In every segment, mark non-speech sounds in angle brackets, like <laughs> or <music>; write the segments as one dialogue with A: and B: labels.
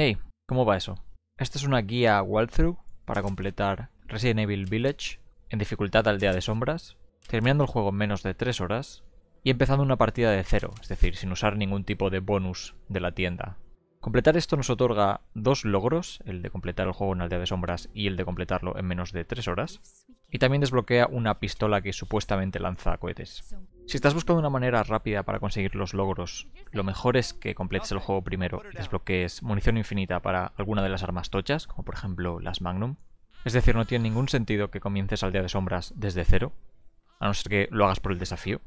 A: Hey, ¿cómo va eso? Esta es una guía walkthrough para completar Resident Evil Village en dificultad Aldea de Sombras, terminando el juego en menos de 3 horas y empezando una partida de cero, es decir, sin usar ningún tipo de bonus de la tienda. Completar esto nos otorga dos logros, el de completar el juego en Aldea de Sombras y el de completarlo en menos de 3 horas, y también desbloquea una pistola que supuestamente lanza cohetes. Si estás buscando una manera rápida para conseguir los logros, lo mejor es que completes el juego primero y desbloquees munición infinita para alguna de las armas tochas, como por ejemplo las Magnum. Es decir, no tiene ningún sentido que comiences Aldea de Sombras desde cero, a no ser que lo hagas por el desafío.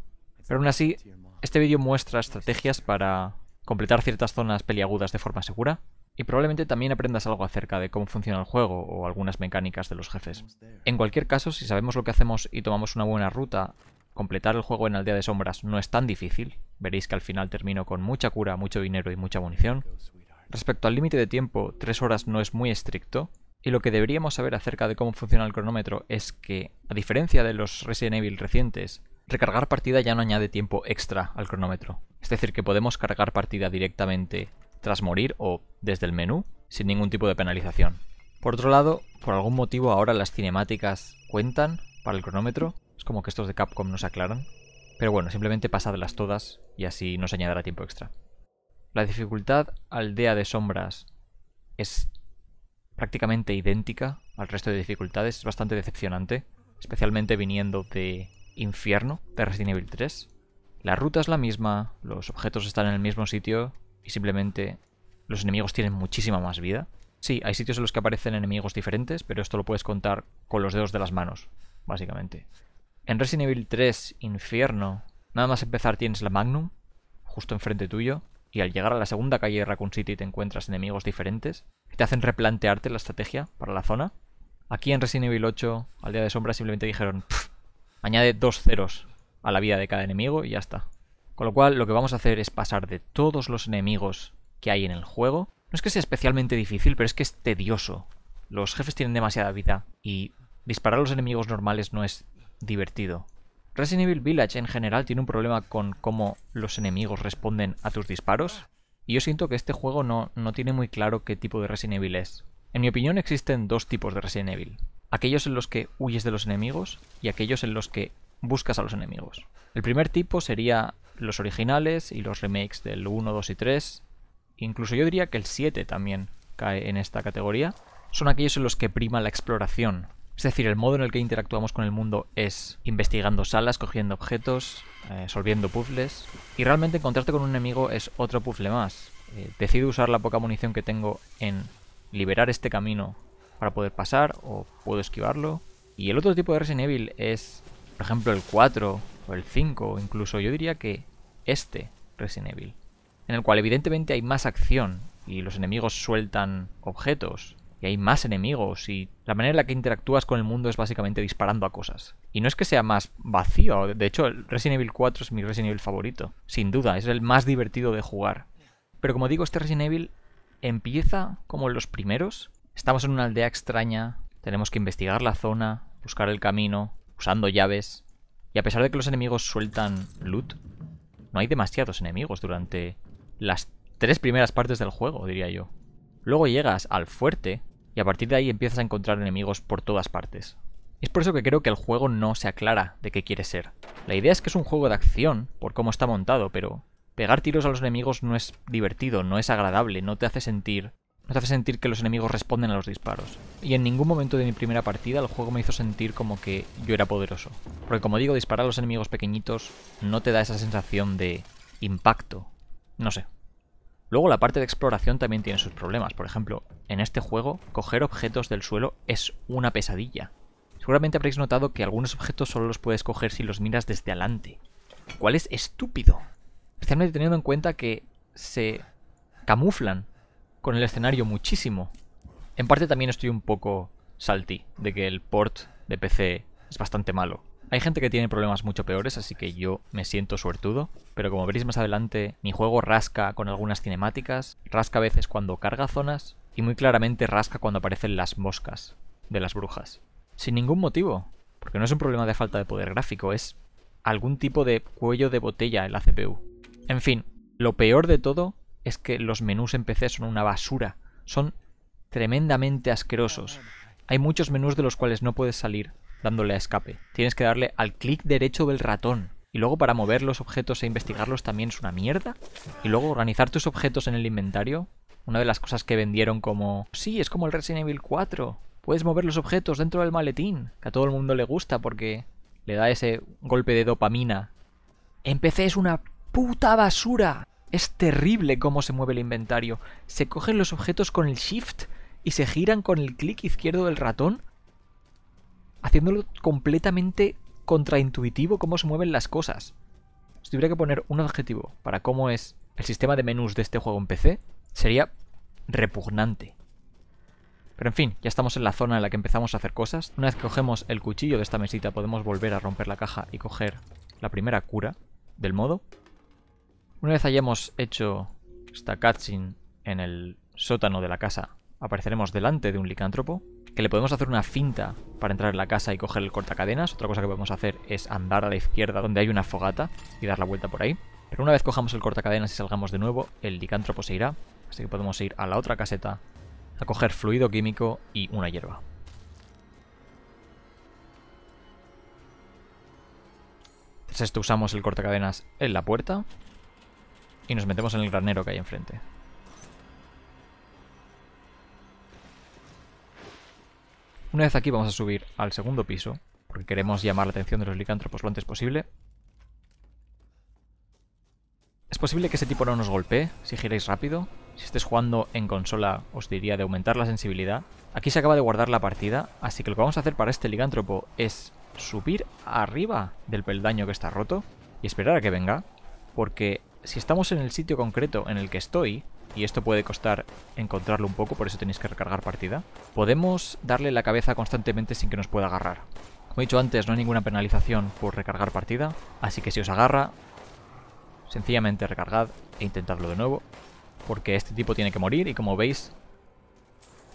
A: Pero aún así, este vídeo muestra estrategias para completar ciertas zonas peliagudas de forma segura, y probablemente también aprendas algo acerca de cómo funciona el juego o algunas mecánicas de los jefes. En cualquier caso, si sabemos lo que hacemos y tomamos una buena ruta, completar el juego en Aldea de Sombras no es tan difícil, veréis que al final termino con mucha cura, mucho dinero y mucha munición. Respecto al límite de tiempo, 3 horas no es muy estricto, y lo que deberíamos saber acerca de cómo funciona el cronómetro es que, a diferencia de los Resident Evil recientes, Recargar partida ya no añade tiempo extra al cronómetro. Es decir, que podemos cargar partida directamente tras morir o desde el menú sin ningún tipo de penalización. Por otro lado, por algún motivo ahora las cinemáticas cuentan para el cronómetro. Es como que estos de Capcom nos aclaran. Pero bueno, simplemente pasadlas todas y así nos añadirá tiempo extra. La dificultad Aldea de Sombras es prácticamente idéntica al resto de dificultades. Es bastante decepcionante, especialmente viniendo de infierno de Resident Evil 3. La ruta es la misma, los objetos están en el mismo sitio y simplemente los enemigos tienen muchísima más vida. Sí, hay sitios en los que aparecen enemigos diferentes, pero esto lo puedes contar con los dedos de las manos, básicamente. En Resident Evil 3 Infierno, nada más empezar tienes la Magnum, justo enfrente tuyo, y al llegar a la segunda calle de Raccoon City te encuentras enemigos diferentes que te hacen replantearte la estrategia para la zona. Aquí en Resident Evil 8, al día de sombra, simplemente dijeron, añade dos ceros a la vida de cada enemigo y ya está. Con lo cual lo que vamos a hacer es pasar de todos los enemigos que hay en el juego. No es que sea especialmente difícil, pero es que es tedioso. Los jefes tienen demasiada vida y disparar a los enemigos normales no es divertido. Resident Evil Village en general tiene un problema con cómo los enemigos responden a tus disparos y yo siento que este juego no, no tiene muy claro qué tipo de Resident Evil es. En mi opinión existen dos tipos de Resident Evil aquellos en los que huyes de los enemigos y aquellos en los que buscas a los enemigos. El primer tipo sería los originales y los remakes del 1, 2 y 3. Incluso yo diría que el 7 también cae en esta categoría. Son aquellos en los que prima la exploración. Es decir, el modo en el que interactuamos con el mundo es investigando salas, cogiendo objetos, eh, solviendo puzzles. Y realmente encontrarte con un enemigo es otro puzzle más. Eh, decido usar la poca munición que tengo en liberar este camino para poder pasar o puedo esquivarlo. Y el otro tipo de Resident Evil es, por ejemplo, el 4 o el 5, incluso yo diría que este Resident Evil, en el cual evidentemente hay más acción y los enemigos sueltan objetos y hay más enemigos y la manera en la que interactúas con el mundo es básicamente disparando a cosas. Y no es que sea más vacío, de hecho Resident Evil 4 es mi Resident Evil favorito, sin duda, es el más divertido de jugar. Pero como digo, este Resident Evil empieza como los primeros, Estamos en una aldea extraña, tenemos que investigar la zona, buscar el camino, usando llaves. Y a pesar de que los enemigos sueltan loot, no hay demasiados enemigos durante las tres primeras partes del juego, diría yo. Luego llegas al fuerte y a partir de ahí empiezas a encontrar enemigos por todas partes. Es por eso que creo que el juego no se aclara de qué quiere ser. La idea es que es un juego de acción por cómo está montado, pero pegar tiros a los enemigos no es divertido, no es agradable, no te hace sentir nos hace sentir que los enemigos responden a los disparos. Y en ningún momento de mi primera partida el juego me hizo sentir como que yo era poderoso. Porque como digo, disparar a los enemigos pequeñitos no te da esa sensación de impacto. No sé. Luego la parte de exploración también tiene sus problemas. Por ejemplo, en este juego, coger objetos del suelo es una pesadilla. Seguramente habréis notado que algunos objetos solo los puedes coger si los miras desde adelante. ¿Cuál es estúpido. Especialmente teniendo en cuenta que se camuflan con el escenario muchísimo. En parte también estoy un poco salty de que el port de PC es bastante malo. Hay gente que tiene problemas mucho peores, así que yo me siento suertudo. Pero como veréis más adelante, mi juego rasca con algunas cinemáticas, rasca a veces cuando carga zonas y muy claramente rasca cuando aparecen las moscas de las brujas. Sin ningún motivo, porque no es un problema de falta de poder gráfico, es algún tipo de cuello de botella en la CPU. En fin, lo peor de todo es que los menús en PC son una basura. Son tremendamente asquerosos. Hay muchos menús de los cuales no puedes salir dándole a escape. Tienes que darle al clic derecho del ratón. Y luego para mover los objetos e investigarlos también es una mierda. Y luego organizar tus objetos en el inventario. Una de las cosas que vendieron como... Sí, es como el Resident Evil 4. Puedes mover los objetos dentro del maletín. Que a todo el mundo le gusta porque le da ese golpe de dopamina. En PC es una puta basura. Es terrible cómo se mueve el inventario. Se cogen los objetos con el shift y se giran con el clic izquierdo del ratón, haciéndolo completamente contraintuitivo cómo se mueven las cosas. Si tuviera que poner un adjetivo para cómo es el sistema de menús de este juego en PC, sería repugnante. Pero en fin, ya estamos en la zona en la que empezamos a hacer cosas. Una vez que cogemos el cuchillo de esta mesita podemos volver a romper la caja y coger la primera cura del modo. Una vez hayamos hecho esta catching en el sótano de la casa, apareceremos delante de un licántropo, que le podemos hacer una finta para entrar en la casa y coger el cortacadenas. Otra cosa que podemos hacer es andar a la izquierda donde hay una fogata y dar la vuelta por ahí. Pero una vez cojamos el cortacadenas y salgamos de nuevo, el licántropo se irá, así que podemos ir a la otra caseta a coger fluido químico y una hierba. Tras esto usamos el cortacadenas en la puerta y nos metemos en el granero que hay enfrente. Una vez aquí vamos a subir al segundo piso, porque queremos llamar la atención de los licántropos lo antes posible. Es posible que ese tipo no nos golpee si giráis rápido. Si estés jugando en consola os diría de aumentar la sensibilidad. Aquí se acaba de guardar la partida, así que lo que vamos a hacer para este licántropo es subir arriba del peldaño que está roto y esperar a que venga, porque si estamos en el sitio concreto en el que estoy, y esto puede costar encontrarlo un poco, por eso tenéis que recargar partida, podemos darle la cabeza constantemente sin que nos pueda agarrar. Como he dicho antes, no hay ninguna penalización por recargar partida, así que si os agarra, sencillamente recargad e intentadlo de nuevo, porque este tipo tiene que morir y como veis,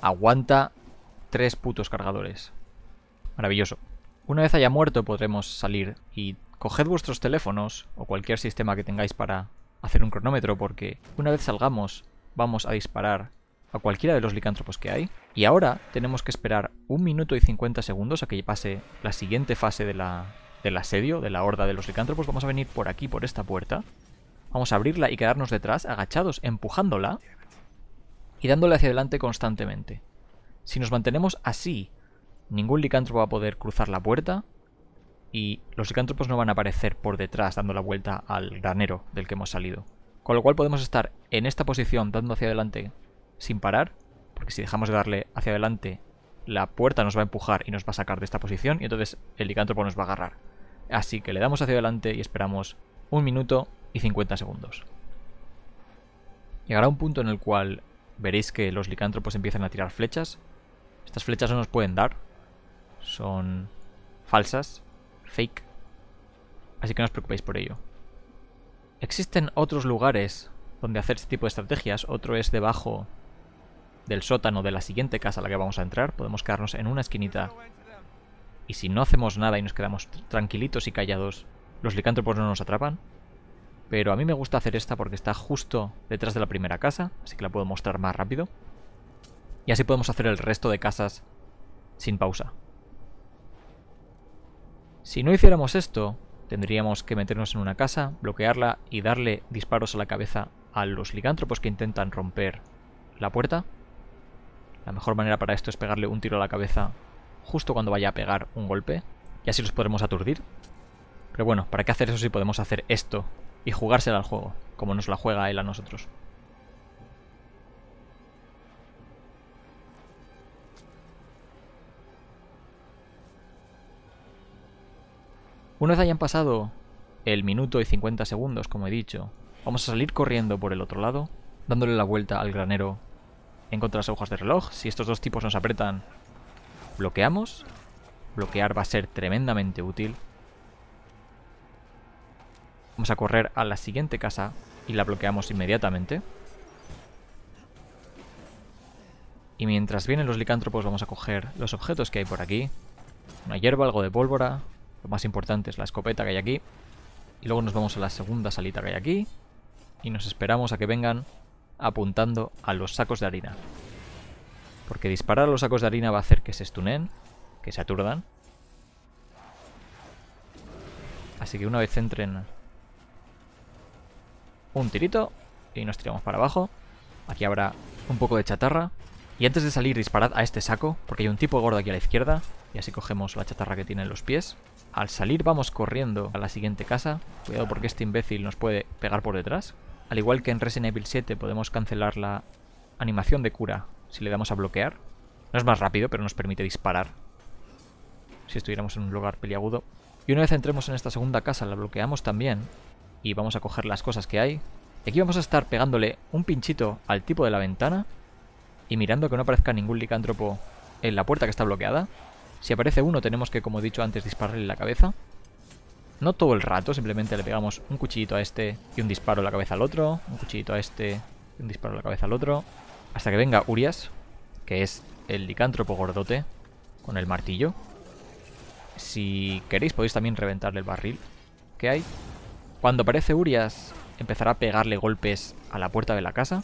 A: aguanta tres putos cargadores. Maravilloso. Una vez haya muerto podremos salir y coged vuestros teléfonos o cualquier sistema que tengáis para hacer un cronómetro porque una vez salgamos vamos a disparar a cualquiera de los licántropos que hay. Y ahora tenemos que esperar un minuto y 50 segundos a que pase la siguiente fase de la, del asedio, de la horda de los licántropos. Vamos a venir por aquí, por esta puerta. Vamos a abrirla y quedarnos detrás, agachados, empujándola y dándole hacia adelante constantemente. Si nos mantenemos así, ningún licántropo va a poder cruzar la puerta y los licántropos no van a aparecer por detrás dando la vuelta al granero del que hemos salido. Con lo cual podemos estar en esta posición dando hacia adelante sin parar, porque si dejamos de darle hacia adelante, la puerta nos va a empujar y nos va a sacar de esta posición y entonces el licántropo nos va a agarrar. Así que le damos hacia adelante y esperamos un minuto y 50 segundos. Llegará un punto en el cual veréis que los licántropos empiezan a tirar flechas. Estas flechas no nos pueden dar, son falsas, fake. Así que no os preocupéis por ello. Existen otros lugares donde hacer este tipo de estrategias. Otro es debajo del sótano de la siguiente casa a la que vamos a entrar. Podemos quedarnos en una esquinita. Y si no hacemos nada y nos quedamos tranquilitos y callados, los licántropos no nos atrapan. Pero a mí me gusta hacer esta porque está justo detrás de la primera casa, así que la puedo mostrar más rápido. Y así podemos hacer el resto de casas sin pausa. Si no hiciéramos esto, tendríamos que meternos en una casa, bloquearla y darle disparos a la cabeza a los ligántropos que intentan romper la puerta. La mejor manera para esto es pegarle un tiro a la cabeza justo cuando vaya a pegar un golpe, y así los podremos aturdir. Pero bueno, ¿para qué hacer eso si podemos hacer esto y jugársela al juego, como nos la juega él a nosotros? Una vez hayan pasado el minuto y 50 segundos, como he dicho, vamos a salir corriendo por el otro lado, dándole la vuelta al granero en contra de las hojas de reloj. Si estos dos tipos nos apretan, bloqueamos. Bloquear va a ser tremendamente útil. Vamos a correr a la siguiente casa y la bloqueamos inmediatamente. Y mientras vienen los licántropos vamos a coger los objetos que hay por aquí. Una hierba, algo de pólvora, lo más importante es la escopeta que hay aquí. Y luego nos vamos a la segunda salita que hay aquí. Y nos esperamos a que vengan apuntando a los sacos de harina. Porque disparar a los sacos de harina va a hacer que se estunen, que se aturdan. Así que una vez entren un tirito y nos tiramos para abajo. Aquí habrá un poco de chatarra. Y antes de salir disparad a este saco, porque hay un tipo gordo aquí a la izquierda. Y así cogemos la chatarra que tiene en los pies. Al salir vamos corriendo a la siguiente casa. Cuidado porque este imbécil nos puede pegar por detrás. Al igual que en Resident Evil 7 podemos cancelar la animación de cura si le damos a bloquear. No es más rápido, pero nos permite disparar. Si estuviéramos en un lugar peliagudo. Y una vez entremos en esta segunda casa, la bloqueamos también. Y vamos a coger las cosas que hay. Y aquí vamos a estar pegándole un pinchito al tipo de la ventana. Y mirando que no aparezca ningún licántropo en la puerta que está bloqueada. Si aparece uno tenemos que, como he dicho antes, dispararle la cabeza. No todo el rato, simplemente le pegamos un cuchillito a este y un disparo a la cabeza al otro, un cuchillito a este y un disparo a la cabeza al otro, hasta que venga Urias, que es el licántropo gordote, con el martillo. Si queréis podéis también reventarle el barril que hay. Cuando aparece Urias empezará a pegarle golpes a la puerta de la casa,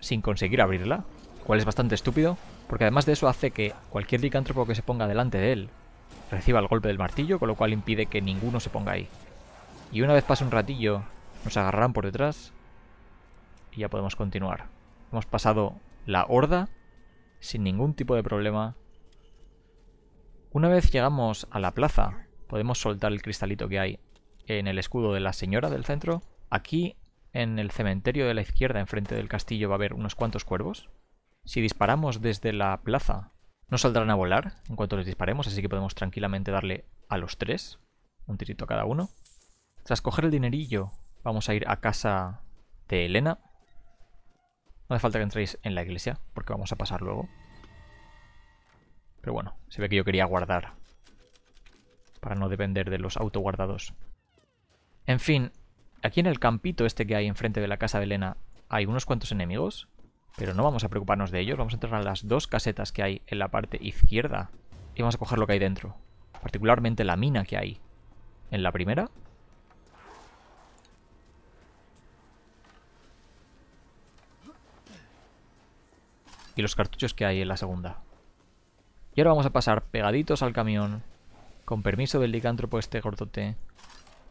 A: sin conseguir abrirla, cual es bastante estúpido, porque además de eso hace que cualquier licántropo que se ponga delante de él reciba el golpe del martillo, con lo cual impide que ninguno se ponga ahí. Y una vez pase un ratillo, nos agarrarán por detrás y ya podemos continuar. Hemos pasado la horda sin ningún tipo de problema. Una vez llegamos a la plaza, podemos soltar el cristalito que hay en el escudo de la señora del centro. Aquí, en el cementerio de la izquierda, enfrente del castillo, va a haber unos cuantos cuervos. Si disparamos desde la plaza, no saldrán a volar en cuanto les disparemos, así que podemos tranquilamente darle a los tres, un tirito a cada uno. Tras coger el dinerillo, vamos a ir a casa de Elena. No hace falta que entréis en la iglesia, porque vamos a pasar luego. Pero bueno, se ve que yo quería guardar para no depender de los autoguardados. En fin, aquí en el campito este que hay enfrente de la casa de Elena hay unos cuantos enemigos pero no vamos a preocuparnos de ellos, vamos a entrar a las dos casetas que hay en la parte izquierda y vamos a coger lo que hay dentro. Particularmente la mina que hay en la primera. Y los cartuchos que hay en la segunda. Y ahora vamos a pasar pegaditos al camión, con permiso del licántropo este gordote,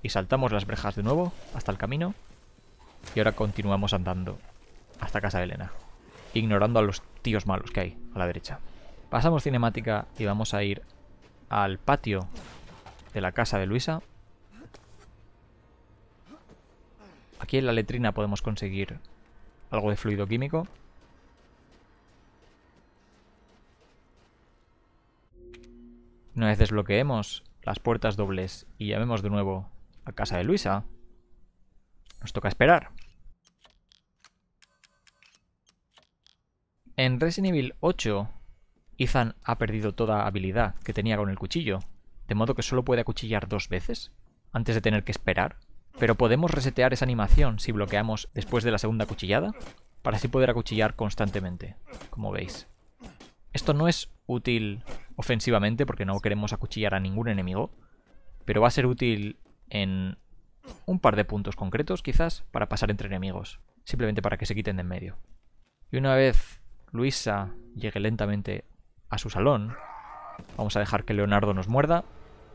A: y saltamos las brejas de nuevo hasta el camino, y ahora continuamos andando hasta casa de Elena ignorando a los tíos malos que hay a la derecha. Pasamos cinemática y vamos a ir al patio de la casa de Luisa. Aquí en la letrina podemos conseguir algo de fluido químico. Una vez desbloqueemos las puertas dobles y llamemos de nuevo a casa de Luisa, nos toca esperar. En Resident Evil 8, Ethan ha perdido toda habilidad que tenía con el cuchillo, de modo que solo puede acuchillar dos veces antes de tener que esperar. Pero podemos resetear esa animación si bloqueamos después de la segunda cuchillada, para así poder acuchillar constantemente, como veis. Esto no es útil ofensivamente porque no queremos acuchillar a ningún enemigo, pero va a ser útil en un par de puntos concretos quizás para pasar entre enemigos, simplemente para que se quiten de en medio. Y una vez Luisa llegue lentamente a su salón. Vamos a dejar que Leonardo nos muerda.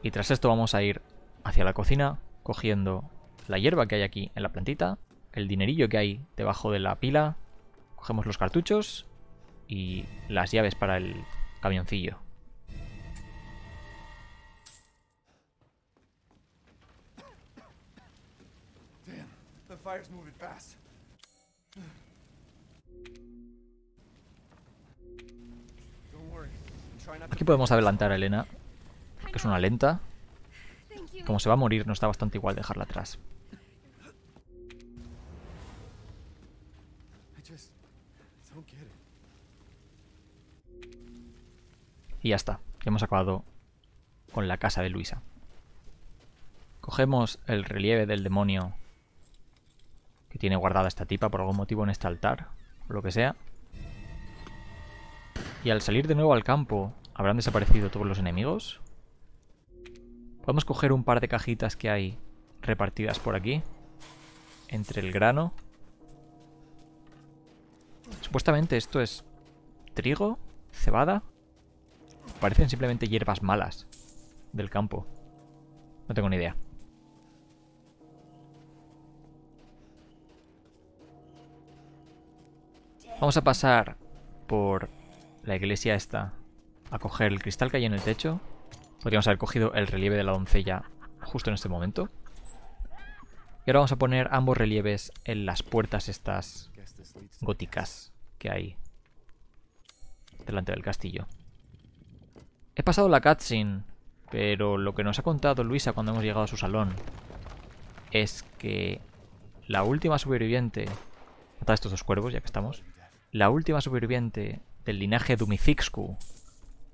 A: Y tras esto vamos a ir hacia la cocina cogiendo la hierba que hay aquí en la plantita, el dinerillo que hay debajo de la pila, cogemos los cartuchos y las llaves para el camioncillo.
B: Damn, the Aquí podemos
A: adelantar a Elena, que es una lenta. Como se va a morir, nos da bastante igual dejarla atrás. Y ya está, ya hemos acabado con la casa de Luisa. Cogemos el relieve del demonio que tiene guardada esta tipa por algún motivo en este altar, o lo que sea. Y al salir de nuevo al campo, ¿Habrán desaparecido todos los enemigos? Podemos coger un par de cajitas que hay repartidas por aquí. Entre el grano. Supuestamente esto es trigo, cebada. Parecen simplemente hierbas malas del campo. No tengo ni idea. Vamos a pasar por la iglesia esta a coger el cristal que hay en el techo. Podríamos haber cogido el relieve de la doncella justo en este momento. Y ahora vamos a poner ambos relieves en las puertas estas góticas que hay delante del castillo. He pasado la cutscene, pero lo que nos ha contado Luisa cuando hemos llegado a su salón es que la última superviviente... Mata estos dos cuervos, ya que estamos. La última superviviente... del linaje Dumifixcu,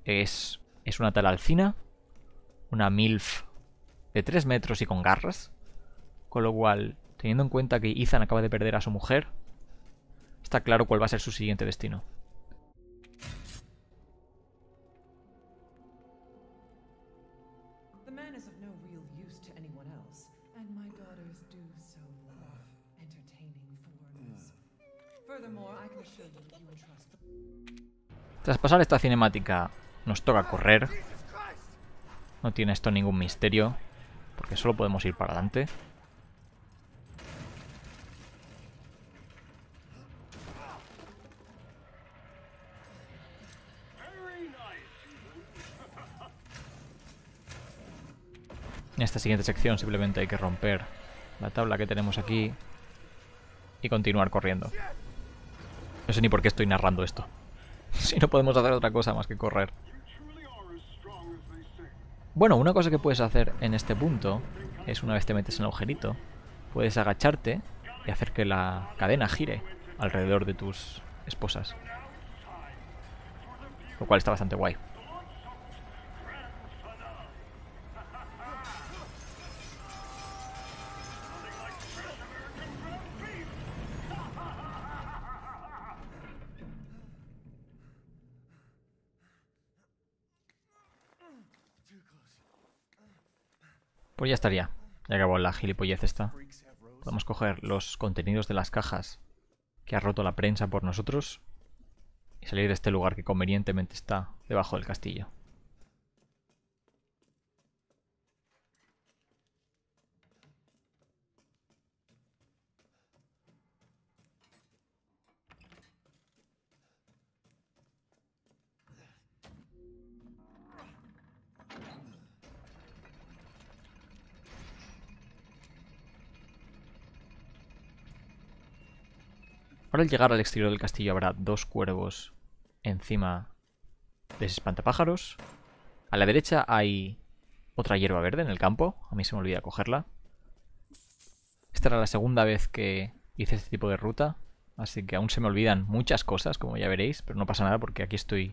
A: es, es una tal alcina, una MILF de 3 metros y con garras. Con lo cual, teniendo en cuenta que Ethan acaba de perder a su mujer, está claro cuál va a ser su siguiente destino. Tras pasar esta cinemática nos toca correr. No tiene esto ningún misterio. Porque solo podemos ir para adelante. En esta siguiente sección simplemente hay que romper la tabla que tenemos aquí y continuar corriendo. No sé ni por qué estoy narrando esto. <laughs> Si no podemos hacer otra cosa más que correr. Bueno, una cosa que puedes hacer en este punto es una vez te metes en el agujerito, puedes agacharte y hacer que la cadena gire alrededor de tus esposas. Lo cual está bastante guay. Pues ya estaría. Ya acabó la gilipollez esta. Podemos coger los contenidos de las cajas que ha roto la prensa por nosotros y salir de este lugar que convenientemente está debajo del castillo. Ahora al llegar al exterior del castillo habrá dos cuervos encima de ese espantapájaros. A la derecha hay otra hierba verde en el campo. A mí se me olvida cogerla. Esta era la segunda vez que hice este tipo de ruta. Así que aún se me olvidan muchas cosas, como ya veréis. Pero no pasa nada porque aquí estoy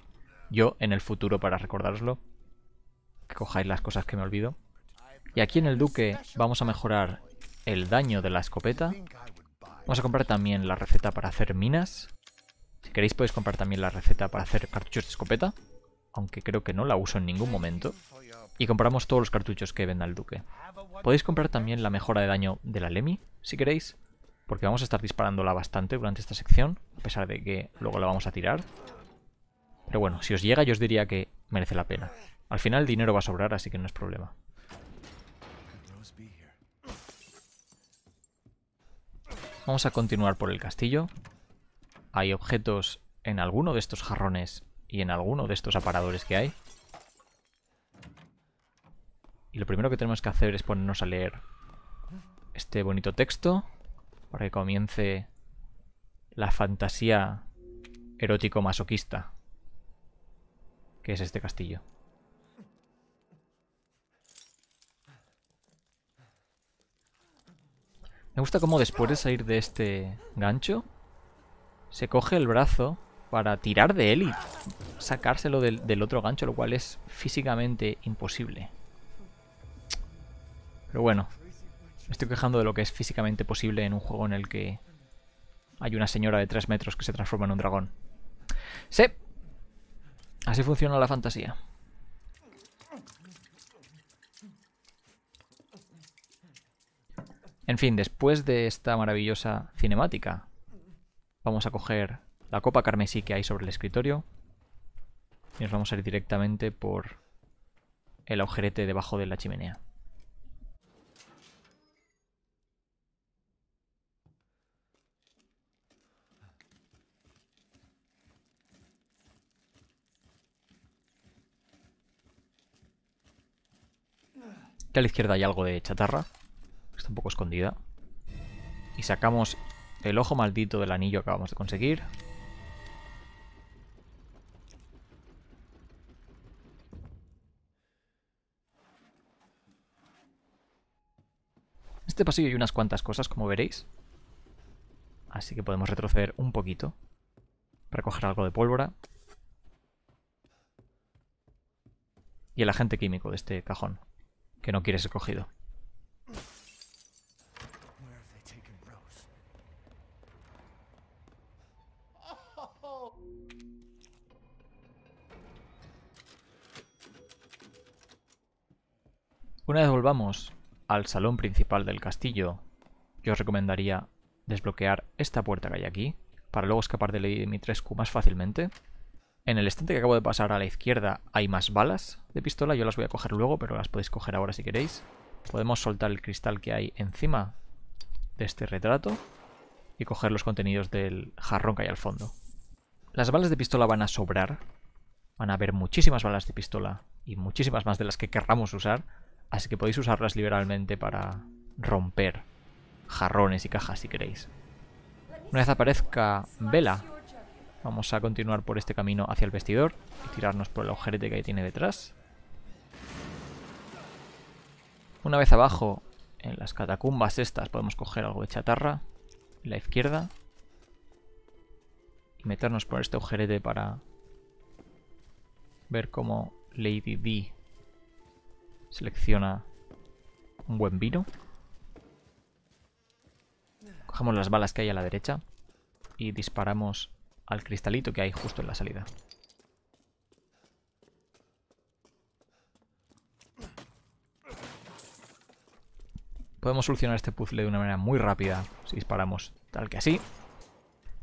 A: yo en el futuro para recordároslo. Que cojáis las cosas que me olvido. Y aquí en el duque vamos a mejorar el daño de la escopeta. Vamos a comprar también la receta para hacer minas. Si queréis podéis comprar también la receta para hacer cartuchos de escopeta. Aunque creo que no la uso en ningún momento. Y compramos todos los cartuchos que venda el duque. Podéis comprar también la mejora de daño de la Lemi, si queréis. Porque vamos a estar disparándola bastante durante esta sección. A pesar de que luego la vamos a tirar. Pero bueno, si os llega yo os diría que merece la pena. Al final el dinero va a sobrar, así que no es problema. Vamos a continuar por el castillo. Hay objetos en alguno de estos jarrones y en alguno de estos aparadores que hay. Y lo primero que tenemos que hacer es ponernos a leer este bonito texto para que comience la fantasía erótico-masoquista que es este castillo. Me gusta cómo después de salir de este gancho, se coge el brazo para tirar de él y sacárselo del, del otro gancho, lo cual es físicamente imposible. Pero bueno, me estoy quejando de lo que es físicamente posible en un juego en el que hay una señora de 3 metros que se transforma en un dragón. Sí, así funciona la fantasía. En fin, después de esta maravillosa cinemática, vamos a coger la copa carmesí que hay sobre el escritorio y nos vamos a ir directamente por el agujerete debajo de la chimenea. Que a la izquierda hay algo de chatarra un poco escondida. Y sacamos el ojo maldito del anillo que acabamos de conseguir. En este pasillo hay unas cuantas cosas, como veréis. Así que podemos retroceder un poquito para coger algo de pólvora. Y el agente químico de este cajón, que no quiere ser cogido. Una vez volvamos al salón principal del castillo, yo os recomendaría desbloquear esta puerta que hay aquí, para luego escapar de 3Q más fácilmente. En el estante que acabo de pasar a la izquierda hay más balas de pistola, yo las voy a coger luego, pero las podéis coger ahora si queréis. Podemos soltar el cristal que hay encima de este retrato y coger los contenidos del jarrón que hay al fondo. Las balas de pistola van a sobrar, van a haber muchísimas balas de pistola y muchísimas más de las que querramos usar, Así que podéis usarlas liberalmente para romper jarrones y cajas si queréis. Una vez aparezca Vela, vamos a continuar por este camino hacia el vestidor y tirarnos por el agujerete que tiene detrás. Una vez abajo, en las catacumbas estas, podemos coger algo de chatarra, la izquierda, y meternos por este agujerete para ver cómo Lady D Selecciona un buen vino. Cogemos las balas que hay a la derecha y disparamos al cristalito que hay justo en la salida. Podemos solucionar este puzzle de una manera muy rápida si disparamos tal que así.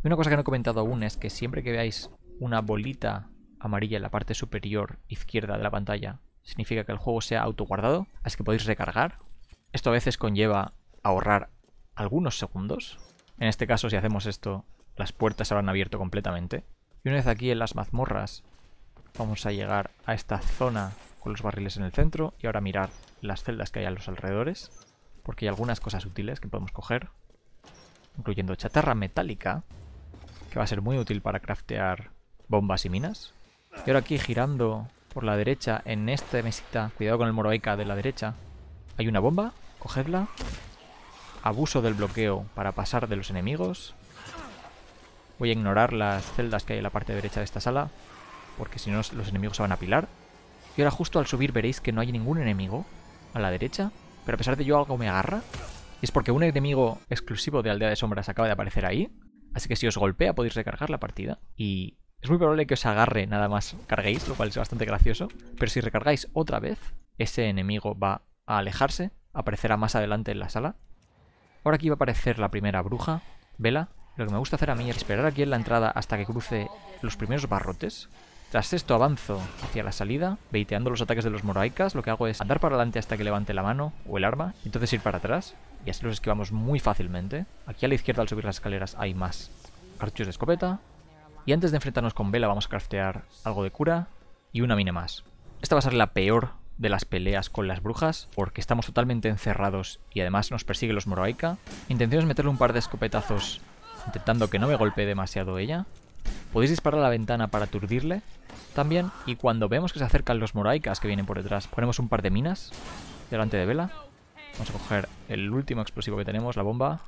A: Y una cosa que no he comentado aún es que siempre que veáis una bolita amarilla en la parte superior izquierda de la pantalla significa que el juego sea autoguardado, así que podéis recargar. Esto a veces conlleva ahorrar algunos segundos. En este caso, si hacemos esto, las puertas se habrán abierto completamente. Y una vez aquí en las mazmorras, vamos a llegar a esta zona con los barriles en el centro y ahora mirar las celdas que hay a los alrededores, porque hay algunas cosas útiles que podemos coger, incluyendo chatarra metálica, que va a ser muy útil para craftear bombas y minas. Y ahora aquí girando por la derecha, en esta mesita, cuidado con el moroica de la derecha, hay una bomba, cogedla. Abuso del bloqueo para pasar de los enemigos. Voy a ignorar las celdas que hay en la parte derecha de esta sala, porque si no los enemigos se van a apilar. Y ahora justo al subir veréis que no hay ningún enemigo a la derecha, pero a pesar de yo algo me agarra. es porque un enemigo exclusivo de Aldea de Sombras acaba de aparecer ahí, así que si os golpea podéis recargar la partida. Y es muy probable que os agarre nada más carguéis, lo cual es bastante gracioso. Pero si recargáis otra vez, ese enemigo va a alejarse, aparecerá más adelante en la sala. Ahora aquí va a aparecer la primera bruja, Vela. Lo que me gusta hacer a mí es esperar aquí en la entrada hasta que cruce los primeros barrotes. Tras esto avanzo hacia la salida, veiteando los ataques de los moraicas. Lo que hago es andar para adelante hasta que levante la mano o el arma, y entonces ir para atrás. Y así los esquivamos muy fácilmente. Aquí a la izquierda al subir las escaleras hay más cartuchos de escopeta, y antes de enfrentarnos con Vela vamos a craftear algo de cura y una mina más. Esta va a ser la peor de las peleas con las brujas, porque estamos totalmente encerrados y además nos persigue los Moroaika. Intención es meterle un par de escopetazos intentando que no me golpee demasiado ella. Podéis disparar a la ventana para aturdirle también, y cuando vemos que se acercan los Moraicas que vienen por detrás, ponemos un par de minas delante de Vela. Vamos a coger el último explosivo que tenemos, la bomba,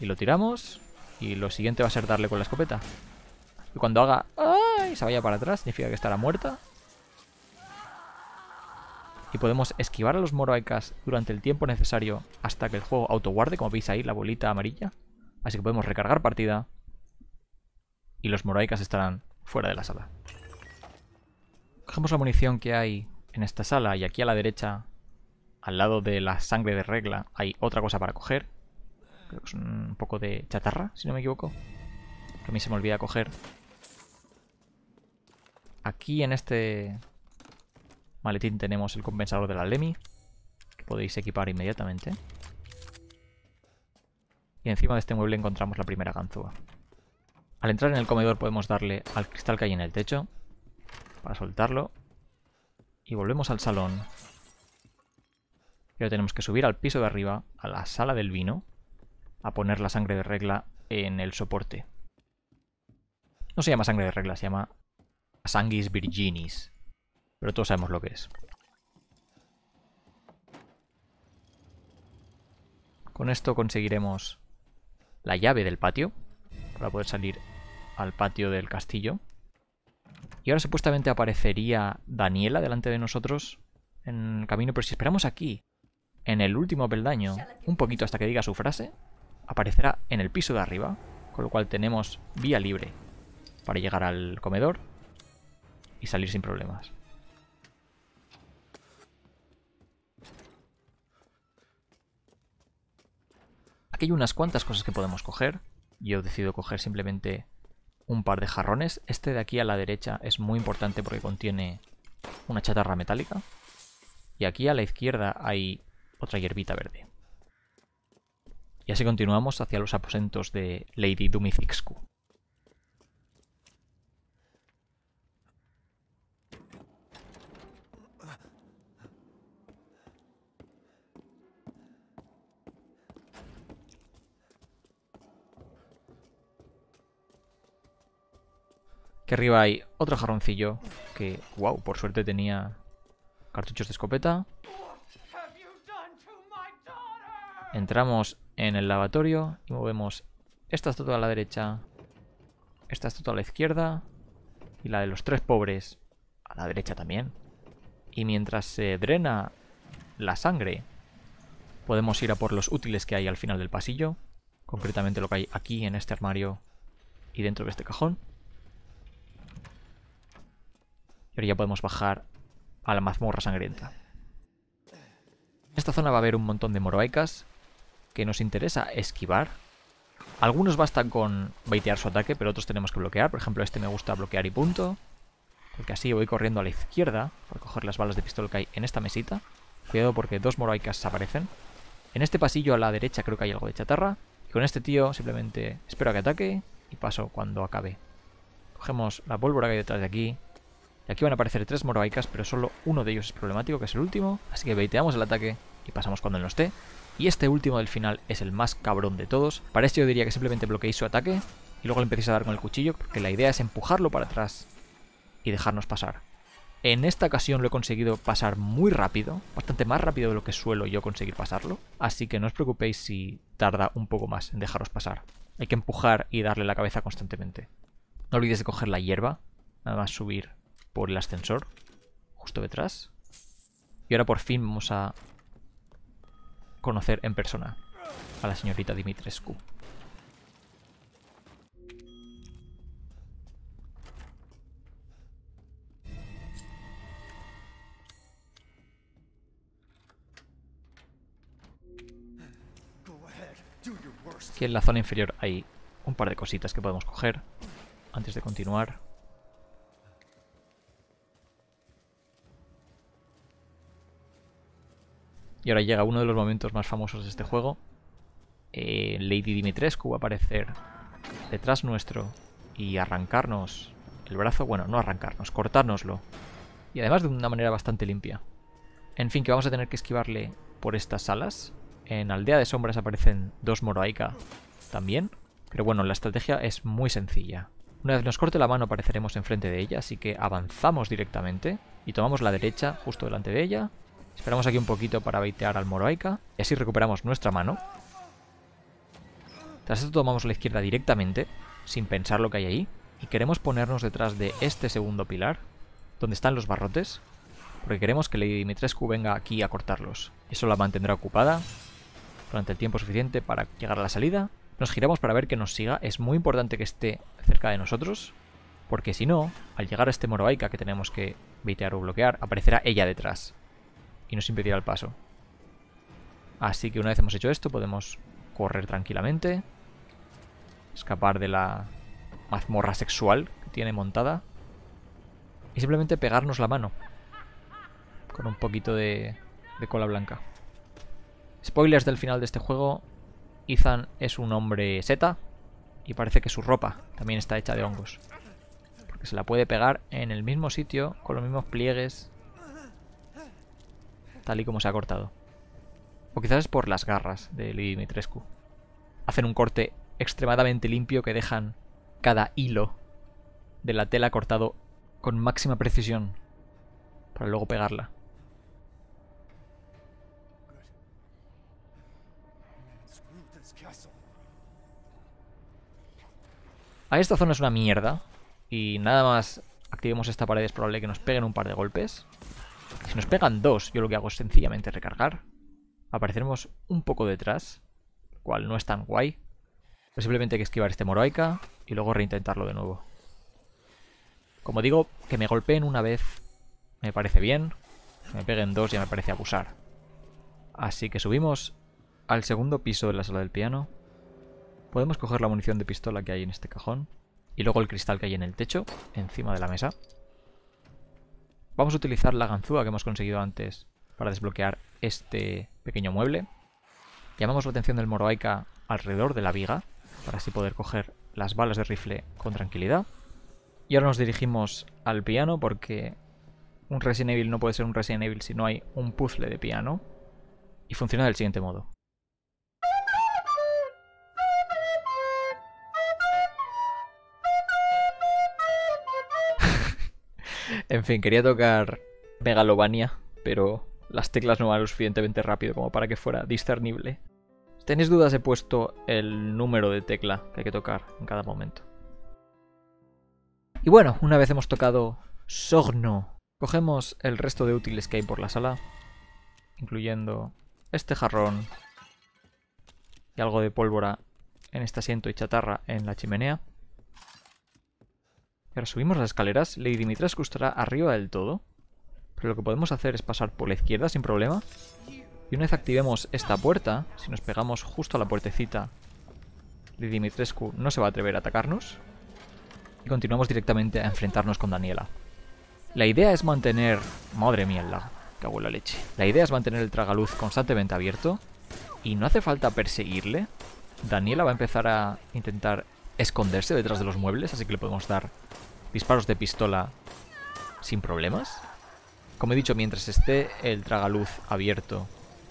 A: y lo tiramos. Y lo siguiente va a ser darle con la escopeta. Y cuando haga... ¡Ay! Se vaya para atrás, significa que estará muerta. Y podemos esquivar a los moraicas durante el tiempo necesario hasta que el juego autoguarde, como veis ahí, la bolita amarilla. Así que podemos recargar partida. Y los moraicas estarán fuera de la sala. Cogemos la munición que hay en esta sala y aquí a la derecha, al lado de la sangre de regla, hay otra cosa para coger. Creo que es un poco de chatarra, si no me equivoco. Que a mí se me olvida coger. Aquí en este maletín tenemos el compensador de la Lemi. Que podéis equipar inmediatamente. Y encima de este mueble encontramos la primera ganzúa. Al entrar en el comedor podemos darle al cristal que hay en el techo. Para soltarlo. Y volvemos al salón. Pero tenemos que subir al piso de arriba, a la sala del vino a poner la sangre de regla en el soporte. No se llama sangre de regla, se llama sanguis virginis. Pero todos sabemos lo que es. Con esto conseguiremos la llave del patio para poder salir al patio del castillo. Y ahora supuestamente aparecería Daniela delante de nosotros en el camino, pero si esperamos aquí, en el último peldaño, un poquito hasta que diga su frase, aparecerá en el piso de arriba, con lo cual tenemos vía libre para llegar al comedor y salir sin problemas. Aquí hay unas cuantas cosas que podemos coger. Yo decido coger simplemente un par de jarrones. Este de aquí a la derecha es muy importante porque contiene una chatarra metálica. Y aquí a la izquierda hay otra hierbita verde. Y así continuamos hacia los aposentos de Lady Dumizixcu. Que arriba hay otro jarroncillo que, wow, por suerte tenía cartuchos de escopeta. Entramos en el lavatorio y movemos esta estatua a la derecha, esta estatua a la izquierda y la de los tres pobres a la derecha también. Y mientras se drena la sangre, podemos ir a por los útiles que hay al final del pasillo, concretamente lo que hay aquí en este armario y dentro de este cajón. Y ahora ya podemos bajar a la mazmorra sangrienta. En esta zona va a haber un montón de moroaicas, que nos interesa esquivar. Algunos bastan con baitear su ataque, pero otros tenemos que bloquear. Por ejemplo, este me gusta bloquear y punto. Porque así voy corriendo a la izquierda para coger las balas de pistola que hay en esta mesita. Cuidado porque dos moroicas aparecen. En este pasillo a la derecha creo que hay algo de chatarra. Y con este tío simplemente espero a que ataque y paso cuando acabe. Cogemos la pólvora que hay detrás de aquí. Y aquí van a aparecer tres moroicas, pero solo uno de ellos es problemático, que es el último. Así que baiteamos el ataque y pasamos cuando él no esté. Y este último del final es el más cabrón de todos. Para esto yo diría que simplemente bloqueéis su ataque y luego le empecéis a dar con el cuchillo, porque la idea es empujarlo para atrás y dejarnos pasar. En esta ocasión lo he conseguido pasar muy rápido, bastante más rápido de lo que suelo yo conseguir pasarlo, así que no os preocupéis si tarda un poco más en dejaros pasar. Hay que empujar y darle la cabeza constantemente. No olvides de coger la hierba, nada más subir por el ascensor, justo detrás. Y ahora por fin vamos a conocer en persona a la señorita Dimitrescu. Aquí en la zona inferior hay un par de cositas que podemos coger antes de continuar. Y ahora llega uno de los momentos más famosos de este juego. Eh, Lady Dimitrescu va a aparecer detrás nuestro y arrancarnos el brazo. Bueno, no arrancarnos, cortárnoslo. Y además de una manera bastante limpia. En fin, que vamos a tener que esquivarle por estas alas En Aldea de Sombras aparecen dos moraica también. Pero bueno, la estrategia es muy sencilla. Una vez nos corte la mano apareceremos enfrente de ella, así que avanzamos directamente y tomamos la derecha justo delante de ella Esperamos aquí un poquito para baitear al Moroica Y así recuperamos nuestra mano. Tras esto tomamos la izquierda directamente, sin pensar lo que hay ahí. Y queremos ponernos detrás de este segundo pilar, donde están los barrotes. Porque queremos que Lady Dimitrescu venga aquí a cortarlos. Eso la mantendrá ocupada durante el tiempo suficiente para llegar a la salida. Nos giramos para ver que nos siga. Es muy importante que esté cerca de nosotros. Porque si no, al llegar a este Moroica que tenemos que baitear o bloquear, aparecerá ella detrás y nos impedirá el paso. Así que una vez hemos hecho esto, podemos correr tranquilamente, escapar de la mazmorra sexual que tiene montada y simplemente pegarnos la mano con un poquito de, cola blanca. Spoilers del final de este juego, Ethan es un hombre seta y parece que su ropa también está hecha de hongos. Porque se la puede pegar en el mismo sitio, con los mismos pliegues tal y como se ha cortado. O quizás es por las garras de Dimitrescu. Hacen un corte extremadamente limpio que dejan cada hilo de la tela cortado con máxima precisión para luego pegarla. A esta zona es una mierda y nada más activemos esta pared es probable que nos peguen un par de golpes. Si nos pegan dos, yo lo que hago es sencillamente recargar. Apareceremos un poco detrás, lo cual no es tan guay. Pero pues simplemente hay que esquivar este Moroica y luego reintentarlo de nuevo. Como digo, que me golpeen una vez me parece bien. Que me peguen dos ya me parece abusar. Así que subimos al segundo piso de la sala del piano. Podemos coger la munición de pistola que hay en este cajón. Y luego el cristal que hay en el techo, encima de la mesa. Vamos a utilizar la ganzúa que hemos conseguido antes para desbloquear este pequeño mueble. Llamamos la atención del moroica alrededor de la viga para así poder coger las balas de rifle con tranquilidad. Y ahora nos dirigimos al piano porque un Resident Evil no puede ser un Resident Evil si no hay un puzzle de piano. Y funciona del siguiente modo. En fin, quería tocar Megalovania, pero las teclas no van lo suficientemente rápido como para que fuera discernible. Si tenéis dudas, he puesto el número de tecla que hay que tocar en cada momento. Y bueno, una vez hemos tocado Sogno, cogemos el resto de útiles que hay por la sala, incluyendo este jarrón y algo de pólvora en este asiento y chatarra en la chimenea subimos las escaleras. Lady Dimitrescu estará arriba del todo. Pero lo que podemos hacer es pasar por la izquierda sin problema. Y una vez activemos esta puerta, si nos pegamos justo a la puertecita, Lady Dimitrescu no se va a atrever a atacarnos. Y continuamos directamente a enfrentarnos con Daniela. La idea es mantener... Madre mía, la... Cago la leche. La idea es mantener el tragaluz constantemente abierto. Y no hace falta perseguirle. Daniela va a empezar a intentar esconderse detrás de los muebles, así que le podemos dar disparos de pistola sin problemas. Como he dicho, mientras esté el tragaluz abierto,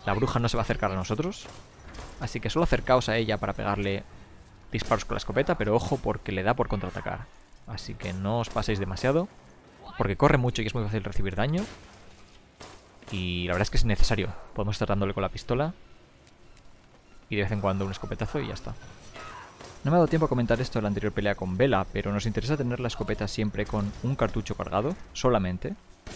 A: la bruja no se va a acercar a nosotros. Así que solo acercaos a ella para pegarle disparos con la escopeta, pero ojo porque le da por contraatacar. Así que no os paséis demasiado, porque corre mucho y es muy fácil recibir daño. Y la verdad es que es necesario. Podemos estar dándole con la pistola y de vez en cuando un escopetazo y ya está. No me ha dado tiempo a comentar esto en la anterior pelea con Vela, pero nos interesa tener la escopeta siempre con un cartucho cargado, solamente.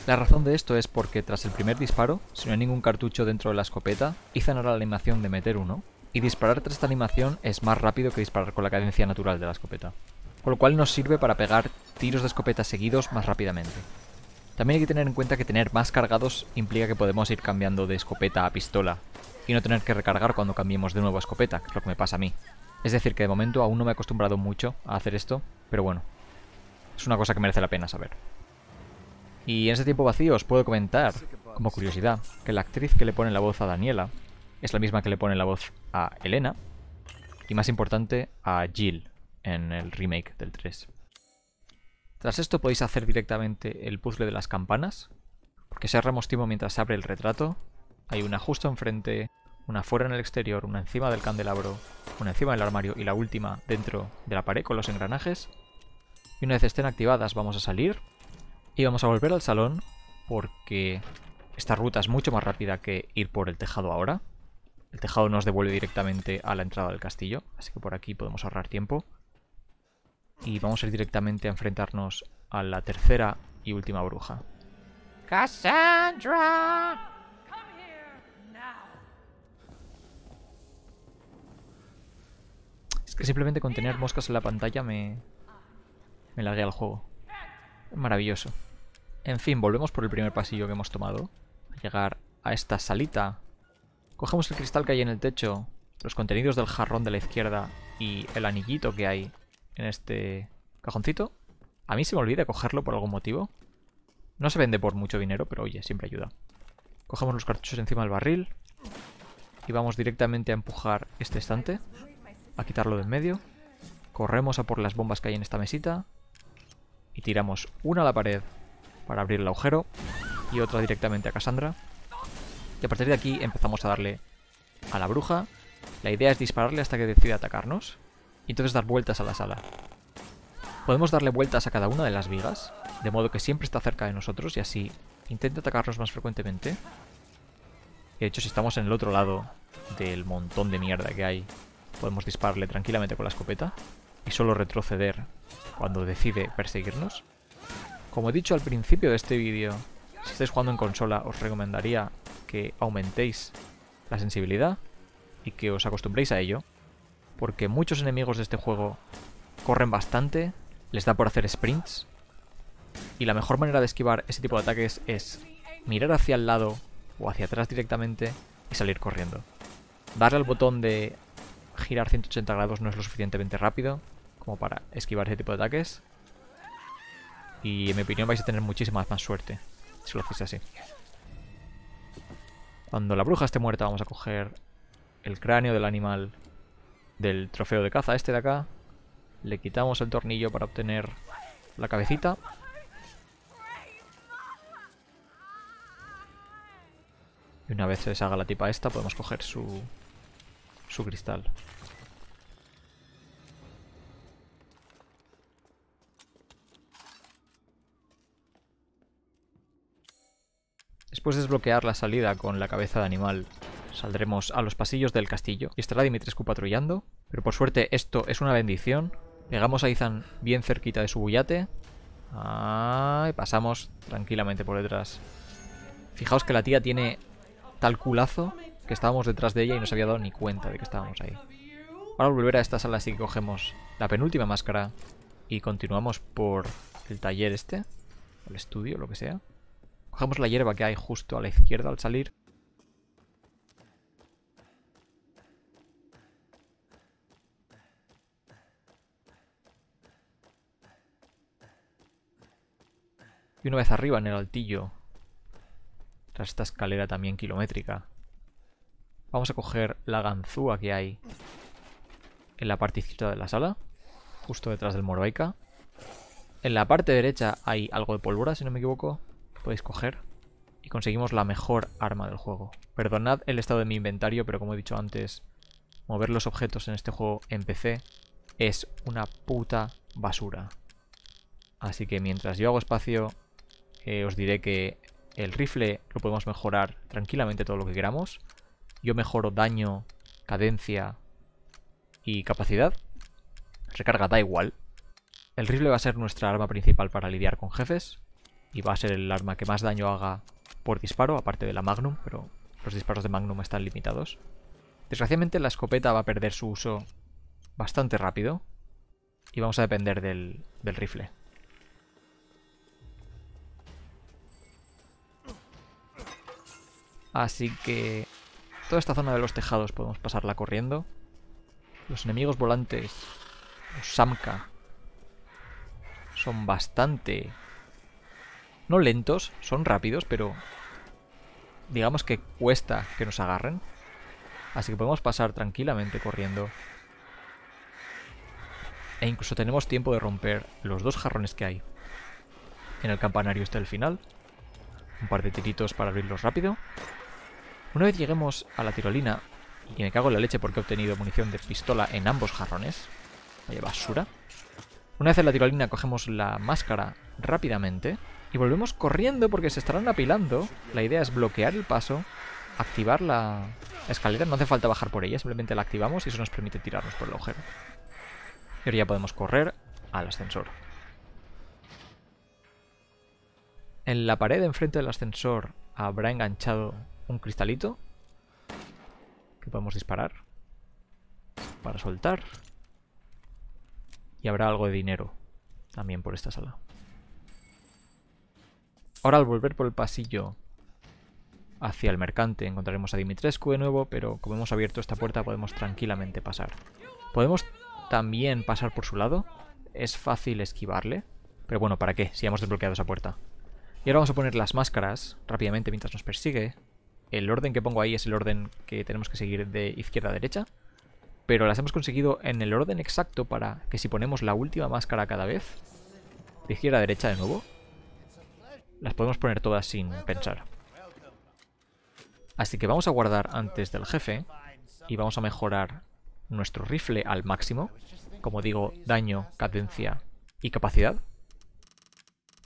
A: La razón de esto es porque tras el primer disparo, si no hay ningún cartucho dentro de la escopeta, hice ahora la animación de meter uno, y disparar tras esta animación es más rápido que disparar con la cadencia natural de la escopeta. Con lo cual nos sirve para pegar tiros de escopeta seguidos más rápidamente. También hay que tener en cuenta que tener más cargados implica que podemos ir cambiando de escopeta a pistola, y no tener que recargar cuando cambiemos de nuevo a escopeta, que es lo que me pasa a mí. Es decir, que de momento aún no me he acostumbrado mucho a hacer esto, pero bueno, es una cosa que merece la pena saber. Y en ese tiempo vacío os puedo comentar, como curiosidad, que la actriz que le pone la voz a Daniela es la misma que le pone la voz a Elena, y más importante, a Jill en el remake del 3. Tras esto podéis hacer directamente el puzzle de las campanas, porque si ahorramos tiempo mientras abre el retrato, hay una justo enfrente una fuera en el exterior, una encima del candelabro, una encima del armario y la última dentro de la pared con los engranajes. Y una vez estén activadas vamos a salir y vamos a volver al salón porque esta ruta es mucho más rápida que ir por el tejado ahora. El tejado nos devuelve directamente a la entrada del castillo, así que por aquí podemos ahorrar tiempo. Y vamos a ir directamente a enfrentarnos a la tercera y última bruja. ¡Cassandra! Es que simplemente con tener moscas en la pantalla me... Me largué al juego. Maravilloso. En fin, volvemos por el primer pasillo que hemos tomado. llegar a esta salita. Cogemos el cristal que hay en el techo, los contenidos del jarrón de la izquierda y el anillito que hay en este cajoncito. A mí se me olvida cogerlo por algún motivo. No se vende por mucho dinero, pero oye, siempre ayuda. Cogemos los cartuchos encima del barril y vamos directamente a empujar este estante a quitarlo de en medio. Corremos a por las bombas que hay en esta mesita. Y tiramos una a la pared para abrir el agujero. Y otra directamente a Cassandra. Y a partir de aquí empezamos a darle a la bruja. La idea es dispararle hasta que decida atacarnos. Y entonces dar vueltas a la sala. Podemos darle vueltas a cada una de las vigas. De modo que siempre está cerca de nosotros y así intenta atacarnos más frecuentemente. de hecho si estamos en el otro lado del montón de mierda que hay Podemos dispararle tranquilamente con la escopeta y solo retroceder cuando decide perseguirnos. Como he dicho al principio de este vídeo, si estáis jugando en consola os recomendaría que aumentéis la sensibilidad y que os acostumbréis a ello, porque muchos enemigos de este juego corren bastante, les da por hacer sprints, y la mejor manera de esquivar ese tipo de ataques es mirar hacia el lado o hacia atrás directamente y salir corriendo. Darle al botón de girar 180 grados no es lo suficientemente rápido como para esquivar ese tipo de ataques. Y en mi opinión vais a tener muchísima más suerte si lo hacéis así. Cuando la bruja esté muerta vamos a coger el cráneo del animal del trofeo de caza este de acá. Le quitamos el tornillo para obtener la cabecita. Y una vez se deshaga la tipa esta podemos coger su su cristal. Después de desbloquear la salida con la cabeza de animal, saldremos a los pasillos del castillo y estará Dimitrescu patrullando. Pero por suerte esto es una bendición. Llegamos a Izan bien cerquita de su bullate. Ah, y pasamos tranquilamente por detrás. Fijaos que la tía tiene tal culazo que estábamos detrás de ella y no se había dado ni cuenta de que estábamos ahí. Ahora volver a esta sala así que cogemos la penúltima máscara y continuamos por el taller este, el estudio, lo que sea. Cogemos la hierba que hay justo a la izquierda al salir. Y una vez arriba en el altillo, tras esta escalera también kilométrica, Vamos a coger la ganzúa que hay en la parte izquierda de la sala, justo detrás del morbaika. En la parte derecha hay algo de pólvora, si no me equivoco, podéis coger. Y conseguimos la mejor arma del juego. Perdonad el estado de mi inventario, pero como he dicho antes, mover los objetos en este juego en PC es una puta basura. Así que mientras yo hago espacio, eh, os diré que el rifle lo podemos mejorar tranquilamente todo lo que queramos yo mejoro daño, cadencia y capacidad. Recarga da igual. El rifle va a ser nuestra arma principal para lidiar con jefes. Y va a ser el arma que más daño haga por disparo, aparte de la Magnum, pero los disparos de Magnum están limitados. Desgraciadamente la escopeta va a perder su uso bastante rápido. Y vamos a depender del, del rifle. Así que Toda esta zona de los tejados podemos pasarla corriendo. Los enemigos volantes, los Samka, son bastante... No lentos, son rápidos, pero digamos que cuesta que nos agarren. Así que podemos pasar tranquilamente corriendo. E incluso tenemos tiempo de romper los dos jarrones que hay. En el campanario está el final. Un par de tiritos para abrirlos rápido. Una vez lleguemos a la tirolina, y me cago en la leche porque he obtenido munición de pistola en ambos jarrones, vaya basura. Una vez en la tirolina cogemos la máscara rápidamente y volvemos corriendo porque se estarán apilando. La idea es bloquear el paso, activar la escalera, no hace falta bajar por ella, simplemente la activamos y eso nos permite tirarnos por el agujero. Y ahora ya podemos correr al ascensor. En la pared enfrente del ascensor habrá enganchado un cristalito que podemos disparar para soltar. Y habrá algo de dinero también por esta sala. Ahora al volver por el pasillo hacia el mercante encontraremos a Dimitrescu de nuevo, pero como hemos abierto esta puerta podemos tranquilamente pasar. Podemos también pasar por su lado. Es fácil esquivarle. Pero bueno, ¿para qué? Si hemos desbloqueado esa puerta. Y ahora vamos a poner las máscaras rápidamente mientras nos persigue. El orden que pongo ahí es el orden que tenemos que seguir de izquierda a derecha, pero las hemos conseguido en el orden exacto para que si ponemos la última máscara cada vez, de izquierda a derecha de nuevo, las podemos poner todas sin pensar. Así que vamos a guardar antes del jefe y vamos a mejorar nuestro rifle al máximo. Como digo, daño, cadencia y capacidad.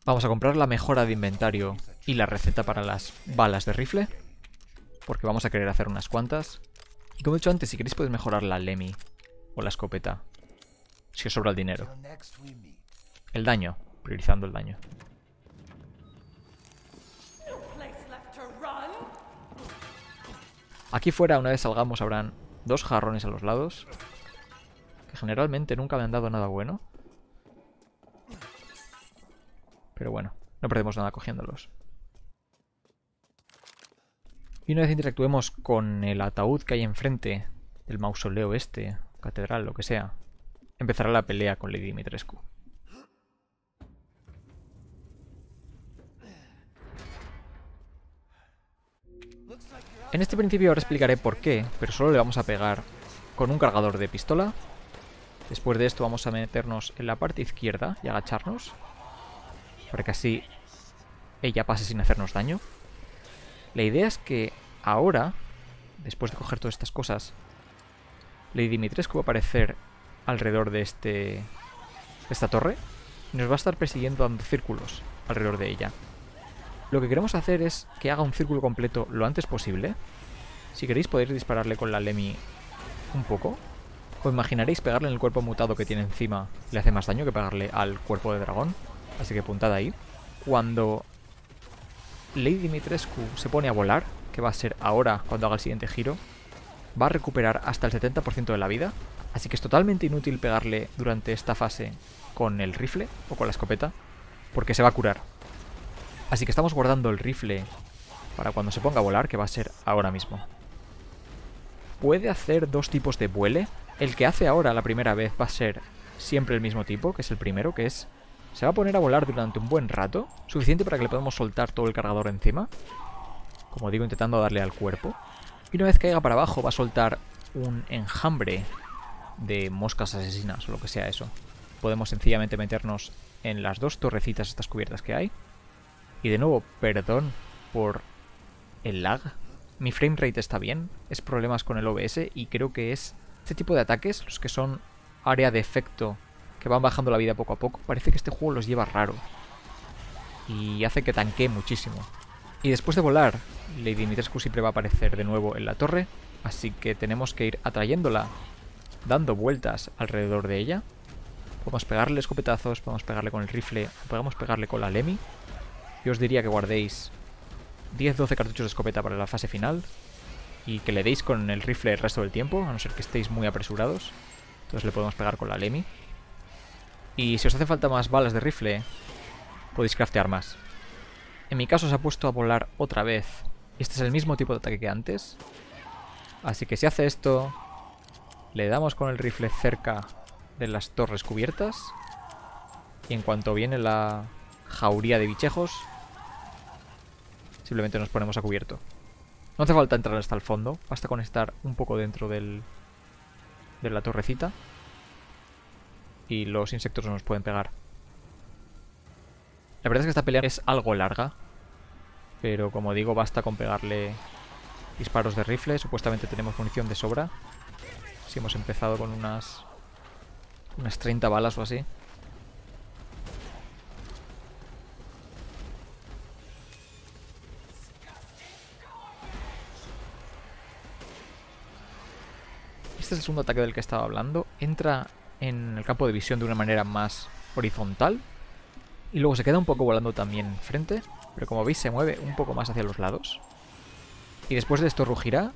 A: Vamos a comprar la mejora de inventario y la receta para las balas de rifle porque vamos a querer hacer unas cuantas. Y como he dicho antes, si queréis podéis mejorar la Lemi o la escopeta, si os sobra el dinero. El daño, priorizando el daño. Aquí fuera, una vez salgamos, habrán dos jarrones a los lados, que generalmente nunca me han dado nada bueno. Pero bueno, no perdemos nada cogiéndolos. Y una vez interactuemos con el ataúd que hay enfrente del mausoleo este, catedral, lo que sea, empezará la pelea con Lady Dimitrescu. En este principio ahora explicaré por qué, pero solo le vamos a pegar con un cargador de pistola. Después de esto vamos a meternos en la parte izquierda y agacharnos, para que así ella pase sin hacernos daño. La idea es que ahora, después de coger todas estas cosas, Lady Dimitrescu va a aparecer alrededor de este esta torre y nos va a estar persiguiendo dando círculos alrededor de ella. Lo que queremos hacer es que haga un círculo completo lo antes posible. Si queréis podéis dispararle con la Lemi un poco. O imaginaréis pegarle en el cuerpo mutado que tiene encima le hace más daño que pegarle al cuerpo de dragón. Así que puntada ahí. Cuando Lady Dimitrescu se pone a volar, que va a ser ahora cuando haga el siguiente giro, va a recuperar hasta el 70% de la vida, así que es totalmente inútil pegarle durante esta fase con el rifle o con la escopeta, porque se va a curar. Así que estamos guardando el rifle para cuando se ponga a volar, que va a ser ahora mismo. Puede hacer dos tipos de vuele. El que hace ahora la primera vez va a ser siempre el mismo tipo, que es el primero, que es se va a poner a volar durante un buen rato, suficiente para que le podamos soltar todo el cargador encima. Como digo, intentando darle al cuerpo. Y una vez caiga para abajo va a soltar un enjambre de moscas asesinas o lo que sea eso. Podemos sencillamente meternos en las dos torrecitas estas cubiertas que hay. Y de nuevo, perdón por el lag. Mi frame rate está bien, es problemas con el OBS y creo que es este tipo de ataques los que son área de efecto que van bajando la vida poco a poco, parece que este juego los lleva raro. Y hace que tanquee muchísimo. Y después de volar, Lady Mitrescu siempre va a aparecer de nuevo en la torre, así que tenemos que ir atrayéndola, dando vueltas alrededor de ella. Podemos pegarle escopetazos, podemos pegarle con el rifle, podemos pegarle con la Lemi. Yo os diría que guardéis 10-12 cartuchos de escopeta para la fase final y que le deis con el rifle el resto del tiempo, a no ser que estéis muy apresurados. Entonces le podemos pegar con la Lemi. Y si os hace falta más balas de rifle, podéis craftear más. En mi caso se ha puesto a volar otra vez. Este es el mismo tipo de ataque que antes. Así que si hace esto, le damos con el rifle cerca de las torres cubiertas. Y en cuanto viene la jauría de bichejos, simplemente nos ponemos a cubierto. No hace falta entrar hasta el fondo, basta con estar un poco dentro del, de la torrecita y los insectos no nos pueden pegar. La verdad es que esta pelea es algo larga, pero como digo, basta con pegarle disparos de rifle. Supuestamente tenemos munición de sobra. Si hemos empezado con unas, unas 30 balas o así. Este es el segundo ataque del que estaba hablando. Entra en el campo de visión de una manera más horizontal. Y luego se queda un poco volando también frente pero como veis se mueve un poco más hacia los lados. Y después de esto rugirá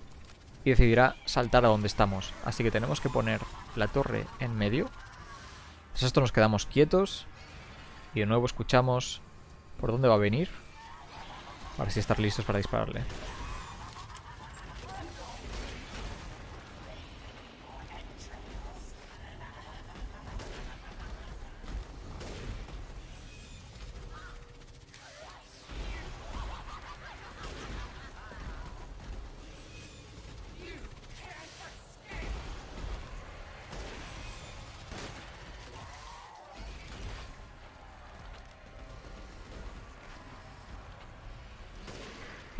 A: y decidirá saltar a donde estamos. Así que tenemos que poner la torre en medio. Entonces pues esto nos quedamos quietos y de nuevo escuchamos por dónde va a venir. Para así estar listos para dispararle.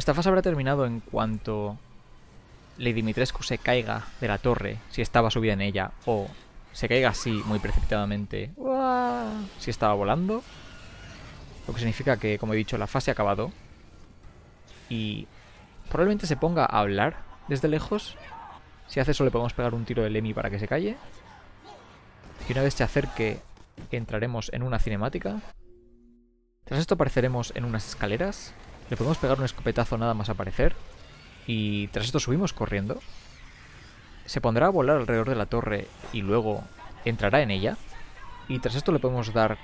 A: Esta fase habrá terminado en cuanto Lady Mitrescu se caiga de la torre, si estaba subida en ella, o se caiga así, muy precipitadamente, si estaba volando. Lo que significa que, como he dicho, la fase ha acabado. Y probablemente se ponga a hablar desde lejos. Si hace eso le podemos pegar un tiro de Lemmy para que se calle. Y una vez se acerque, entraremos en una cinemática. Tras esto apareceremos en unas escaleras le podemos pegar un escopetazo nada más aparecer. Y tras esto subimos corriendo. Se pondrá a volar alrededor de la torre y luego entrará en ella. Y tras esto le podemos dar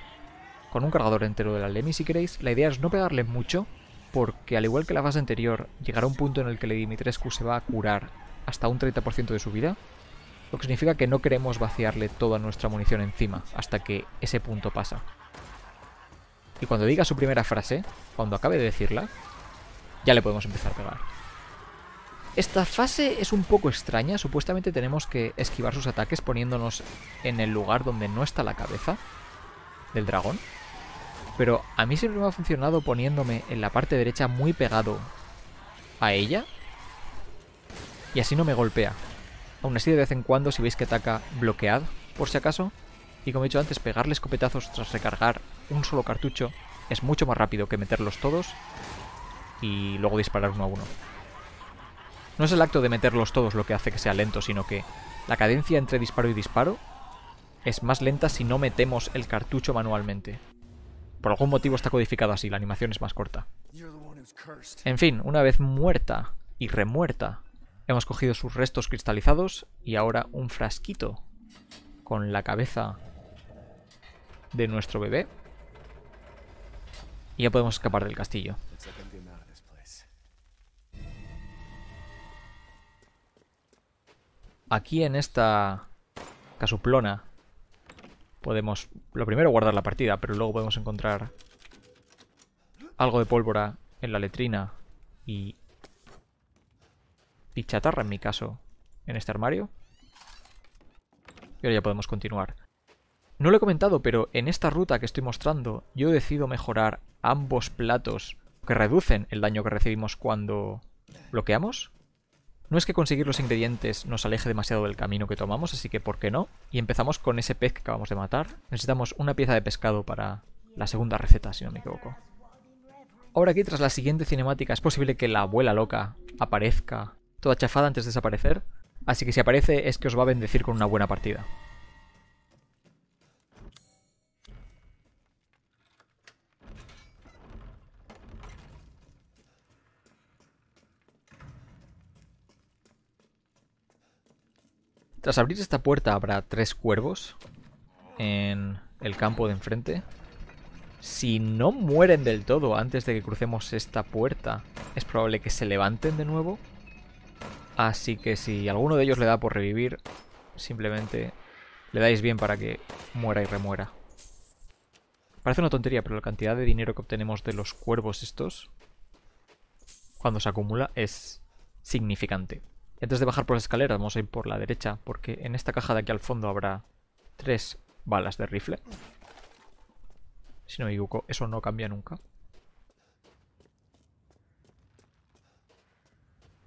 A: con un cargador entero de la Lemi si queréis. La idea es no pegarle mucho porque al igual que la fase anterior llegará un punto en el que le Dimitrescu se va a curar hasta un 30% de su vida. Lo que significa que no queremos vaciarle toda nuestra munición encima hasta que ese punto pasa. Y cuando diga su primera frase, cuando acabe de decirla, ya le podemos empezar a pegar. Esta fase es un poco extraña, supuestamente tenemos que esquivar sus ataques poniéndonos en el lugar donde no está la cabeza del dragón. Pero a mí siempre me ha funcionado poniéndome en la parte derecha muy pegado a ella. Y así no me golpea. Aún así de vez en cuando si veis que ataca bloquead, por si acaso, y como he dicho antes, pegarle escopetazos tras recargar un solo cartucho es mucho más rápido que meterlos todos y luego disparar uno a uno. No es el acto de meterlos todos lo que hace que sea lento, sino que la cadencia entre disparo y disparo es más lenta si no metemos el cartucho manualmente. Por algún motivo está codificado así, la animación es más corta. En fin, una vez muerta y remuerta, hemos cogido sus restos cristalizados y ahora un frasquito con la cabeza de nuestro bebé. Y ya podemos escapar del castillo. Aquí en esta casuplona podemos, lo primero, guardar la partida, pero luego podemos encontrar algo de pólvora en la letrina y, y chatarra en mi caso en este armario. Y ahora ya podemos continuar. No lo he comentado, pero en esta ruta que estoy mostrando, yo decido mejorar ambos platos que reducen el daño que recibimos cuando bloqueamos. No es que conseguir los ingredientes nos aleje demasiado del camino que tomamos, así que ¿por qué no? Y empezamos con ese pez que acabamos de matar. Necesitamos una pieza de pescado para la segunda receta, si no me equivoco. Ahora aquí, tras la siguiente cinemática, es posible que la abuela loca aparezca toda chafada antes de desaparecer, así que si aparece es que os va a bendecir con una buena partida. Tras abrir esta puerta habrá tres cuervos en el campo de enfrente. Si no mueren del todo antes de que crucemos esta puerta, es probable que se levanten de nuevo. Así que si alguno de ellos le da por revivir, simplemente le dais bien para que muera y remuera. Parece una tontería, pero la cantidad de dinero que obtenemos de los cuervos estos, cuando se acumula, es significante antes de bajar por las escaleras vamos a ir por la derecha porque en esta caja de aquí al fondo habrá tres balas de rifle. Si no me eso no cambia nunca.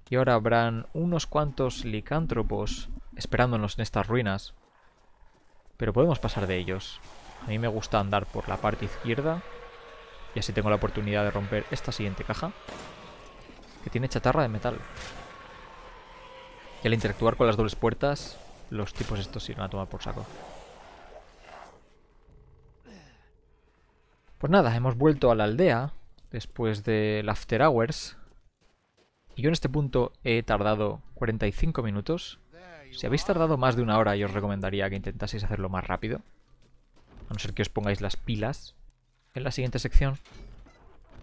A: Y ahora habrán unos cuantos licántropos esperándonos en estas ruinas. Pero podemos pasar de ellos. A mí me gusta andar por la parte izquierda. Y así tengo la oportunidad de romper esta siguiente caja. Que tiene chatarra de metal. Y al interactuar con las dobles puertas, los tipos estos se irán a tomar por saco. Pues nada, hemos vuelto a la aldea después del After Hours. Y yo en este punto he tardado 45 minutos. Si habéis tardado más de una hora, yo os recomendaría que intentaseis hacerlo más rápido. A no ser que os pongáis las pilas en la siguiente sección.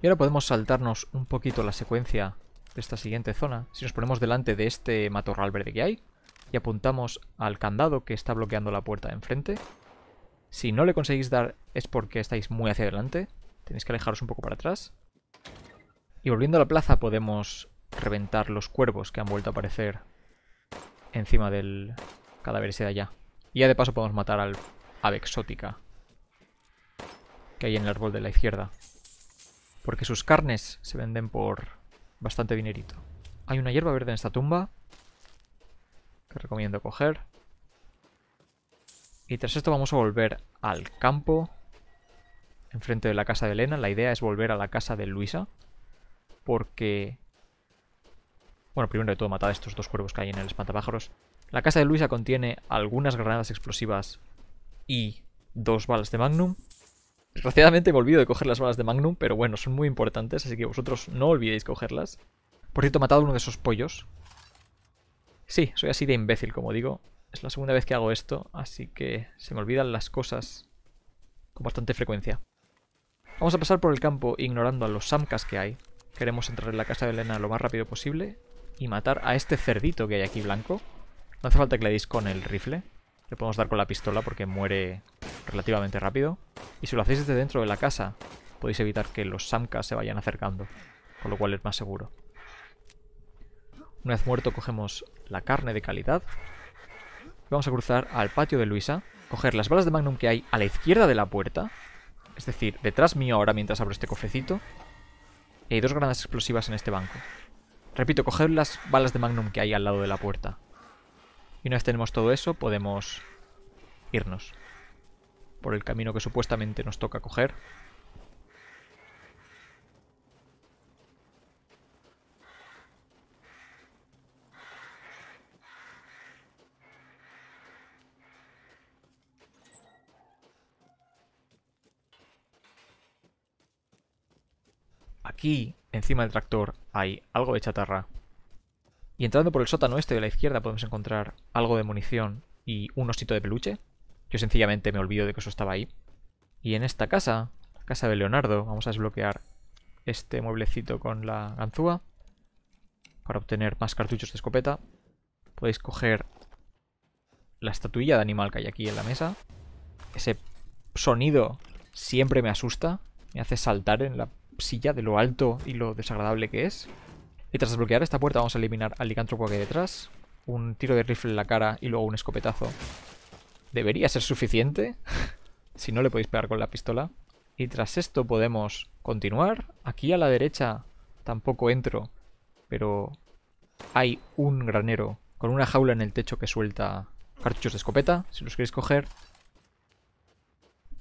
A: Y ahora podemos saltarnos un poquito la secuencia de esta siguiente zona, si nos ponemos delante de este matorral verde que hay y apuntamos al candado que está bloqueando la puerta de enfrente, si no le conseguís dar es porque estáis muy hacia adelante, tenéis que alejaros un poco para atrás. Y volviendo a la plaza podemos reventar los cuervos que han vuelto a aparecer encima del cadáver ese de allá. Y ya de paso podemos matar al ave exótica que hay en el árbol de la izquierda. Porque sus carnes se venden por bastante dinerito. Hay una hierba verde en esta tumba que recomiendo coger. Y tras esto vamos a volver al campo, enfrente de la casa de Elena. La idea es volver a la casa de Luisa, porque... Bueno, primero de todo matar a estos dos cuervos que hay en el espantapájaros. La casa de Luisa contiene algunas granadas explosivas y dos balas de magnum. Desgraciadamente me olvido de coger las balas de Magnum, pero bueno, son muy importantes, así que vosotros no olvidéis cogerlas. Por cierto, he matado uno de esos pollos. Sí, soy así de imbécil, como digo. Es la segunda vez que hago esto, así que se me olvidan las cosas con bastante frecuencia. Vamos a pasar por el campo ignorando a los samkas que hay. Queremos entrar en la casa de Elena lo más rápido posible y matar a este cerdito que hay aquí blanco. No hace falta que le deis con el rifle. Le podemos dar con la pistola porque muere relativamente rápido. Y si lo hacéis desde dentro de la casa, podéis evitar que los Samkas se vayan acercando, con lo cual es más seguro. Una vez muerto cogemos la carne de calidad. Vamos a cruzar al patio de Luisa, coger las balas de Magnum que hay a la izquierda de la puerta, es decir, detrás mío ahora mientras abro este cofrecito, y hay dos granadas explosivas en este banco. Repito, coger las balas de Magnum que hay al lado de la puerta. Y una vez tenemos todo eso, podemos irnos por el camino que supuestamente nos toca coger. Aquí, encima del tractor, hay algo de chatarra y entrando por el sótano este de la izquierda podemos encontrar algo de munición y un osito de peluche. Yo sencillamente me olvido de que eso estaba ahí. Y en esta casa, casa de Leonardo, vamos a desbloquear este mueblecito con la ganzúa para obtener más cartuchos de escopeta. Podéis coger la estatuilla de animal que hay aquí en la mesa. Ese sonido siempre me asusta, me hace saltar en la silla de lo alto y lo desagradable que es. Y tras desbloquear esta puerta vamos a eliminar al licántropo que hay detrás. Un tiro de rifle en la cara y luego un escopetazo. Debería ser suficiente. <laughs> si no le podéis pegar con la pistola. Y tras esto podemos continuar. Aquí a la derecha tampoco entro. Pero hay un granero con una jaula en el techo que suelta cartuchos de escopeta. Si los queréis coger.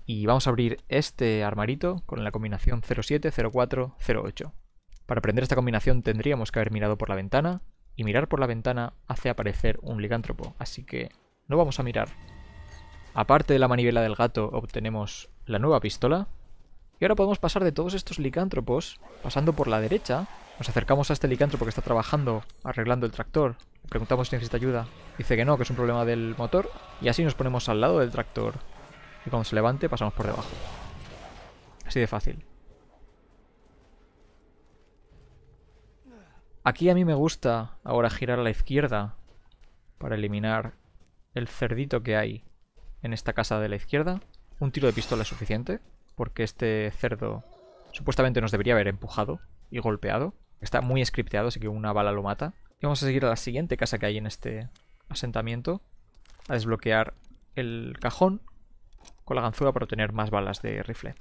A: Y vamos a abrir este armarito con la combinación 07, 04, 08. Para aprender esta combinación tendríamos que haber mirado por la ventana, y mirar por la ventana hace aparecer un licántropo, así que no vamos a mirar. Aparte de la manivela del gato obtenemos la nueva pistola, y ahora podemos pasar de todos estos licántropos, pasando por la derecha, nos acercamos a este licántropo que está trabajando arreglando el tractor, le preguntamos si necesita ayuda, dice que no, que es un problema del motor, y así nos ponemos al lado del tractor, y cuando se levante pasamos por debajo. Así de fácil. Aquí a mí me gusta ahora girar a la izquierda para eliminar el cerdito que hay en esta casa de la izquierda. Un tiro de pistola es suficiente porque este cerdo supuestamente nos debería haber empujado y golpeado. Está muy scripteado, así que una bala lo mata. Y vamos a seguir a la siguiente casa que hay en este asentamiento a desbloquear el cajón con la ganzúa para obtener más balas de rifle.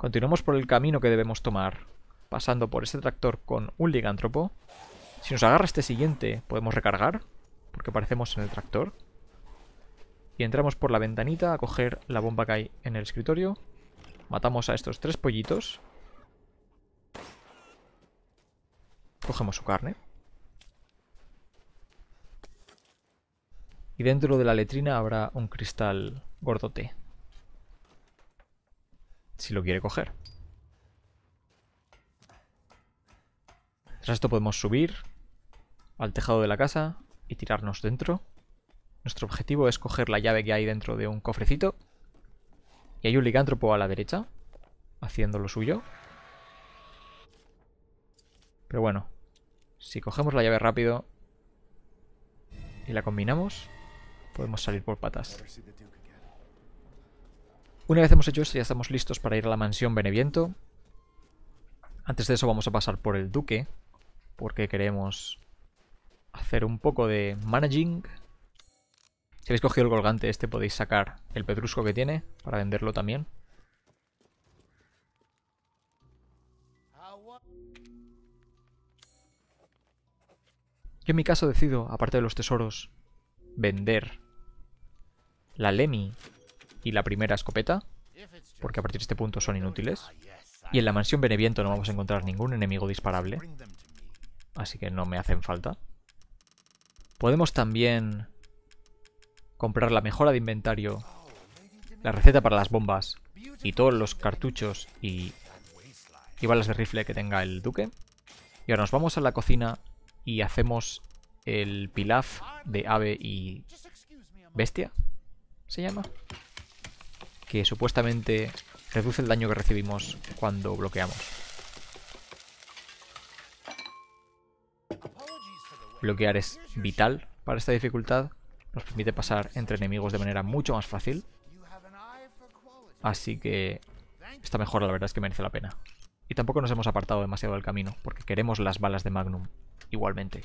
A: Continuamos por el camino que debemos tomar, pasando por este tractor con un ligántropo. Si nos agarra este siguiente, podemos recargar, porque aparecemos en el tractor. Y entramos por la ventanita a coger la bomba que hay en el escritorio. Matamos a estos tres pollitos. Cogemos su carne. Y dentro de la letrina habrá un cristal gordote si lo quiere coger. Tras esto podemos subir al tejado de la casa y tirarnos dentro. Nuestro objetivo es coger la llave que hay dentro de un cofrecito. Y hay un licántropo a la derecha, haciendo lo suyo. Pero bueno, si cogemos la llave rápido y la combinamos, podemos salir por patas. Una vez hemos hecho esto ya estamos listos para ir a la mansión Beneviento. Antes de eso vamos a pasar por el duque, porque queremos hacer un poco de managing. Si habéis cogido el colgante este podéis sacar el pedrusco que tiene para venderlo también. Yo en mi caso decido, aparte de los tesoros, vender la Lemi y la primera escopeta, porque a partir de este punto son inútiles. Y en la mansión Beneviento no vamos a encontrar ningún enemigo disparable, así que no me hacen falta. Podemos también comprar la mejora de inventario, la receta para las bombas y todos los cartuchos y, y balas de rifle que tenga el duque. Y ahora nos vamos a la cocina y hacemos el pilaf de ave y bestia, ¿se llama? que supuestamente reduce el daño que recibimos cuando bloqueamos. Bloquear es vital para esta dificultad, nos permite pasar entre enemigos de manera mucho más fácil, así que esta mejora la verdad es que merece la pena. Y tampoco nos hemos apartado demasiado del camino, porque queremos las balas de Magnum igualmente.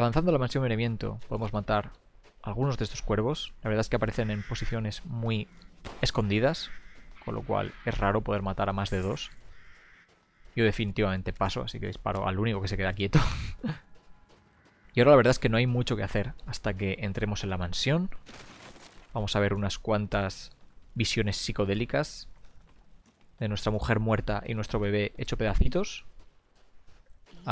A: Avanzando a la mansión venimiento podemos matar algunos de estos cuervos. La verdad es que aparecen en posiciones muy escondidas, con lo cual es raro poder matar a más de dos. Yo definitivamente paso, así que disparo al único que se queda quieto. <laughs> y ahora la verdad es que no hay mucho que hacer hasta que entremos en la mansión. Vamos a ver unas cuantas visiones psicodélicas de nuestra mujer muerta y nuestro bebé hecho pedacitos.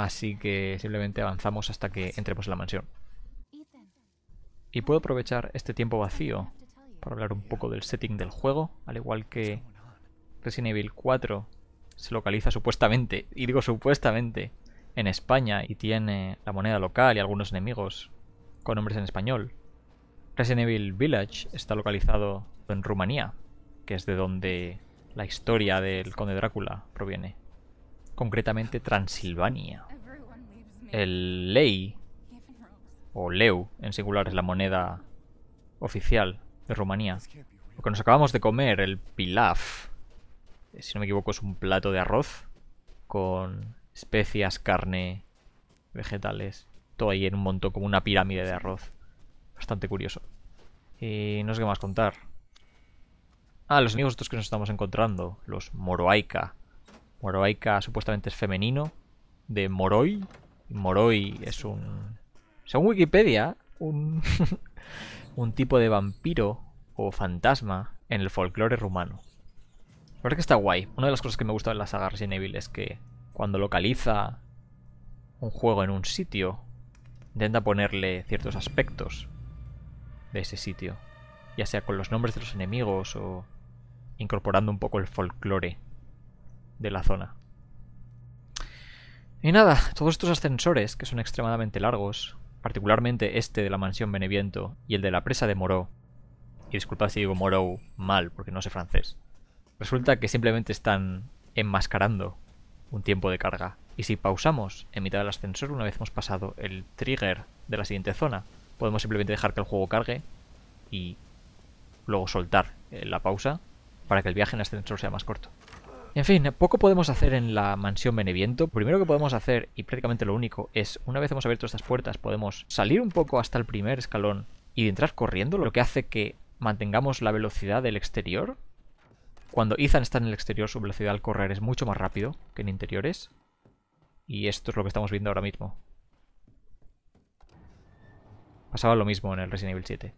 A: Así que simplemente avanzamos hasta que entremos en la mansión. Y puedo aprovechar este tiempo vacío para hablar un poco del setting del juego, al igual que Resident Evil 4 se localiza supuestamente, y digo supuestamente, en España y tiene la moneda local y algunos enemigos con nombres en español. Resident Evil Village está localizado en Rumanía, que es de donde la historia del Conde Drácula proviene concretamente Transilvania. El lei, o leu, en singular es la moneda oficial de Rumanía. Lo que nos acabamos de comer, el pilaf, eh, si no me equivoco es un plato de arroz con especias, carne, vegetales, todo ahí en un montón como una pirámide de arroz. Bastante curioso. Y no sé qué más contar. Ah, los amigos estos que nos estamos encontrando, los moroica. Moroaika supuestamente es femenino, de Moroi. Moroi es un... Según Wikipedia, un, <laughs> un tipo de vampiro o fantasma en el folclore rumano. La verdad que está guay. Una de las cosas que me gusta de la saga Resident Evil es que cuando localiza un juego en un sitio, intenta ponerle ciertos aspectos de ese sitio. Ya sea con los nombres de los enemigos o incorporando un poco el folclore de la zona. Y nada, todos estos ascensores, que son extremadamente largos, particularmente este de la mansión Beneviento y el de la presa de Moreau, y disculpad si digo Moreau mal, porque no sé francés, resulta que simplemente están enmascarando un tiempo de carga. Y si pausamos en mitad del ascensor, una vez hemos pasado el trigger de la siguiente zona, podemos simplemente dejar que el juego cargue y luego soltar la pausa para que el viaje en ascensor sea más corto. En fin, poco podemos hacer en la mansión Beneviento. Primero que podemos hacer, y prácticamente lo único, es una vez hemos abierto estas puertas, podemos salir un poco hasta el primer escalón y entrar corriendo, lo que hace que mantengamos la velocidad del exterior. Cuando Ethan está en el exterior, su velocidad al correr es mucho más rápido que en interiores. Y esto es lo que estamos viendo ahora mismo. Pasaba lo mismo en el Resident Evil 7.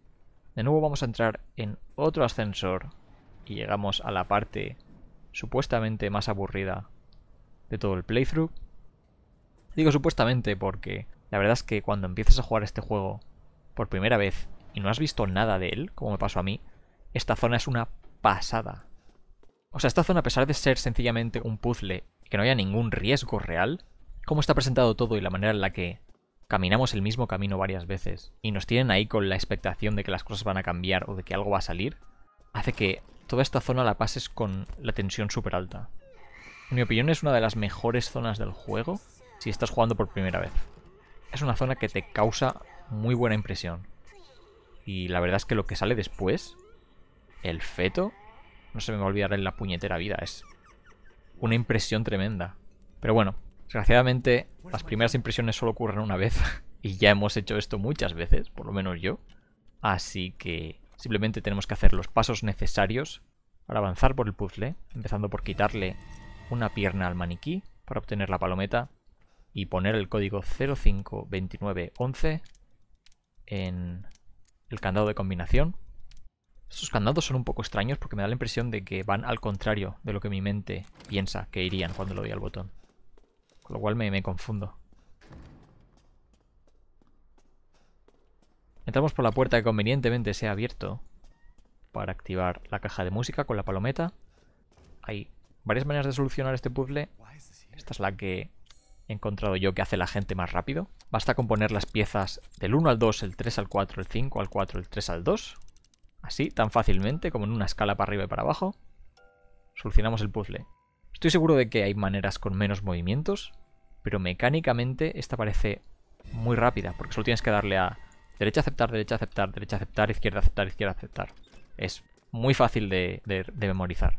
A: De nuevo vamos a entrar en otro ascensor y llegamos a la parte supuestamente más aburrida de todo el playthrough. Digo supuestamente porque la verdad es que cuando empiezas a jugar este juego por primera vez y no has visto nada de él, como me pasó a mí, esta zona es una pasada. O sea, esta zona a pesar de ser sencillamente un puzzle y que no haya ningún riesgo real, cómo está presentado todo y la manera en la que caminamos el mismo camino varias veces y nos tienen ahí con la expectación de que las cosas van a cambiar o de que algo va a salir, hace que toda esta zona la pases con la tensión súper alta. En mi opinión es una de las mejores zonas del juego si estás jugando por primera vez. Es una zona que te causa muy buena impresión. Y la verdad es que lo que sale después, el feto, no se me va a olvidar en la puñetera vida. Es una impresión tremenda. Pero bueno, desgraciadamente las primeras impresiones solo ocurren una vez. <laughs> Y ya hemos hecho esto muchas veces, por lo menos yo. Así que Simplemente tenemos que hacer los pasos necesarios para avanzar por el puzzle, empezando por quitarle una pierna al maniquí para obtener la palometa y poner el código 052911 en el candado de combinación. Estos candados son un poco extraños porque me da la impresión de que van al contrario de lo que mi mente piensa que irían cuando lo doy al botón. Con lo cual me confundo. Entramos por la puerta que convenientemente se ha abierto para activar la caja de música con la palometa. Hay varias maneras de solucionar este puzzle. Esta es la que he encontrado yo que hace la gente más rápido. Basta con poner las piezas del 1 al 2, el 3 al 4, el 5 al 4, el 3 al 2. Así, tan fácilmente, como en una escala para arriba y para abajo. Solucionamos el puzzle. Estoy seguro de que hay maneras con menos movimientos, pero mecánicamente esta parece muy rápida, porque solo tienes que darle a Derecha aceptar, derecha aceptar, derecha aceptar, izquierda aceptar, izquierda aceptar. Es muy fácil de, memorizar.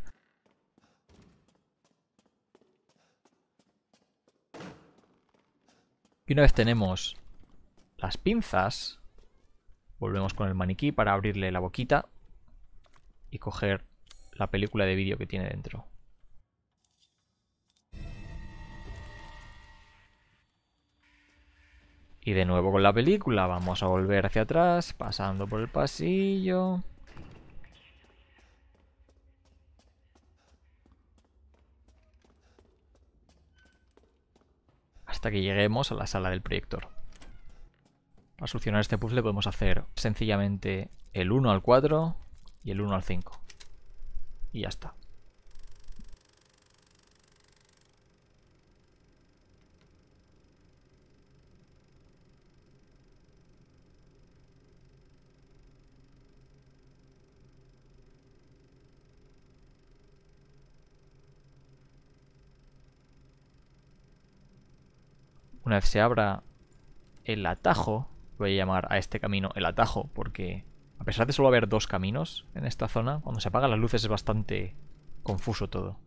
A: Y una vez tenemos las pinzas, volvemos con el maniquí para abrirle la boquita y coger la película de vídeo que tiene dentro. Y de nuevo con la película, vamos a volver hacia atrás, pasando por el pasillo. Hasta que lleguemos a la sala del proyector. Para solucionar este puzzle podemos hacer sencillamente el 1 al 4 y el 1 al 5. Y ya está. Una vez se abra el atajo, voy a llamar a este camino el atajo porque a pesar de solo haber dos caminos en esta zona, cuando se apagan las luces es bastante confuso todo.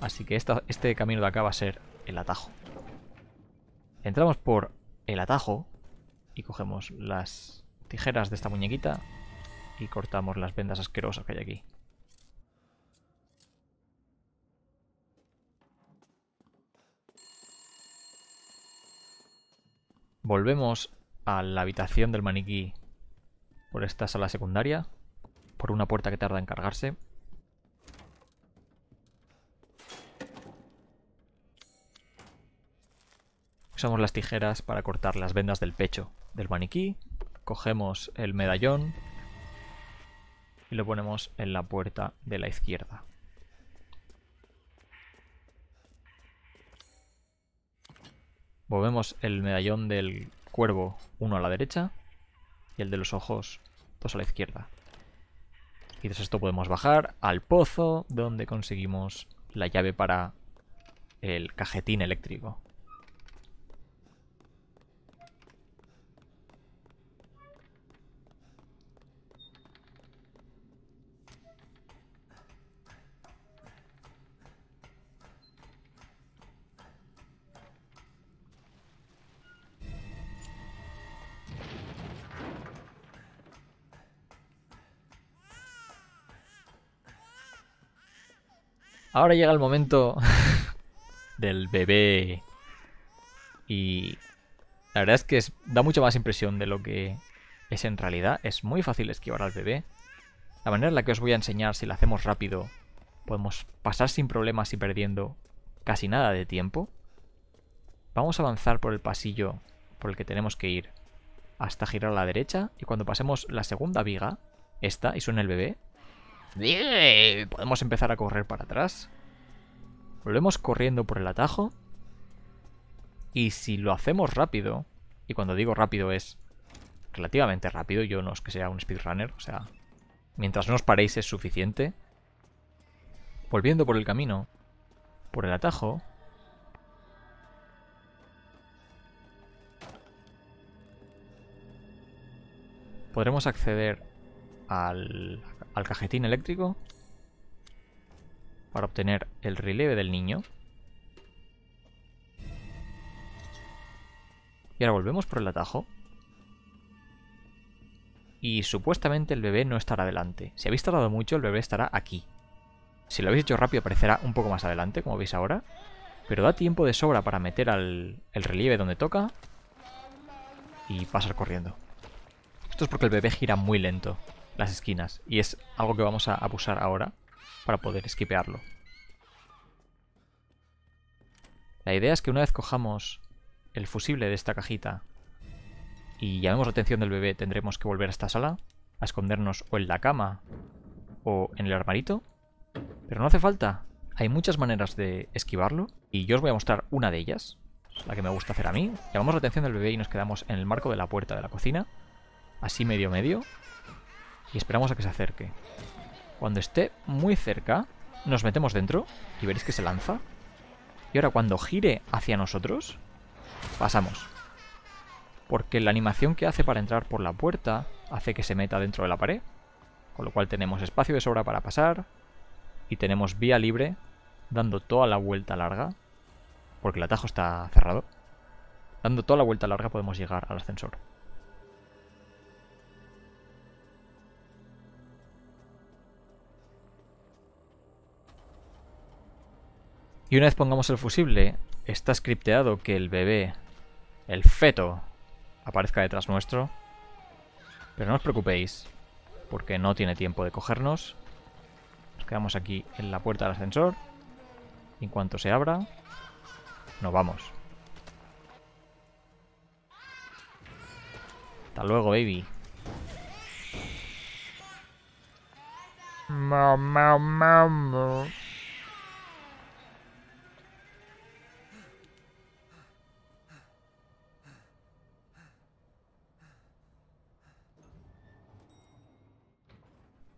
A: Así que este camino de acá va a ser el atajo. Entramos por el atajo y cogemos las tijeras de esta muñequita y cortamos las vendas asquerosas que hay aquí. Volvemos a la habitación del maniquí por esta sala secundaria, por una puerta que tarda en cargarse. Usamos las tijeras para cortar las vendas del pecho del maniquí, cogemos el medallón y lo ponemos en la puerta de la izquierda. Volvemos el medallón del cuervo uno a la derecha y el de los ojos dos a la izquierda. Y tras esto podemos bajar al pozo donde conseguimos la llave para el cajetín eléctrico. Ahora llega el momento <laughs> del bebé. Y la verdad es que da mucha más impresión de lo que es en realidad. Es muy fácil esquivar al bebé. La manera en la que os voy a enseñar, si la hacemos rápido, podemos pasar sin problemas y perdiendo casi nada de tiempo. Vamos a avanzar por el pasillo por el que tenemos que ir hasta girar a la derecha y cuando pasemos la segunda viga, esta, y suena el bebé, Podemos empezar a correr para atrás. Volvemos corriendo por el atajo. Y si lo hacemos rápido, y cuando digo rápido es relativamente rápido, yo no es que sea un speedrunner, o sea, mientras no os paréis es suficiente. Volviendo por el camino, por el atajo, podremos acceder al al cajetín eléctrico para obtener el relieve del niño. Y ahora volvemos por el atajo. Y supuestamente el bebé no estará adelante. Si habéis tardado mucho, el bebé estará aquí. Si lo habéis hecho rápido, aparecerá un poco más adelante, como veis ahora. Pero da tiempo de sobra para meter al, el relieve donde toca y pasar corriendo. Esto es porque el bebé gira muy lento las esquinas. Y es algo que vamos a abusar ahora para poder esquipearlo. La idea es que una vez cojamos el fusible de esta cajita y llamemos la atención del bebé, tendremos que volver a esta sala, a escondernos o en la cama o en el armarito. Pero no hace falta. Hay muchas maneras de esquivarlo y yo os voy a mostrar una de ellas, la que me gusta hacer a mí. Llamamos la atención del bebé y nos quedamos en el marco de la puerta de la cocina, así medio medio, y esperamos a que se acerque. Cuando esté muy cerca, nos metemos dentro y veréis que se lanza. Y ahora cuando gire hacia nosotros, pasamos. Porque la animación que hace para entrar por la puerta hace que se meta dentro de la pared. Con lo cual tenemos espacio de sobra para pasar y tenemos vía libre dando toda la vuelta larga. Porque el atajo está cerrado. Dando toda la vuelta larga podemos llegar al ascensor. Y una vez pongamos el fusible, está scripteado que el bebé, el feto, aparezca detrás nuestro. Pero no os preocupéis, porque no tiene tiempo de cogernos. Nos quedamos aquí en la puerta del ascensor. Y en cuanto se abra, nos vamos. Hasta luego, baby. Mau, mau,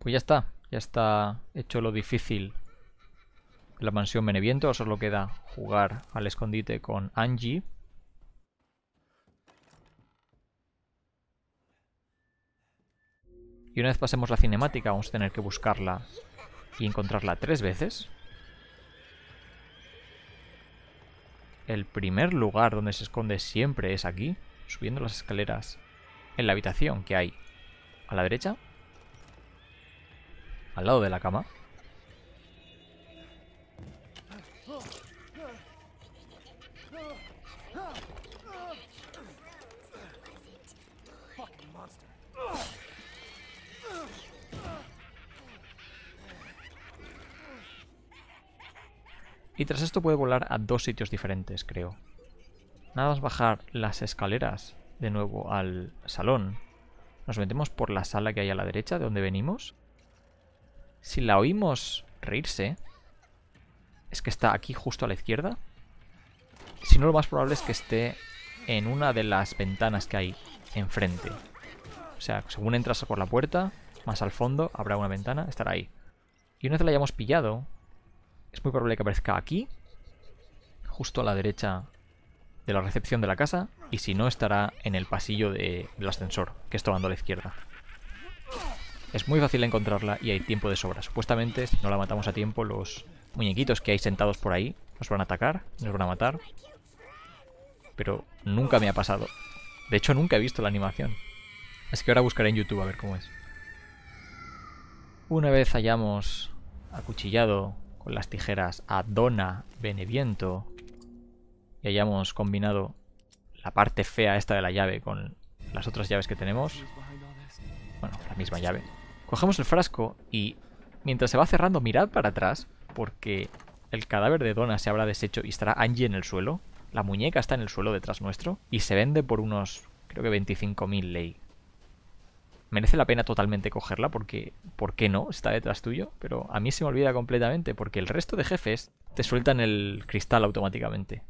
A: Pues ya está, ya está hecho lo difícil la mansión Beneviento. Solo queda jugar al escondite con Angie. Y una vez pasemos la cinemática vamos a tener que buscarla y encontrarla tres veces. El primer lugar donde se esconde siempre es aquí, subiendo las escaleras en la habitación que hay a la derecha. Al lado de la cama. Y tras esto puede volar a dos sitios diferentes, creo. Nada más bajar las escaleras de nuevo al salón. Nos metemos por la sala que hay a la derecha de donde venimos. Si la oímos reírse... Es que está aquí justo a la izquierda. Si no, lo más probable es que esté en una de las ventanas que hay enfrente. O sea, según entras por la puerta, más al fondo, habrá una ventana, estará ahí. Y una vez la hayamos pillado, es muy probable que aparezca aquí, justo a la derecha de la recepción de la casa, y si no, estará en el pasillo del ascensor, que está tomando a la izquierda. Es muy fácil encontrarla y hay tiempo de sobra. Supuestamente, si no la matamos a tiempo, los muñequitos que hay sentados por ahí nos van a atacar, nos van a matar. Pero nunca me ha pasado. De hecho, nunca he visto la animación. Así que ahora buscaré en YouTube a ver cómo es. Una vez hayamos acuchillado con las tijeras a Dona Beneviento y hayamos combinado la parte fea esta de la llave con las otras llaves que tenemos, bueno, la misma llave, Cogemos el frasco y mientras se va cerrando, mirad para atrás porque el cadáver de Donna se habrá deshecho y estará Angie en el suelo. La muñeca está en el suelo detrás nuestro y se vende por unos, creo que 25.000 ley. Merece la pena totalmente cogerla porque, ¿por qué no? Está detrás tuyo, pero a mí se me olvida completamente porque el resto de jefes te sueltan el cristal automáticamente.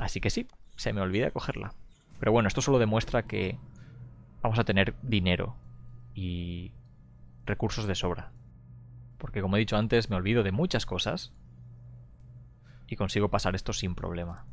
A: Así que sí, se me olvida cogerla. Pero bueno, esto solo demuestra que vamos a tener dinero y recursos de sobra. Porque como he dicho antes, me olvido de muchas cosas y consigo pasar esto sin problema.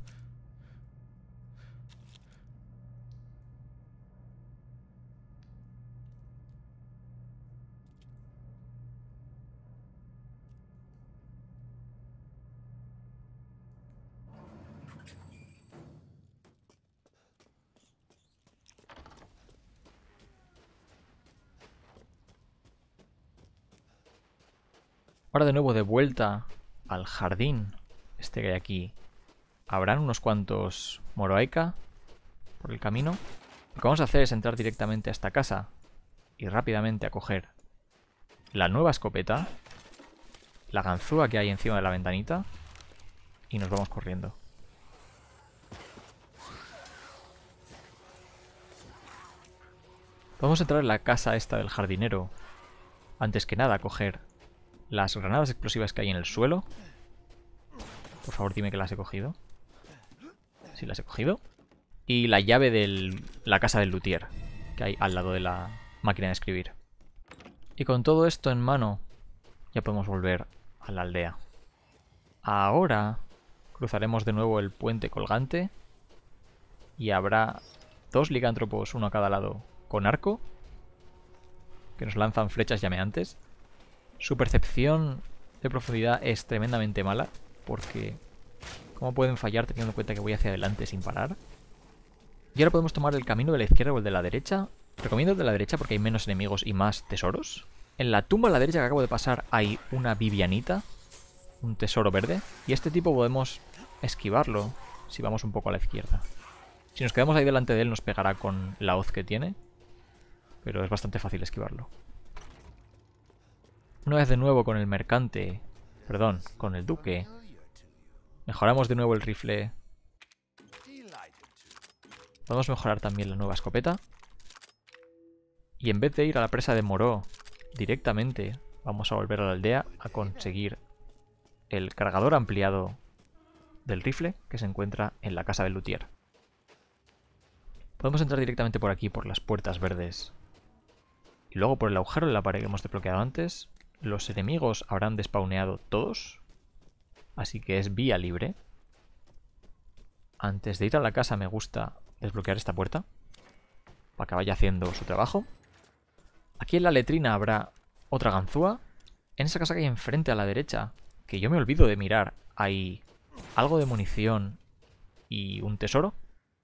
A: de nuevo de vuelta al jardín este que hay aquí. Habrán unos cuantos moroaica por el camino. Lo que vamos a hacer es entrar directamente a esta casa y rápidamente a coger la nueva escopeta, la ganzúa que hay encima de la ventanita y nos vamos corriendo. Vamos a entrar en la casa esta del jardinero. Antes que nada, a coger las granadas explosivas que hay en el suelo. Por favor, dime que las he cogido. Sí, las he cogido. Y la llave de la casa del luthier, que hay al lado de la máquina de escribir. Y con todo esto en mano, ya podemos volver a la aldea. Ahora cruzaremos de nuevo el puente colgante y habrá dos ligántropos, uno a cada lado, con arco, que nos lanzan flechas llameantes. Su percepción de profundidad es tremendamente mala, porque ¿cómo pueden fallar teniendo en cuenta que voy hacia adelante sin parar? Y ahora podemos tomar el camino de la izquierda o el de la derecha. Recomiendo el de la derecha porque hay menos enemigos y más tesoros. En la tumba a la derecha que acabo de pasar hay una Vivianita, un tesoro verde, y este tipo podemos esquivarlo si vamos un poco a la izquierda. Si nos quedamos ahí delante de él nos pegará con la hoz que tiene, pero es bastante fácil esquivarlo. Una vez de nuevo con el mercante, perdón, con el duque, mejoramos de nuevo el rifle. Podemos mejorar también la nueva escopeta. Y en vez de ir a la presa de Moró directamente, vamos a volver a la aldea a conseguir el cargador ampliado del rifle que se encuentra en la casa de luthier. Podemos entrar directamente por aquí, por las puertas verdes. Y luego por el agujero en la pared que hemos desbloqueado antes, los enemigos habrán despauneado todos. Así que es vía libre. Antes de ir a la casa me gusta desbloquear esta puerta. Para que vaya haciendo su trabajo. Aquí en la letrina habrá otra ganzúa. En esa casa que hay enfrente a la derecha. Que yo me olvido de mirar. Hay algo de munición y un tesoro.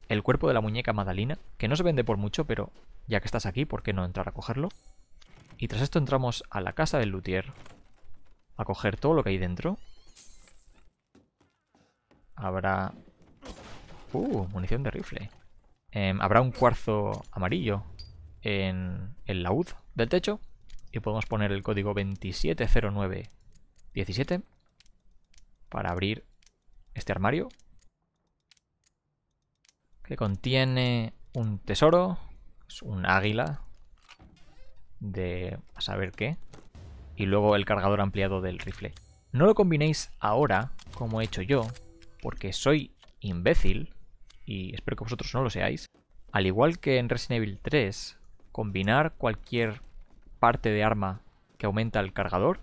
A: El cuerpo de la muñeca Madalina. Que no se vende por mucho, pero ya que estás aquí, ¿por qué no entrar a cogerlo? Y tras esto entramos a la casa del luthier. A coger todo lo que hay dentro. Habrá... Uh, munición de rifle. Em, habrá un cuarzo amarillo en el laúd del techo. Y podemos poner el código 270917 para abrir este armario. Que contiene un tesoro, es un águila, de a saber qué. Y luego el cargador ampliado del rifle. No lo combinéis ahora, como he hecho yo, porque soy imbécil, y espero que vosotros no lo seáis. Al igual que en Resident Evil 3, combinar cualquier parte de arma que aumenta el cargador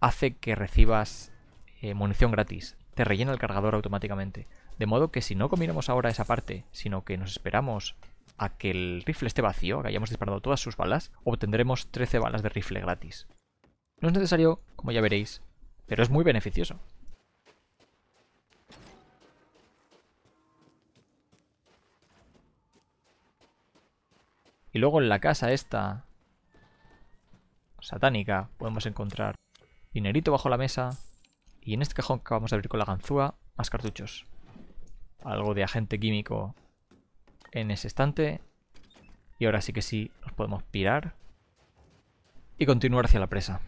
A: hace que recibas eh, munición gratis. Te rellena el cargador automáticamente. De modo que si no combinamos ahora esa parte, sino que nos esperamos a que el rifle esté vacío, que hayamos disparado todas sus balas, obtendremos 13 balas de rifle gratis. No es necesario, como ya veréis, pero es muy beneficioso. Y luego en la casa esta satánica podemos encontrar dinerito bajo la mesa y en este cajón que vamos a abrir con la ganzúa, más cartuchos. Algo de agente químico en ese estante. Y ahora sí que sí nos podemos pirar y continuar hacia la presa.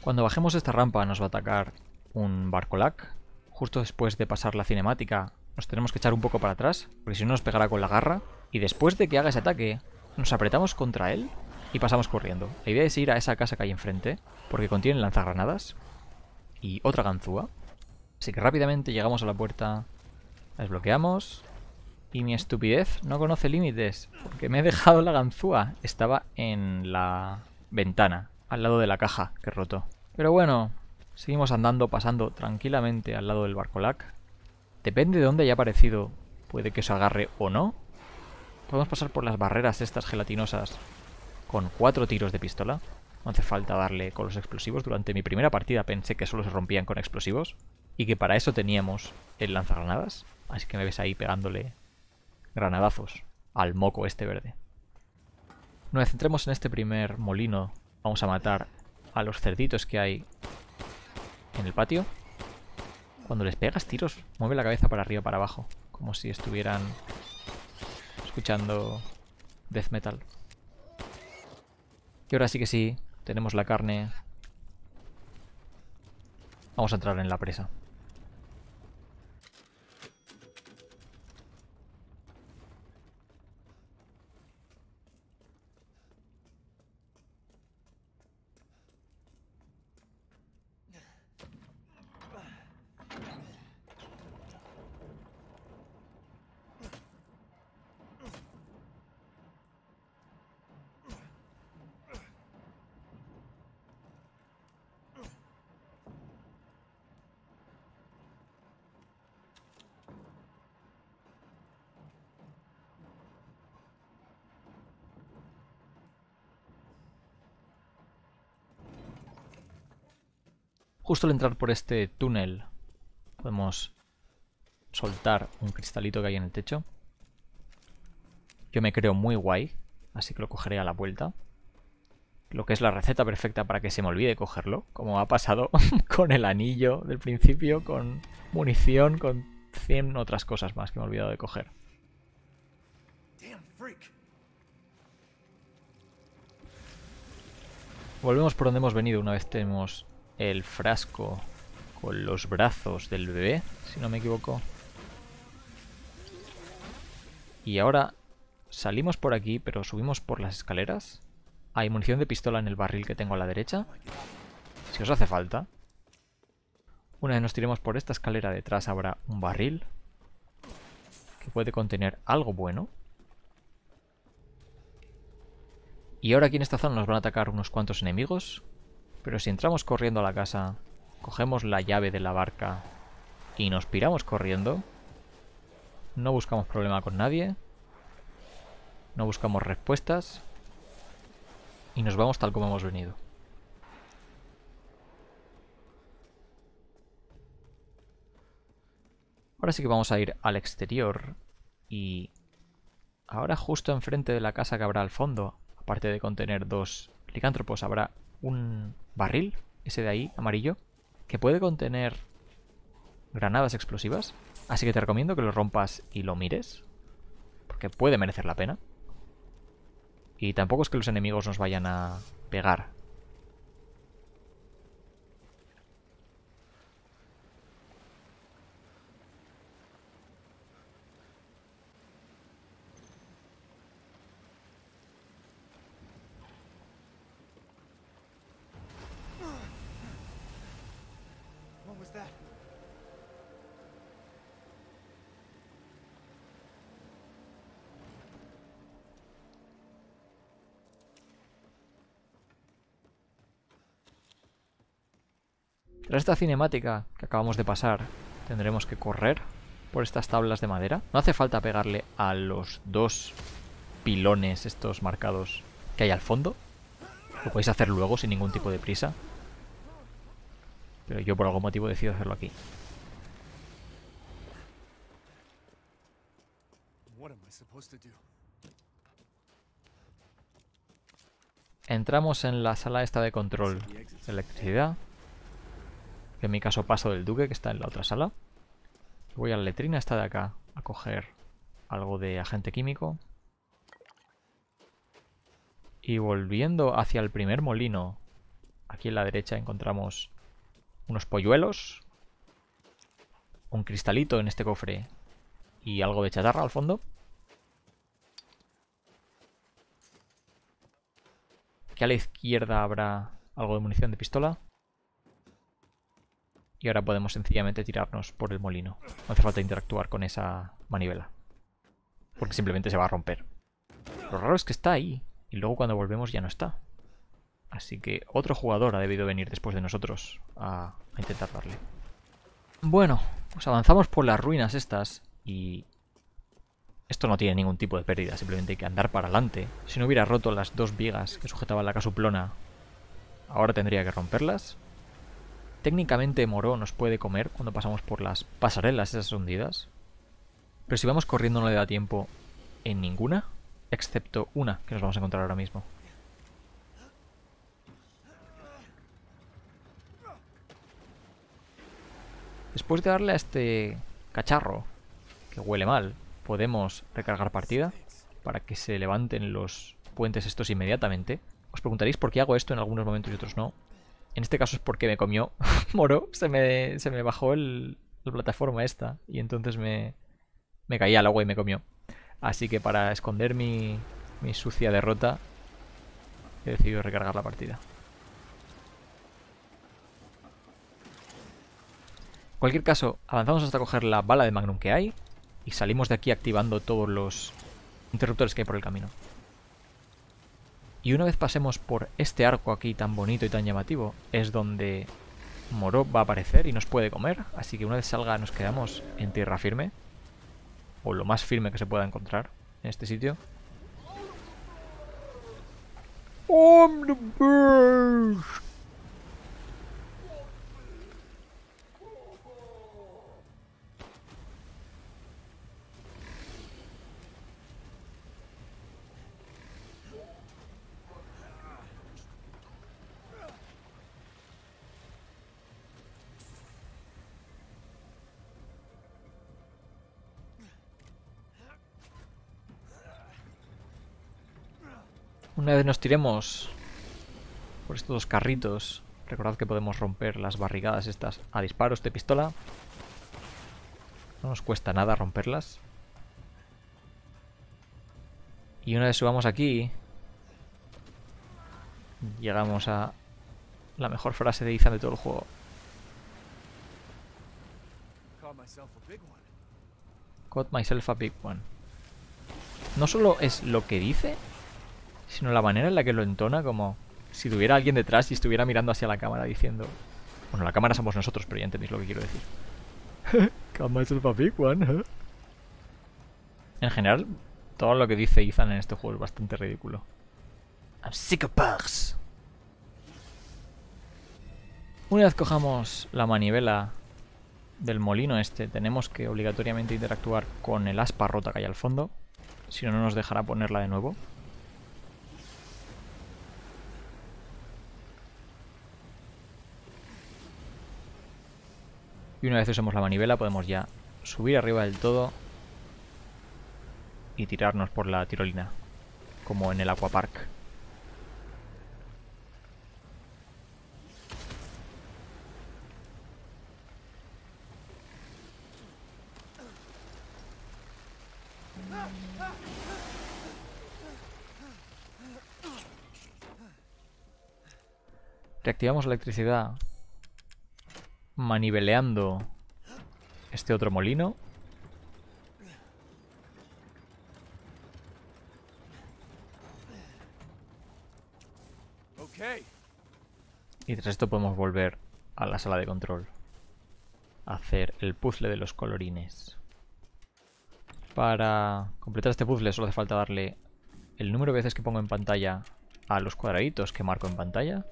A: Cuando bajemos esta rampa nos va a atacar un barco barcolac. Justo después de pasar la cinemática nos tenemos que echar un poco para atrás, porque si no nos pegará con la garra. Y después de que haga ese ataque, nos apretamos contra él y pasamos corriendo. La idea es ir a esa casa que hay enfrente, porque contiene lanzagranadas y otra ganzúa. Así que rápidamente llegamos a la puerta, la desbloqueamos. Y mi estupidez no conoce límites, porque me he dejado la ganzúa. Estaba en la ventana, al lado de la caja que roto. Pero bueno, seguimos andando, pasando tranquilamente al lado del barcolac. Depende de dónde haya aparecido, puede que se agarre o no, Podemos pasar por las barreras estas gelatinosas con cuatro tiros de pistola. No hace falta darle con los explosivos. Durante mi primera partida pensé que solo se rompían con explosivos y que para eso teníamos el lanzagranadas. Así que me ves ahí pegándole granadazos al moco este verde. Nos centremos en este primer molino. Vamos a matar a los cerditos que hay en el patio. Cuando les pegas tiros, mueve la cabeza para arriba para abajo. Como si estuvieran escuchando death metal. Y ahora sí que sí, tenemos la carne. Vamos a entrar en la presa. Justo al entrar por este túnel podemos soltar un cristalito que hay en el techo. Yo me creo muy guay, así que lo cogeré a la vuelta. Lo que es la receta perfecta para que se me olvide cogerlo, como ha pasado <laughs> con el anillo del principio, con munición, con 100 otras cosas más que me he olvidado de coger. Volvemos por donde hemos venido una vez tenemos el frasco con los brazos del bebé, si no me equivoco. Y ahora salimos por aquí, pero subimos por las escaleras. Hay munición de pistola en el barril que tengo a la derecha. Si os hace falta. Una vez nos tiremos por esta escalera detrás habrá un barril. Que puede contener algo bueno. Y ahora aquí en esta zona nos van a atacar unos cuantos enemigos. Pero si entramos corriendo a la casa, cogemos la llave de la barca y nos piramos corriendo, no buscamos problema con nadie, no buscamos respuestas y nos vamos tal como hemos venido. Ahora sí que vamos a ir al exterior y ahora justo enfrente de la casa que habrá al fondo, aparte de contener dos licántropos, habrá un barril, ese de ahí, amarillo, que puede contener granadas explosivas. Así que te recomiendo que lo rompas y lo mires, porque puede merecer la pena. Y tampoco es que los enemigos nos vayan a pegar esta cinemática que acabamos de pasar, tendremos que correr por estas tablas de madera. No hace falta pegarle a los dos pilones estos marcados que hay al fondo. Lo podéis hacer luego sin ningún tipo de prisa. Pero yo por algún motivo decido hacerlo aquí. Entramos en la sala esta de control de electricidad. Que en mi caso paso del duque, que está en la otra sala. Voy a la letrina esta de acá a coger algo de agente químico. Y volviendo hacia el primer molino, aquí en la derecha encontramos unos polluelos, un cristalito en este cofre y algo de chatarra al fondo. Aquí a la izquierda habrá algo de munición de pistola y ahora podemos sencillamente tirarnos por el molino. No hace falta interactuar con esa manivela. Porque simplemente se va a romper. Lo raro es que está ahí. Y luego cuando volvemos ya no está. Así que otro jugador ha debido venir después de nosotros a, intentar darle. Bueno, pues avanzamos por las ruinas estas y... Esto no tiene ningún tipo de pérdida, simplemente hay que andar para adelante. Si no hubiera roto las dos vigas que sujetaban la casuplona, ahora tendría que romperlas técnicamente Moro nos puede comer cuando pasamos por las pasarelas esas hundidas. Pero si vamos corriendo no le da tiempo en ninguna, excepto una que nos vamos a encontrar ahora mismo. Después de darle a este cacharro, que huele mal, podemos recargar partida para que se levanten los puentes estos inmediatamente. Os preguntaréis por qué hago esto en algunos momentos y otros no. En este caso es porque me comió <laughs> Moro, se me, bajó el, la plataforma esta y entonces me, caía caí al agua y me comió. Así que para esconder mi, mi sucia derrota he decidido recargar la partida. En cualquier caso, avanzamos hasta coger la bala de Magnum que hay y salimos de aquí activando todos los interruptores que hay por el camino. Y una vez pasemos por este arco aquí tan bonito y tan llamativo, es donde Moro va a aparecer y nos puede comer. Así que una vez salga nos quedamos en tierra firme. O lo más firme que se pueda encontrar en este sitio. Una vez nos tiremos por estos dos carritos, recordad que podemos romper las barrigadas estas a disparos de pistola. No nos cuesta nada romperlas. Y una vez subamos aquí, llegamos a la mejor frase de Izan de todo el juego. Caught myself a big one. No solo es lo que dice, sino la manera en la que lo entona como si tuviera alguien detrás y estuviera mirando hacia la cámara diciendo... Bueno, la cámara somos nosotros, pero ya entendéis lo que quiero decir. <laughs> es el eh. En general, todo lo que dice Ethan en este juego es bastante ridículo. I'm sick of Una vez cojamos la manivela del molino este, tenemos que obligatoriamente interactuar con el aspa rota que hay al fondo. Si no, no nos dejará ponerla de nuevo. Y una vez usemos la manivela podemos ya subir arriba del todo y tirarnos por la tirolina, como en el aquapark. Reactivamos la electricidad maniveleando este otro molino. Y tras esto podemos volver a la sala de control. hacer el puzzle de los colorines. Para completar este puzzle solo hace falta darle el número de veces que pongo en pantalla a los cuadraditos que marco en pantalla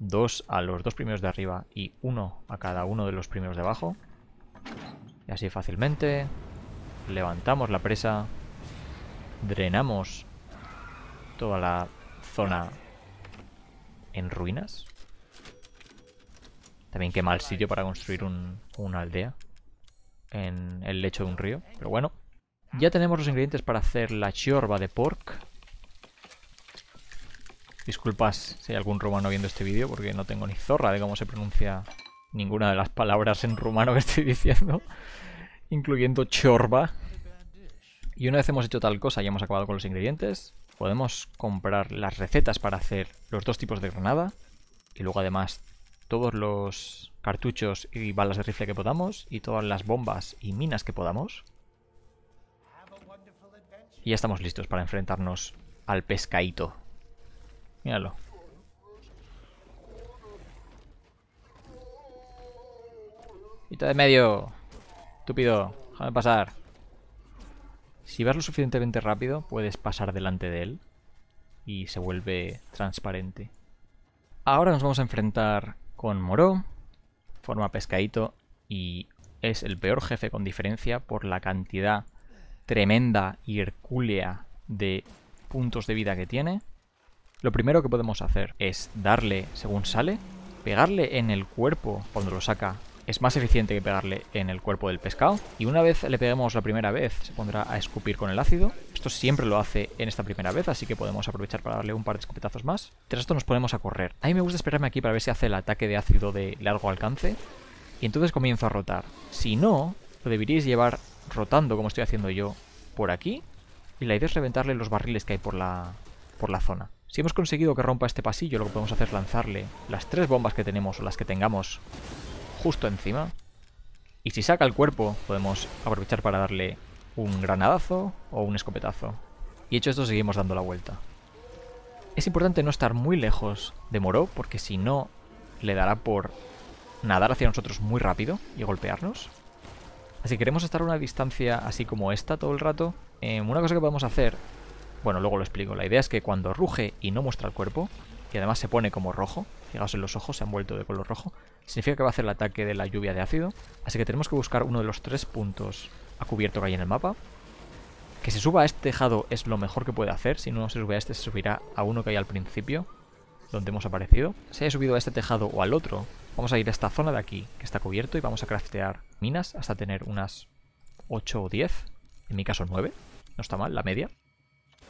A: dos a los dos primeros de arriba y uno a cada uno de los primeros de abajo. Y así fácilmente levantamos la presa, drenamos toda la zona en ruinas. También qué mal sitio para construir un, una aldea en el lecho de un río, pero bueno. Ya tenemos los ingredientes para hacer la chorba de pork, Disculpas si hay algún rumano viendo este vídeo porque no tengo ni zorra de cómo se pronuncia ninguna de las palabras en rumano que estoy <laughs> diciendo, incluyendo chorba. Y una vez hemos hecho tal cosa y hemos acabado con los ingredientes, podemos comprar las recetas para hacer los dos tipos de granada y luego además todos los cartuchos y balas de rifle que podamos y todas las bombas y minas que podamos. Y ya estamos listos para enfrentarnos al pescadito. Míralo. Quita de medio. Estúpido. Déjame pasar. Si vas lo suficientemente rápido, puedes pasar delante de él. Y se vuelve transparente. Ahora nos vamos a enfrentar con Moro. Forma pescadito. Y es el peor jefe con diferencia por la cantidad tremenda y hercúlea de puntos de vida que tiene. Lo primero que podemos hacer es darle según sale, pegarle en el cuerpo cuando lo saca. Es más eficiente que pegarle en el cuerpo del pescado. Y una vez le peguemos la primera vez, se pondrá a escupir con el ácido. Esto siempre lo hace en esta primera vez, así que podemos aprovechar para darle un par de escopetazos más. Tras esto nos ponemos a correr. A mí me gusta esperarme aquí para ver si hace el ataque de ácido de largo alcance. Y entonces comienzo a rotar. Si no, lo deberíais llevar rotando, como estoy haciendo yo, por aquí. Y la idea es reventarle los barriles que hay por la, por la zona. Si hemos conseguido que rompa este pasillo, lo que podemos hacer es lanzarle las tres bombas que tenemos o las que tengamos justo encima. Y si saca el cuerpo, podemos aprovechar para darle un granadazo o un escopetazo. Y hecho esto, seguimos dando la vuelta. Es importante no estar muy lejos de Moro, porque si no, le dará por nadar hacia nosotros muy rápido y golpearnos. Así que queremos estar a una distancia así como esta todo el rato. Eh, una cosa que podemos hacer bueno, luego lo explico. La idea es que cuando ruge y no muestra el cuerpo, y además se pone como rojo, fijaos en los ojos, se han vuelto de color rojo, significa que va a hacer el ataque de la lluvia de ácido, así que tenemos que buscar uno de los tres puntos a cubierto que hay en el mapa. Que se suba a este tejado es lo mejor que puede hacer, si no se sube a este se subirá a uno que hay al principio, donde hemos aparecido. Si haya subido a este tejado o al otro, vamos a ir a esta zona de aquí, que está cubierto, y vamos a craftear minas hasta tener unas 8 o 10, en mi caso 9, no está mal, la media.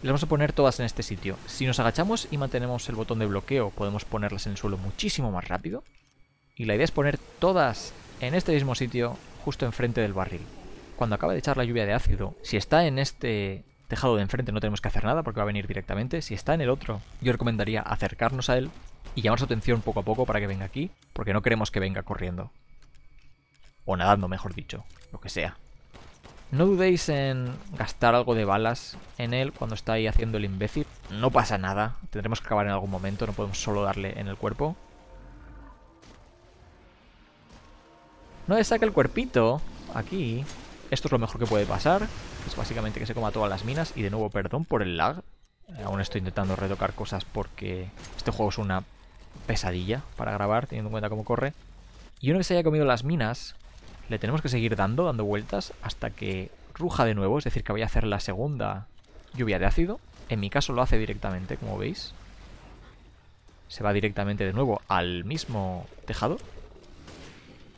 A: Las vamos a poner todas en este sitio. Si nos agachamos y mantenemos el botón de bloqueo, podemos ponerlas en el suelo muchísimo más rápido. Y la idea es poner todas en este mismo sitio, justo enfrente del barril. Cuando acaba de echar la lluvia de ácido, si está en este tejado de enfrente no tenemos que hacer nada porque va a venir directamente. Si está en el otro, yo recomendaría acercarnos a él y llamar su atención poco a poco para que venga aquí, porque no queremos que venga corriendo. O nadando, mejor dicho, lo que sea. No dudéis en gastar algo de balas en él cuando está ahí haciendo el imbécil. No pasa nada. Tendremos que acabar en algún momento. No podemos solo darle en el cuerpo. No le saque el cuerpito. Aquí. Esto es lo mejor que puede pasar. Es básicamente que se coma todas las minas. Y de nuevo, perdón por el lag. Aún estoy intentando retocar cosas porque este juego es una pesadilla para grabar, teniendo en cuenta cómo corre. Y una vez se haya comido las minas, le tenemos que seguir dando, dando vueltas, hasta que ruja de nuevo, es decir, que voy a hacer la segunda lluvia de ácido. En mi caso lo hace directamente, como veis. Se va directamente de nuevo al mismo tejado.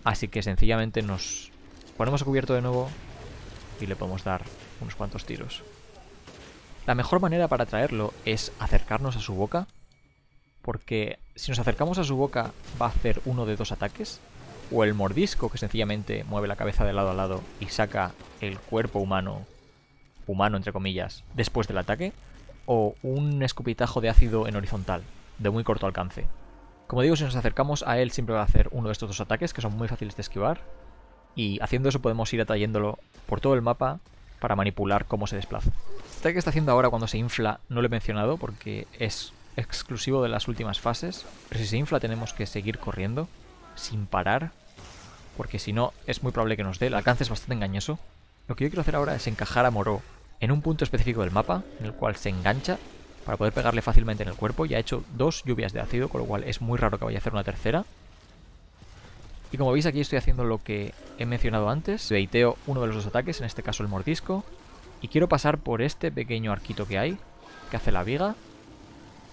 A: Así que sencillamente nos ponemos a cubierto de nuevo y le podemos dar unos cuantos tiros. La mejor manera para traerlo es acercarnos a su boca, porque si nos acercamos a su boca va a hacer uno de dos ataques, o el mordisco que sencillamente mueve la cabeza de lado a lado y saca el cuerpo humano, humano entre comillas, después del ataque, o un escupitajo de ácido en horizontal, de muy corto alcance. Como digo, si nos acercamos a él siempre va a hacer uno de estos dos ataques, que son muy fáciles de esquivar, y haciendo eso podemos ir atrayéndolo por todo el mapa para manipular cómo se desplaza. Este ataque que está haciendo ahora cuando se infla no lo he mencionado porque es exclusivo de las últimas fases, pero si se infla tenemos que seguir corriendo sin parar. Porque si no, es muy probable que nos dé. El alcance es bastante engañoso. Lo que yo quiero hacer ahora es encajar a Moro en un punto específico del mapa, en el cual se engancha, para poder pegarle fácilmente en el cuerpo. Ya he hecho dos lluvias de ácido, con lo cual es muy raro que vaya a hacer una tercera. Y como veis aquí estoy haciendo lo que he mencionado antes, deiteo uno de los dos ataques, en este caso el mordisco, y quiero pasar por este pequeño arquito que hay, que hace la viga,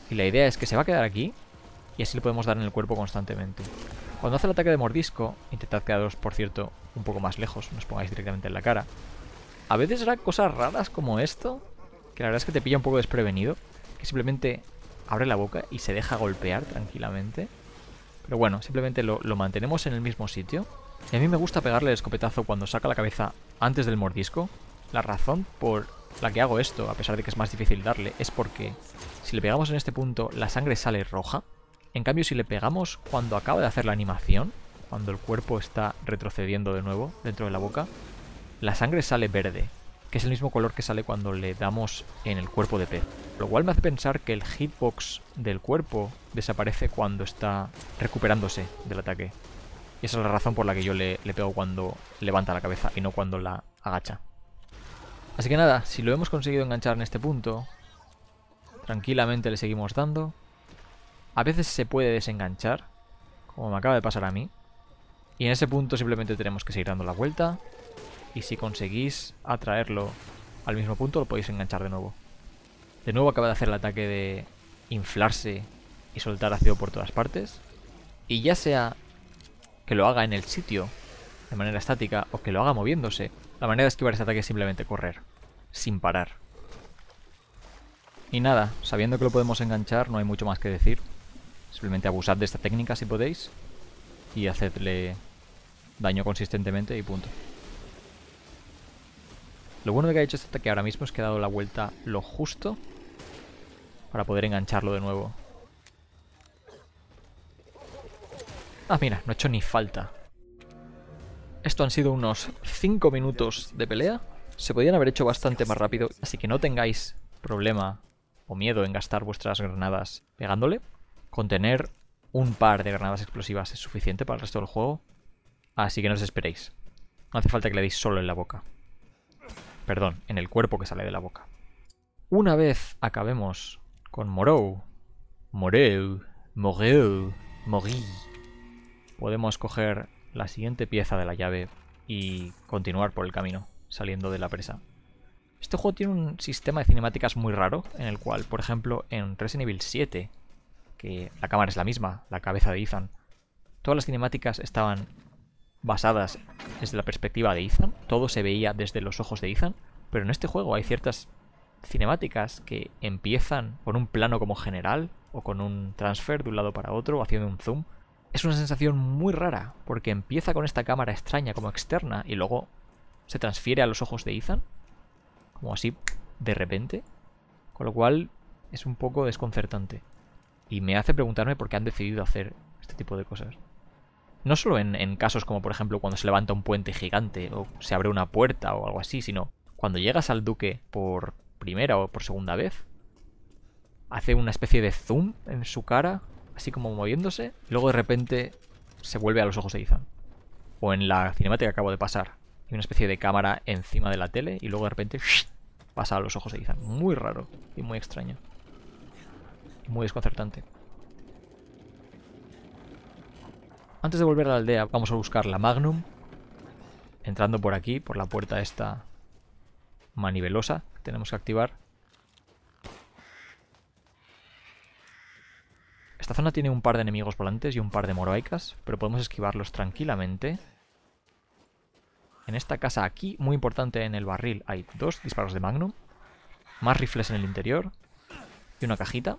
A: y la idea es que se va a quedar aquí, y así le podemos dar en el cuerpo constantemente. Cuando hace el ataque de mordisco, intentad quedaros, por cierto, un poco más lejos, no os pongáis directamente en la cara. A veces hará cosas raras como esto, que la verdad es que te pilla un poco desprevenido, que simplemente abre la boca y se deja golpear tranquilamente. Pero bueno, simplemente lo, lo mantenemos en el mismo sitio. Y a mí me gusta pegarle el escopetazo cuando saca la cabeza antes del mordisco. La razón por la que hago esto, a pesar de que es más difícil darle, es porque si le pegamos en este punto, la sangre sale roja, en cambio, si le pegamos cuando acaba de hacer la animación, cuando el cuerpo está retrocediendo de nuevo dentro de la boca, la sangre sale verde, que es el mismo color que sale cuando le damos en el cuerpo de pez. Lo cual me hace pensar que el hitbox del cuerpo desaparece cuando está recuperándose del ataque. Y esa es la razón por la que yo le, le pego cuando levanta la cabeza y no cuando la agacha. Así que nada, si lo hemos conseguido enganchar en este punto, tranquilamente le seguimos dando a veces se puede desenganchar, como me acaba de pasar a mí. Y en ese punto simplemente tenemos que seguir dando la vuelta. Y si conseguís atraerlo al mismo punto, lo podéis enganchar de nuevo. De nuevo acaba de hacer el ataque de inflarse y soltar ácido por todas partes. Y ya sea que lo haga en el sitio de manera estática o que lo haga moviéndose, la manera de esquivar ese ataque es simplemente correr, sin parar. Y nada, sabiendo que lo podemos enganchar no hay mucho más que decir. Simplemente abusad de esta técnica si podéis y hacedle daño consistentemente y punto. Lo bueno de que ha hecho este ataque ahora mismo es que ha dado la vuelta lo justo para poder engancharlo de nuevo. Ah, mira, no ha hecho ni falta. Esto han sido unos 5 minutos de pelea. Se podían haber hecho bastante más rápido, así que no tengáis problema o miedo en gastar vuestras granadas pegándole. Contener un par de granadas explosivas es suficiente para el resto del juego. Así que no os esperéis. No hace falta que le deis solo en la boca. Perdón, en el cuerpo que sale de la boca. Una vez acabemos con Moreau, Moreau, Moreau, Morí, podemos coger la siguiente pieza de la llave y continuar por el camino, saliendo de la presa. Este juego tiene un sistema de cinemáticas muy raro, en el cual, por ejemplo, en Resident Evil 7 que la cámara es la misma, la cabeza de Ethan. Todas las cinemáticas estaban basadas desde la perspectiva de Ethan, todo se veía desde los ojos de Ethan, pero en este juego hay ciertas cinemáticas que empiezan con un plano como general o con un transfer de un lado para otro o haciendo un zoom. Es una sensación muy rara porque empieza con esta cámara extraña como externa y luego se transfiere a los ojos de Ethan, como así de repente, con lo cual es un poco desconcertante. Y me hace preguntarme por qué han decidido hacer este tipo de cosas. No solo en, casos como por ejemplo cuando se levanta un puente gigante o se abre una puerta o algo así, sino cuando llegas al duque por primera o por segunda vez, hace una especie de zoom en su cara, así como moviéndose, y luego de repente se vuelve a los ojos de Izan. O en la cinemática que acabo de pasar, hay una especie de cámara encima de la tele y luego de repente pasa a los ojos de Ethan. Muy raro y muy extraño muy desconcertante. Antes de volver a la aldea, vamos a buscar la Magnum. Entrando por aquí, por la puerta esta manivelosa que tenemos que activar. Esta zona tiene un par de enemigos volantes y un par de moroicas, pero podemos esquivarlos tranquilamente. En esta casa aquí, muy importante en el barril, hay dos disparos de Magnum, más rifles en el interior y una cajita.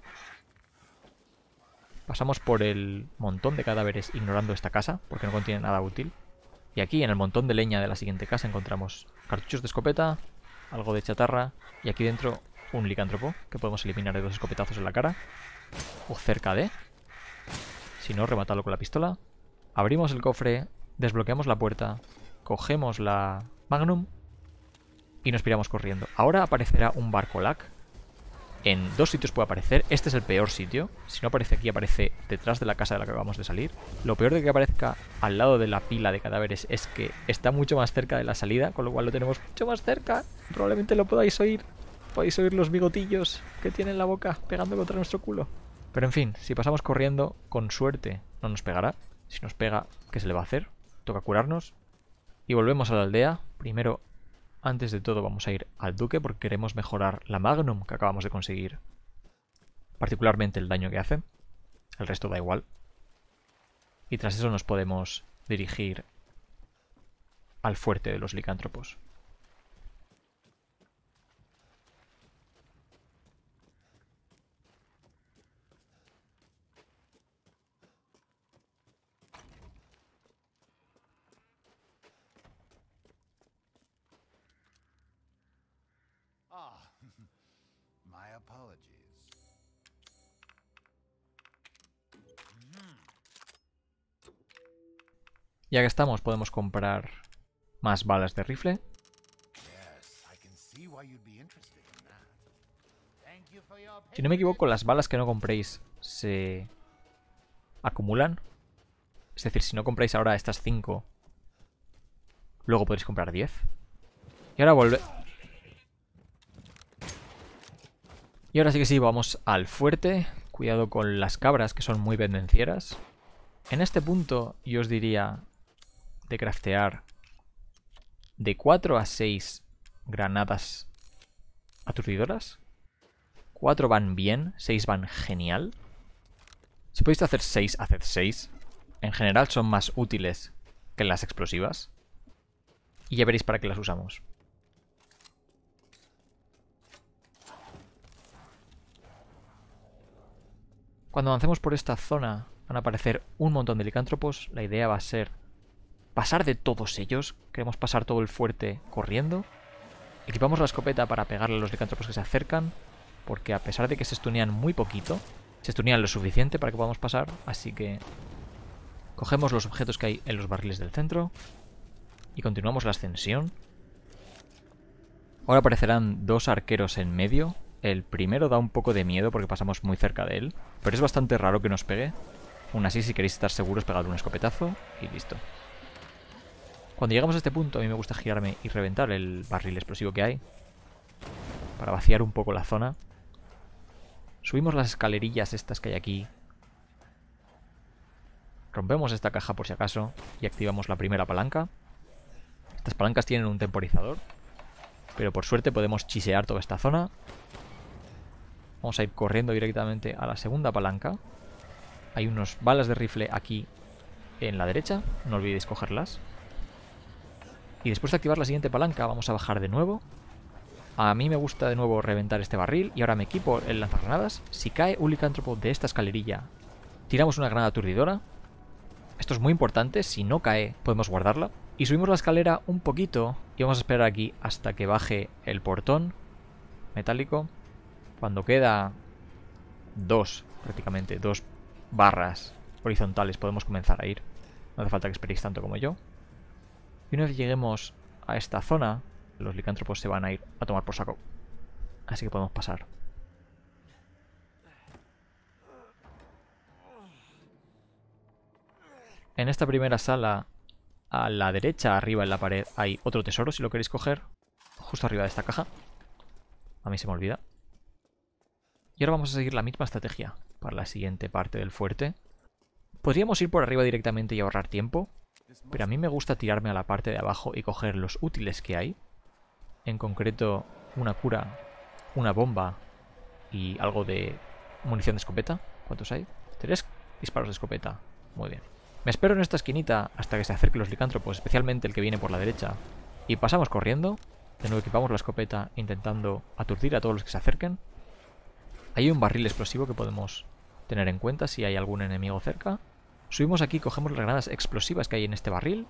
A: Pasamos por el montón de cadáveres ignorando esta casa, porque no contiene nada útil. Y aquí, en el montón de leña de la siguiente casa, encontramos cartuchos de escopeta, algo de chatarra, y aquí dentro un licántropo, que podemos eliminar de dos escopetazos en la cara. O cerca de. Si no, rematarlo con la pistola. Abrimos el cofre, desbloqueamos la puerta, cogemos la Magnum y nos piramos corriendo. Ahora aparecerá un barco LAC en dos sitios puede aparecer. Este es el peor sitio. Si no aparece aquí, aparece detrás de la casa de la que acabamos de salir. Lo peor de que aparezca al lado de la pila de cadáveres es que está mucho más cerca de la salida, con lo cual lo tenemos mucho más cerca. Probablemente lo podáis oír. Podéis oír los bigotillos que tiene en la boca pegando contra nuestro culo. Pero en fin, si pasamos corriendo, con suerte no nos pegará. Si nos pega, ¿qué se le va a hacer? Toca curarnos. Y volvemos a la aldea. Primero antes de todo vamos a ir al duque porque queremos mejorar la magnum que acabamos de conseguir. Particularmente el daño que hace. El resto da igual. Y tras eso nos podemos dirigir al fuerte de los licántropos. Ya que estamos, podemos comprar más balas de rifle. Si no me equivoco, las balas que no compréis se acumulan. Es decir, si no compráis ahora estas 5, luego podéis comprar 10. Y ahora vuelve Y ahora sí que sí, vamos al fuerte. Cuidado con las cabras, que son muy pendencieras. En este punto, yo os diría de craftear de 4 a 6 granadas aturdidoras. 4 van bien, 6 van genial. Si podéis hacer 6, haced 6. En general son más útiles que las explosivas. Y ya veréis para qué las usamos. Cuando avancemos por esta zona van a aparecer un montón de licántropos. La idea va a ser pasar de todos ellos. Queremos pasar todo el fuerte corriendo. Equipamos la escopeta para pegarle a los licántropos que se acercan, porque a pesar de que se estunían muy poquito, se estunían lo suficiente para que podamos pasar, así que cogemos los objetos que hay en los barriles del centro y continuamos la ascensión. Ahora aparecerán dos arqueros en medio. El primero da un poco de miedo porque pasamos muy cerca de él, pero es bastante raro que nos pegue. Aún así, si queréis estar seguros, pegad un escopetazo y listo. Cuando llegamos a este punto, a mí me gusta girarme y reventar el barril explosivo que hay. Para vaciar un poco la zona. Subimos las escalerillas estas que hay aquí. Rompemos esta caja por si acaso y activamos la primera palanca. Estas palancas tienen un temporizador, pero por suerte podemos chisear toda esta zona. Vamos a ir corriendo directamente a la segunda palanca. Hay unos balas de rifle aquí en la derecha, no olvidéis cogerlas. Y después de activar la siguiente palanca vamos a bajar de nuevo. A mí me gusta de nuevo reventar este barril y ahora me equipo el lanzagranadas. Si cae un licántropo de esta escalerilla, tiramos una granada aturdidora. Esto es muy importante, si no cae podemos guardarla. Y subimos la escalera un poquito y vamos a esperar aquí hasta que baje el portón metálico. Cuando queda dos, prácticamente, dos barras horizontales podemos comenzar a ir. No hace falta que esperéis tanto como yo. Y una vez lleguemos a esta zona, los licántropos se van a ir a tomar por saco. Así que podemos pasar. En esta primera sala, a la derecha, arriba en la pared, hay otro tesoro, si lo queréis coger. Justo arriba de esta caja. A mí se me olvida. Y ahora vamos a seguir la misma estrategia para la siguiente parte del fuerte. Podríamos ir por arriba directamente y ahorrar tiempo, pero a mí me gusta tirarme a la parte de abajo y coger los útiles que hay. En concreto, una cura, una bomba y algo de munición de escopeta. ¿Cuántos hay? Tres disparos de escopeta. Muy bien. Me espero en esta esquinita hasta que se acerquen los licántropos, especialmente el que viene por la derecha. Y pasamos corriendo. De nuevo equipamos la escopeta intentando aturdir a todos los que se acerquen. Hay un barril explosivo que podemos tener en cuenta si hay algún enemigo cerca. Subimos aquí, cogemos las granadas explosivas que hay en este barril.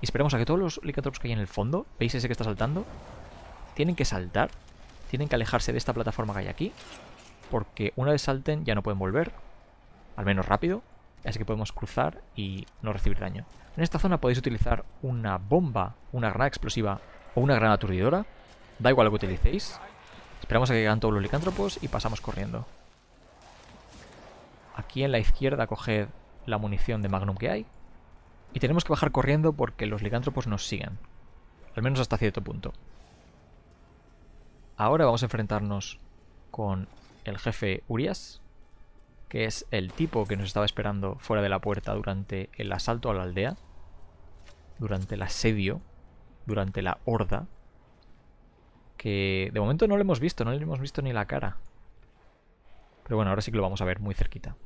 A: Y esperamos a que todos los licantropos que hay en el fondo, veis ese que está saltando, tienen que saltar, tienen que alejarse de esta plataforma que hay aquí, porque una vez salten ya no pueden volver, al menos rápido, así que podemos cruzar y no recibir daño. En esta zona podéis utilizar una bomba, una granada explosiva o una granada aturdidora, da igual lo que utilicéis. Esperamos a que lleguen todos los licántropos y pasamos corriendo. Aquí en la izquierda coged la munición de magnum que hay. Y tenemos que bajar corriendo porque los licántropos nos sigan Al menos hasta cierto punto. Ahora vamos a enfrentarnos con el jefe Urias, que es el tipo que nos estaba esperando fuera de la puerta durante el asalto a la aldea, durante el asedio, durante la horda, que de momento no lo hemos visto, no le hemos visto ni la cara. Pero bueno, ahora sí que lo vamos a ver muy cerquita.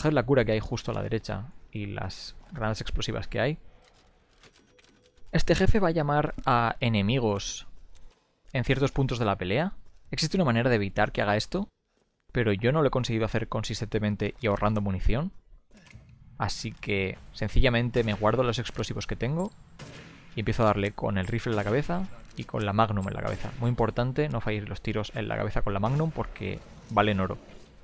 A: Coger la cura que hay justo a la derecha y las granadas explosivas que hay. Este jefe va a llamar a enemigos en ciertos puntos de la pelea. Existe una manera de evitar que haga esto, pero yo no lo he conseguido hacer consistentemente y ahorrando munición. Así que sencillamente me guardo los explosivos que tengo y empiezo a darle con el rifle en la cabeza y con la magnum en la cabeza. Muy importante no fallar los tiros en la cabeza con la magnum porque valen oro.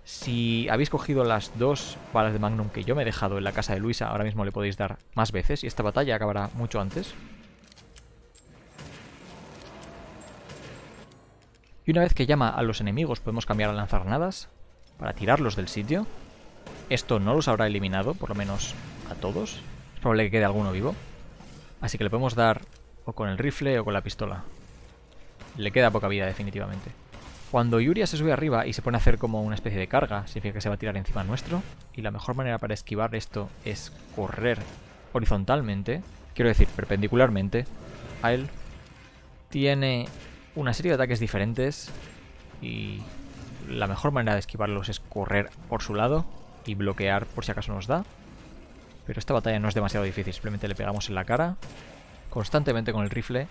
A: Si habéis cogido las dos balas de Magnum que yo me he dejado en la casa de Luisa, ahora mismo le podéis dar más veces y esta batalla acabará mucho antes. Y una vez que llama a los enemigos podemos cambiar a lanzar lanzarnadas para tirarlos del sitio. Esto no los habrá eliminado, por lo menos a todos. Es probable que quede alguno vivo. Así que le podemos dar o con el rifle o con la pistola. Le queda poca vida definitivamente. Cuando Yuria se sube arriba y se pone a hacer como una especie de carga, significa que se va a tirar encima nuestro. Y la mejor manera para esquivar esto es correr horizontalmente, quiero decir perpendicularmente, a él. Tiene una serie de ataques diferentes y la mejor manera de esquivarlos es correr por su lado y bloquear por si acaso nos da. Pero esta batalla no es demasiado difícil, simplemente le pegamos en la cara constantemente con el rifle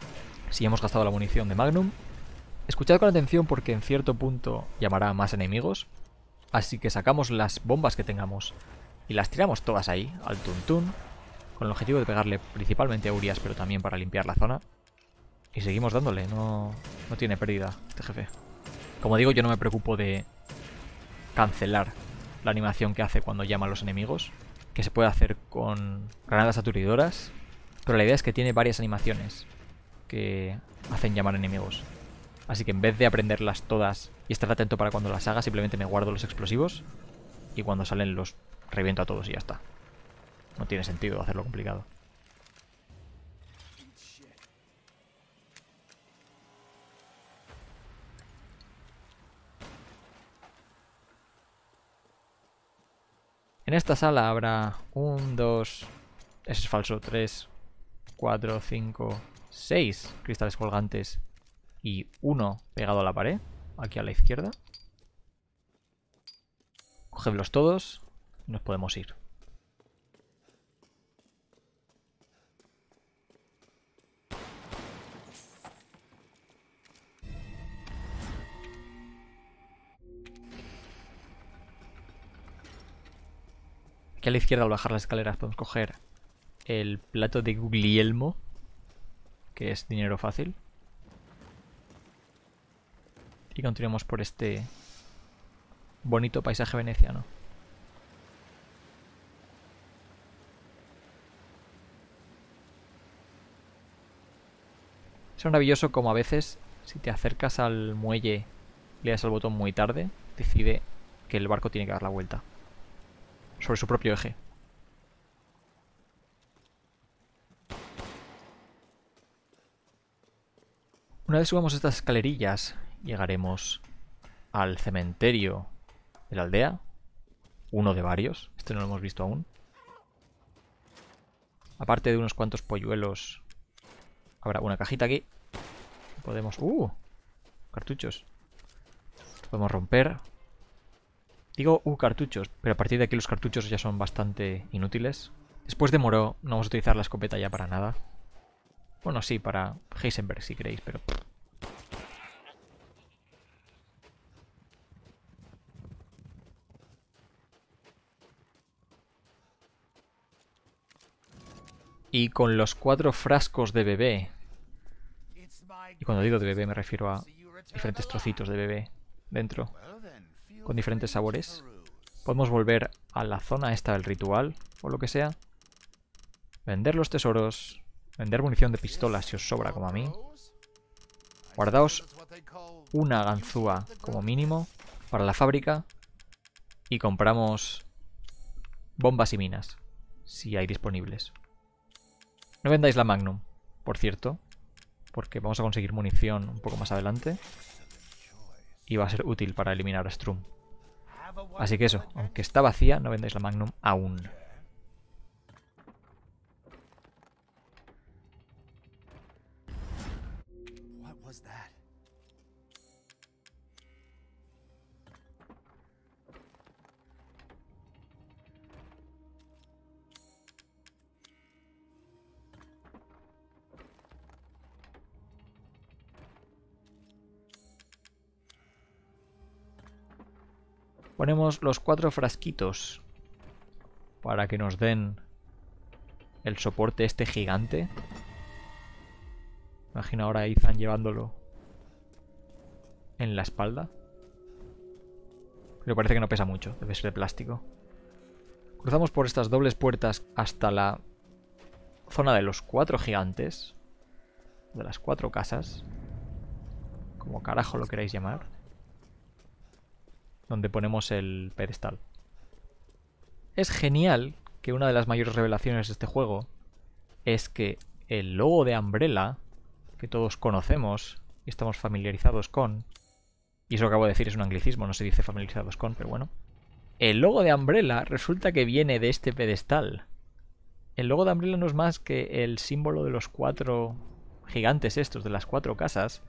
A: si hemos gastado la munición de Magnum Escuchad con atención porque en cierto punto llamará a más enemigos. Así que sacamos las bombas que tengamos y las tiramos todas ahí, al tuntún, con el objetivo de pegarle principalmente a Urias, pero también para limpiar la zona. Y seguimos dándole, no, no tiene pérdida este jefe. Como digo, yo no me preocupo de cancelar la animación que hace cuando llama a los enemigos, que se puede hacer con granadas aturidoras, pero la idea es que tiene varias animaciones que hacen llamar enemigos. Así que en vez de aprenderlas todas y estar atento para cuando las haga, simplemente me guardo los explosivos y cuando salen los reviento a todos y ya está. No tiene sentido hacerlo complicado. En esta sala habrá un, dos... eso es falso. tres, cuatro, cinco, seis cristales colgantes y uno pegado a la pared, aquí a la izquierda. Cogedlos todos y nos podemos ir. Aquí a la izquierda al bajar las escaleras podemos coger el plato de Guglielmo, que es dinero fácil y continuemos por este bonito paisaje veneciano. Es maravilloso como a veces, si te acercas al muelle le das al botón muy tarde, decide que el barco tiene que dar la vuelta sobre su propio eje. Una vez subamos estas escalerillas llegaremos al cementerio de la aldea. Uno de varios. Este no lo hemos visto aún. Aparte de unos cuantos polluelos. Habrá una cajita aquí. Podemos... ¡Uh! Cartuchos. podemos romper. Digo, uh, cartuchos. Pero a partir de aquí los cartuchos ya son bastante inútiles. Después de Moro no vamos a utilizar la escopeta ya para nada. Bueno, sí, para Heisenberg si queréis, pero... y con los cuatro frascos de bebé. Y cuando digo de bebé me refiero a diferentes trocitos de bebé dentro, con diferentes sabores. Podemos volver a la zona esta del ritual, o lo que sea. Vender los tesoros, vender munición de pistola si os sobra como a mí. Guardaos una ganzúa como mínimo para la fábrica y compramos bombas y minas si hay disponibles. No vendáis la Magnum, por cierto, porque vamos a conseguir munición un poco más adelante y va a ser útil para eliminar a Strum. Así que eso, aunque está vacía, no vendáis la Magnum aún. Ponemos los cuatro frasquitos para que nos den el soporte este gigante. Imagino ahora a Ethan llevándolo en la espalda. Pero parece que no pesa mucho, debe ser de plástico. Cruzamos por estas dobles puertas hasta la zona de los cuatro gigantes. De las cuatro casas. Como carajo lo queráis llamar donde ponemos el pedestal. Es genial que una de las mayores revelaciones de este juego es que el logo de Umbrella, que todos conocemos y estamos familiarizados con, y eso acabo de decir es un anglicismo, no se dice familiarizados con, pero bueno, el logo de Umbrella resulta que viene de este pedestal. El logo de Umbrella no es más que el símbolo de los cuatro gigantes estos, de las cuatro casas,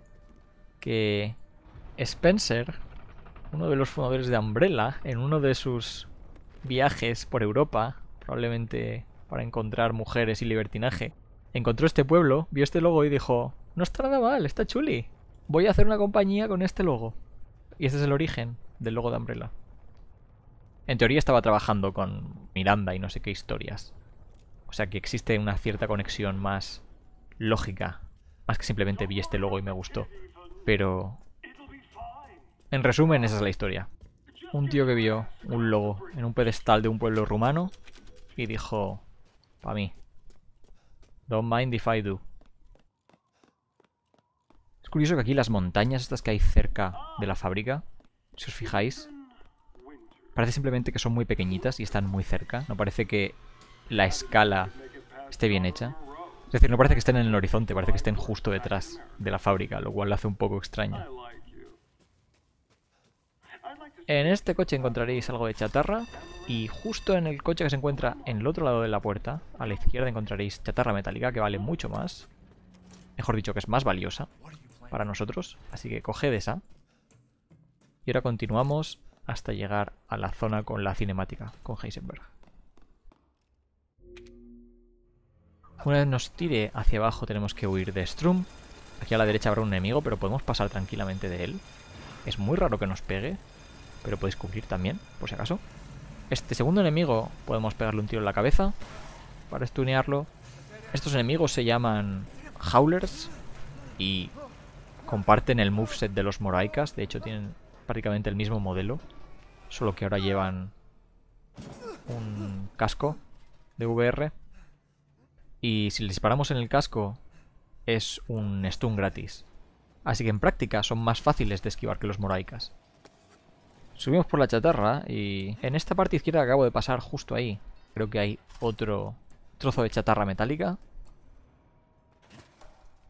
A: que Spencer, uno de los fundadores de Umbrella, en uno de sus viajes por Europa, probablemente para encontrar mujeres y libertinaje, encontró este pueblo, vio este logo y dijo, no está nada mal, está chuli, voy a hacer una compañía con este logo. Y este es el origen del logo de Umbrella. En teoría estaba trabajando con Miranda y no sé qué historias. O sea que existe una cierta conexión más lógica, más que simplemente vi este logo y me gustó. Pero en resumen, esa es la historia. Un tío que vio un logo en un pedestal de un pueblo rumano y dijo, pa' mí, don't mind if I do. Es curioso que aquí las montañas estas que hay cerca de la fábrica, si os fijáis, parece simplemente que son muy pequeñitas y están muy cerca. No parece que la escala esté bien hecha. Es decir, no parece que estén en el horizonte, parece que estén justo detrás de la fábrica, lo cual lo hace un poco extraño. En este coche encontraréis algo de chatarra y justo en el coche que se encuentra en el otro lado de la puerta, a la izquierda encontraréis chatarra metálica que vale mucho más. Mejor dicho, que es más valiosa para nosotros, así que coged esa. Y ahora continuamos hasta llegar a la zona con la cinemática, con Heisenberg. Una vez nos tire hacia abajo tenemos que huir de Strum. Aquí a la derecha habrá un enemigo, pero podemos pasar tranquilamente de él. Es muy raro que nos pegue, pero podéis cubrir también, por si acaso. Este segundo enemigo podemos pegarle un tiro en la cabeza para estunearlo. Estos enemigos se llaman Howlers y comparten el moveset de los Moraicas. De hecho, tienen prácticamente el mismo modelo, solo que ahora llevan un casco de VR. Y si le disparamos en el casco, es un stun gratis. Así que en práctica son más fáciles de esquivar que los Moraicas. Subimos por la chatarra y en esta parte izquierda acabo de pasar justo ahí. Creo que hay otro trozo de chatarra metálica.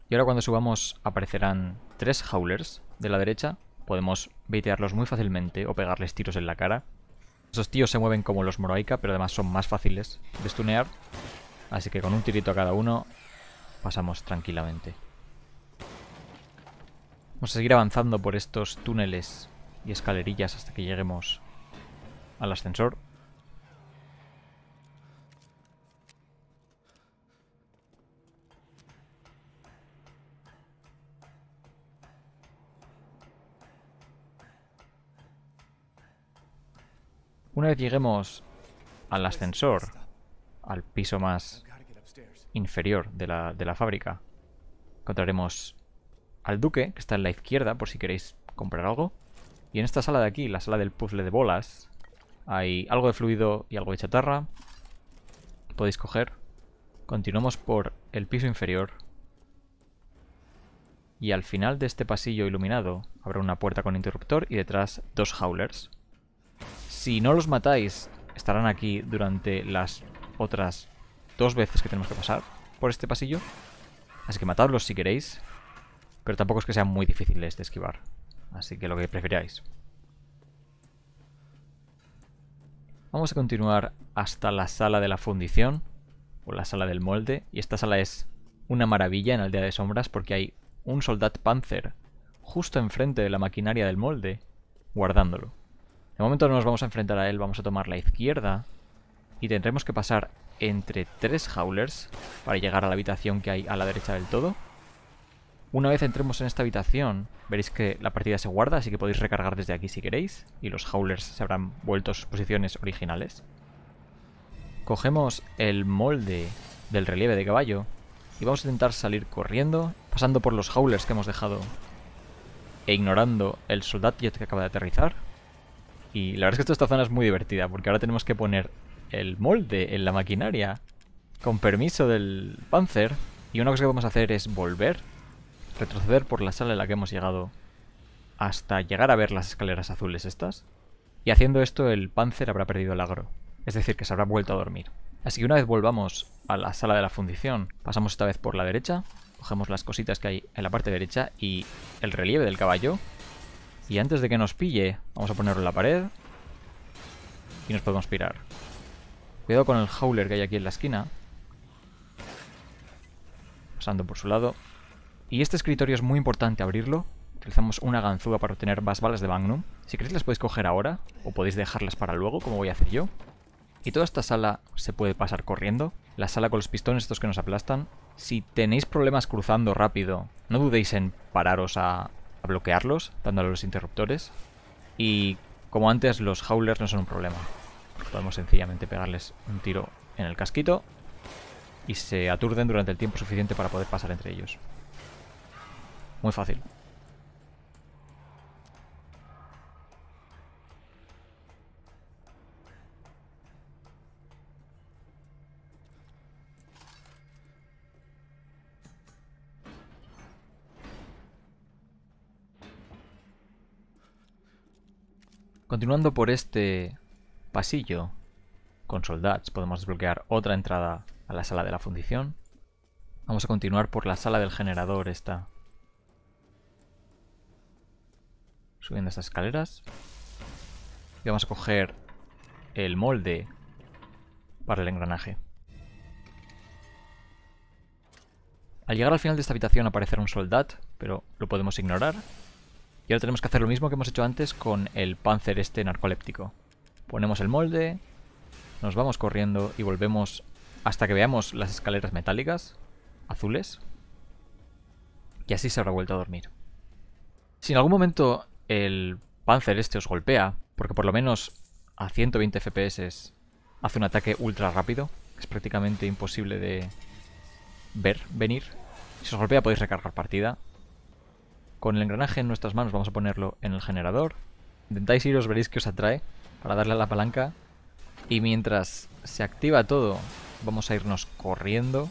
A: Y ahora cuando subamos aparecerán tres howlers de la derecha. Podemos baitearlos muy fácilmente o pegarles tiros en la cara. Esos tíos se mueven como los Moroica, pero además son más fáciles de stunear. Así que con un tirito a cada uno pasamos tranquilamente. Vamos a seguir avanzando por estos túneles y escalerillas hasta que lleguemos al ascensor. Una vez lleguemos al ascensor, al piso más inferior de la, de la, fábrica, encontraremos al duque, que está en la izquierda, por si queréis comprar algo en esta sala de aquí, la sala del puzzle de bolas, hay algo de fluido y algo de chatarra. Podéis coger. Continuamos por el piso inferior. Y al final de este pasillo iluminado habrá una puerta con interruptor y detrás dos howlers. Si no los matáis, estarán aquí durante las otras dos veces que tenemos que pasar por este pasillo. Así que matadlos si queréis. Pero tampoco es que sea muy difíciles de esquivar. Así que lo que preferáis. Vamos a continuar hasta la sala de la fundición. O la sala del molde. Y esta sala es una maravilla en Aldea de Sombras porque hay un soldat Panzer justo enfrente de la maquinaria del molde, guardándolo. De momento no nos vamos a enfrentar a él, vamos a tomar la izquierda y tendremos que pasar entre tres howlers para llegar a la habitación que hay a la derecha del todo. Una vez entremos en esta habitación, veréis que la partida se guarda, así que podéis recargar desde aquí si queréis, y los howlers se habrán vuelto a sus posiciones originales. Cogemos el molde del relieve de caballo y vamos a intentar salir corriendo, pasando por los howlers que hemos dejado e ignorando el soldat que acaba de aterrizar. Y la verdad es que esta zona es muy divertida, porque ahora tenemos que poner el molde en la maquinaria con permiso del Panzer. Y una cosa que vamos a hacer es volver retroceder por la sala en la que hemos llegado hasta llegar a ver las escaleras azules estas, y haciendo esto el Panzer habrá perdido el agro, es decir, que se habrá vuelto a dormir. Así que una vez volvamos a la sala de la fundición, pasamos esta vez por la derecha, cogemos las cositas que hay en la parte derecha y el relieve del caballo, y antes de que nos pille, vamos a ponerlo en la pared y nos podemos pirar. Cuidado con el howler que hay aquí en la esquina. Pasando por su lado, y este escritorio es muy importante abrirlo. Utilizamos una ganzúa para obtener más balas de Magnum. Si queréis las podéis coger ahora o podéis dejarlas para luego, como voy a hacer yo. Y toda esta sala se puede pasar corriendo. La sala con los pistones estos que nos aplastan. Si tenéis problemas cruzando rápido, no dudéis en pararos a, bloquearlos, dándole los interruptores. Y como antes, los howlers no son un problema. Podemos sencillamente pegarles un tiro en el casquito y se aturden durante el tiempo suficiente para poder pasar entre ellos. Muy fácil. Continuando por este pasillo, con soldados, podemos desbloquear otra entrada a la sala de la fundición. Vamos a continuar por la sala del generador esta. Subiendo estas escaleras. Y vamos a coger el molde para el engranaje. Al llegar al final de esta habitación aparecerá un soldado, pero lo podemos ignorar. Y ahora tenemos que hacer lo mismo que hemos hecho antes con el panzer este narcoléptico. Ponemos el molde, nos vamos corriendo y volvemos hasta que veamos las escaleras metálicas, azules. Y así se habrá vuelto a dormir. Si en algún momento el Panzer este os golpea, porque por lo menos a 120 FPS hace un ataque ultra rápido, es prácticamente imposible de ver venir. Si os golpea podéis recargar partida. Con el engranaje en nuestras manos vamos a ponerlo en el generador. Intentáis iros, veréis que os atrae para darle a la palanca. Y mientras se activa todo, vamos a irnos corriendo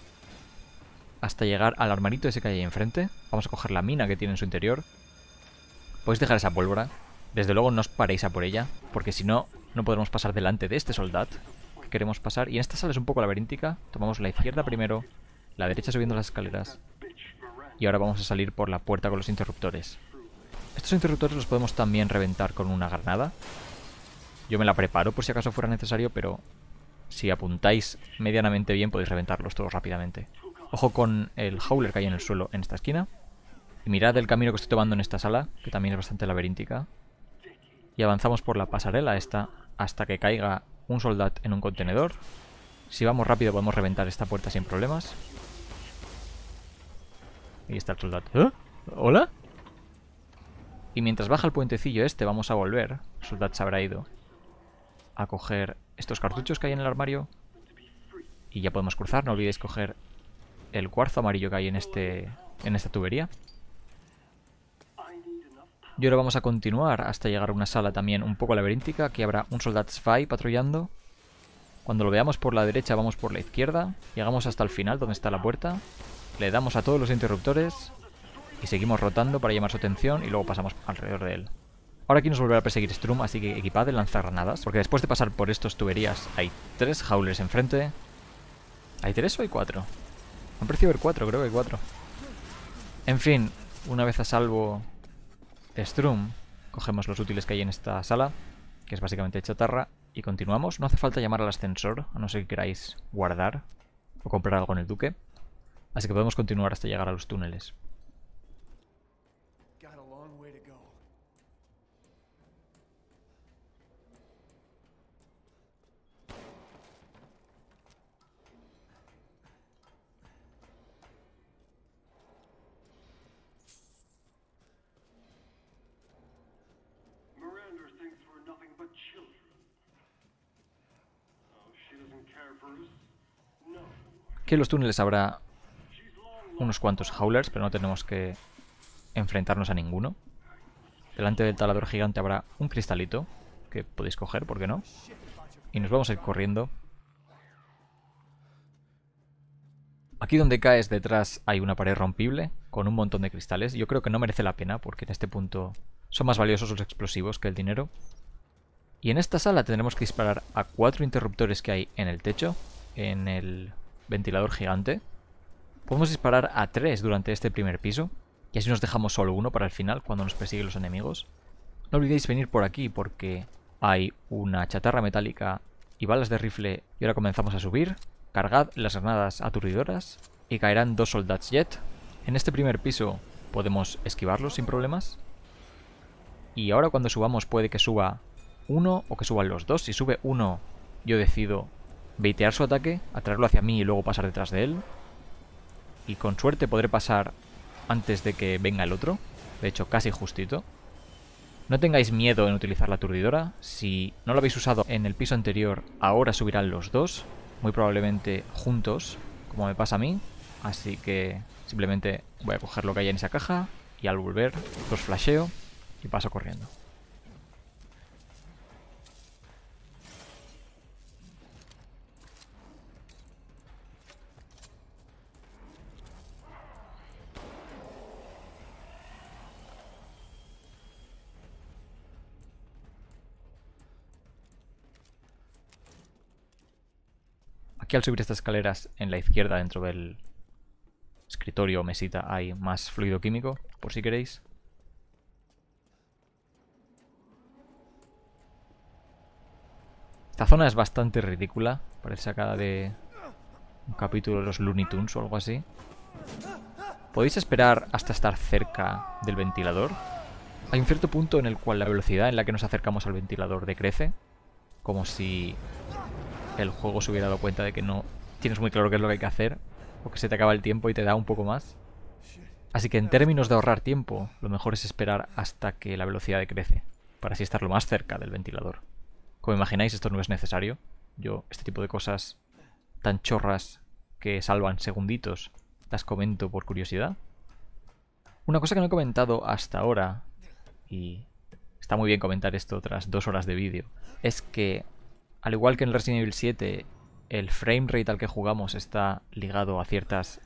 A: hasta llegar al armarito ese que hay ahí enfrente. Vamos a coger la mina que tiene en su interior Podéis dejar esa pólvora. Desde luego no os paréis a por ella, porque si no, no podremos pasar delante de este soldado que queremos pasar. Y en esta sala es un poco laberíntica. Tomamos la izquierda primero, la derecha subiendo las escaleras. Y ahora vamos a salir por la puerta con los interruptores. Estos interruptores los podemos también reventar con una granada. Yo me la preparo por si acaso fuera necesario, pero si apuntáis medianamente bien podéis reventarlos todos rápidamente. Ojo con el howler que hay en el suelo en esta esquina. Y mirad el camino que estoy tomando en esta sala, que también es bastante laberíntica. Y avanzamos por la pasarela esta hasta que caiga un soldado en un contenedor. Si vamos rápido podemos reventar esta puerta sin problemas. Ahí está el soldado. ¿Eh? ¿Hola? Y mientras baja el puentecillo este vamos a volver. El soldado se habrá ido a coger estos cartuchos que hay en el armario. Y ya podemos cruzar. No olvidéis coger el cuarzo amarillo que hay en, este, en esta tubería. Y ahora vamos a continuar hasta llegar a una sala también un poco laberíntica. Aquí habrá un soldat spy patrullando. Cuando lo veamos por la derecha vamos por la izquierda. Llegamos hasta el final donde está la puerta. Le damos a todos los interruptores. Y seguimos rotando para llamar su atención y luego pasamos alrededor de él. Ahora aquí nos volverá a perseguir Strum, así que equipad lanzar granadas Porque después de pasar por estas tuberías hay tres jaulers enfrente. ¿Hay tres o hay cuatro? Me no parecido ver cuatro, creo que hay cuatro. En fin, una vez a salvo Strum. Cogemos los útiles que hay en esta sala, que es básicamente chatarra, y continuamos. No hace falta llamar al ascensor, a no ser que queráis guardar o comprar algo en el duque. Así que podemos continuar hasta llegar a los túneles. Aquí en los túneles habrá unos cuantos howlers, pero no tenemos que enfrentarnos a ninguno. Delante del talador gigante habrá un cristalito que podéis coger, ¿por qué no? Y nos vamos a ir corriendo. Aquí donde caes detrás hay una pared rompible con un montón de cristales. Yo creo que no merece la pena porque en este punto son más valiosos los explosivos que el dinero. Y en esta sala tendremos que disparar a cuatro interruptores que hay en el techo, en el ventilador gigante. Podemos disparar a tres durante este primer piso, y así nos dejamos solo uno para el final, cuando nos persiguen los enemigos. No olvidéis venir por aquí porque hay una chatarra metálica y balas de rifle y ahora comenzamos a subir. Cargad las granadas aturdidoras y caerán dos soldados jet. En este primer piso podemos esquivarlos sin problemas. Y ahora cuando subamos puede que suba uno o que suban los dos. Si sube uno, yo decido baitear su ataque, atraerlo hacia mí y luego pasar detrás de él. Y con suerte podré pasar antes de que venga el otro. De hecho, casi justito. No tengáis miedo en utilizar la aturdidora. Si no lo habéis usado en el piso anterior, ahora subirán los dos. Muy probablemente juntos, como me pasa a mí. Así que simplemente voy a coger lo que hay en esa caja y al volver los flasheo y paso corriendo. Aquí al subir estas escaleras en la izquierda dentro del escritorio o mesita hay más fluido químico, por si queréis. Esta zona es bastante ridícula, parece sacada de un capítulo de los Looney Tunes o algo así. Podéis esperar hasta estar cerca del ventilador. Hay un cierto punto en el cual la velocidad en la que nos acercamos al ventilador decrece, como si el juego se hubiera dado cuenta de que no tienes muy claro qué es lo que hay que hacer, o que se te acaba el tiempo y te da un poco más. Así que en términos de ahorrar tiempo, lo mejor es esperar hasta que la velocidad decrece, para así estar lo más cerca del ventilador. Como imagináis, esto no es necesario. Yo, este tipo de cosas tan chorras que salvan segunditos, las comento por curiosidad. Una cosa que no he comentado hasta ahora, y está muy bien comentar esto tras dos horas de vídeo, es que al igual que en Resident Evil 7, el frame rate al que jugamos está ligado a ciertas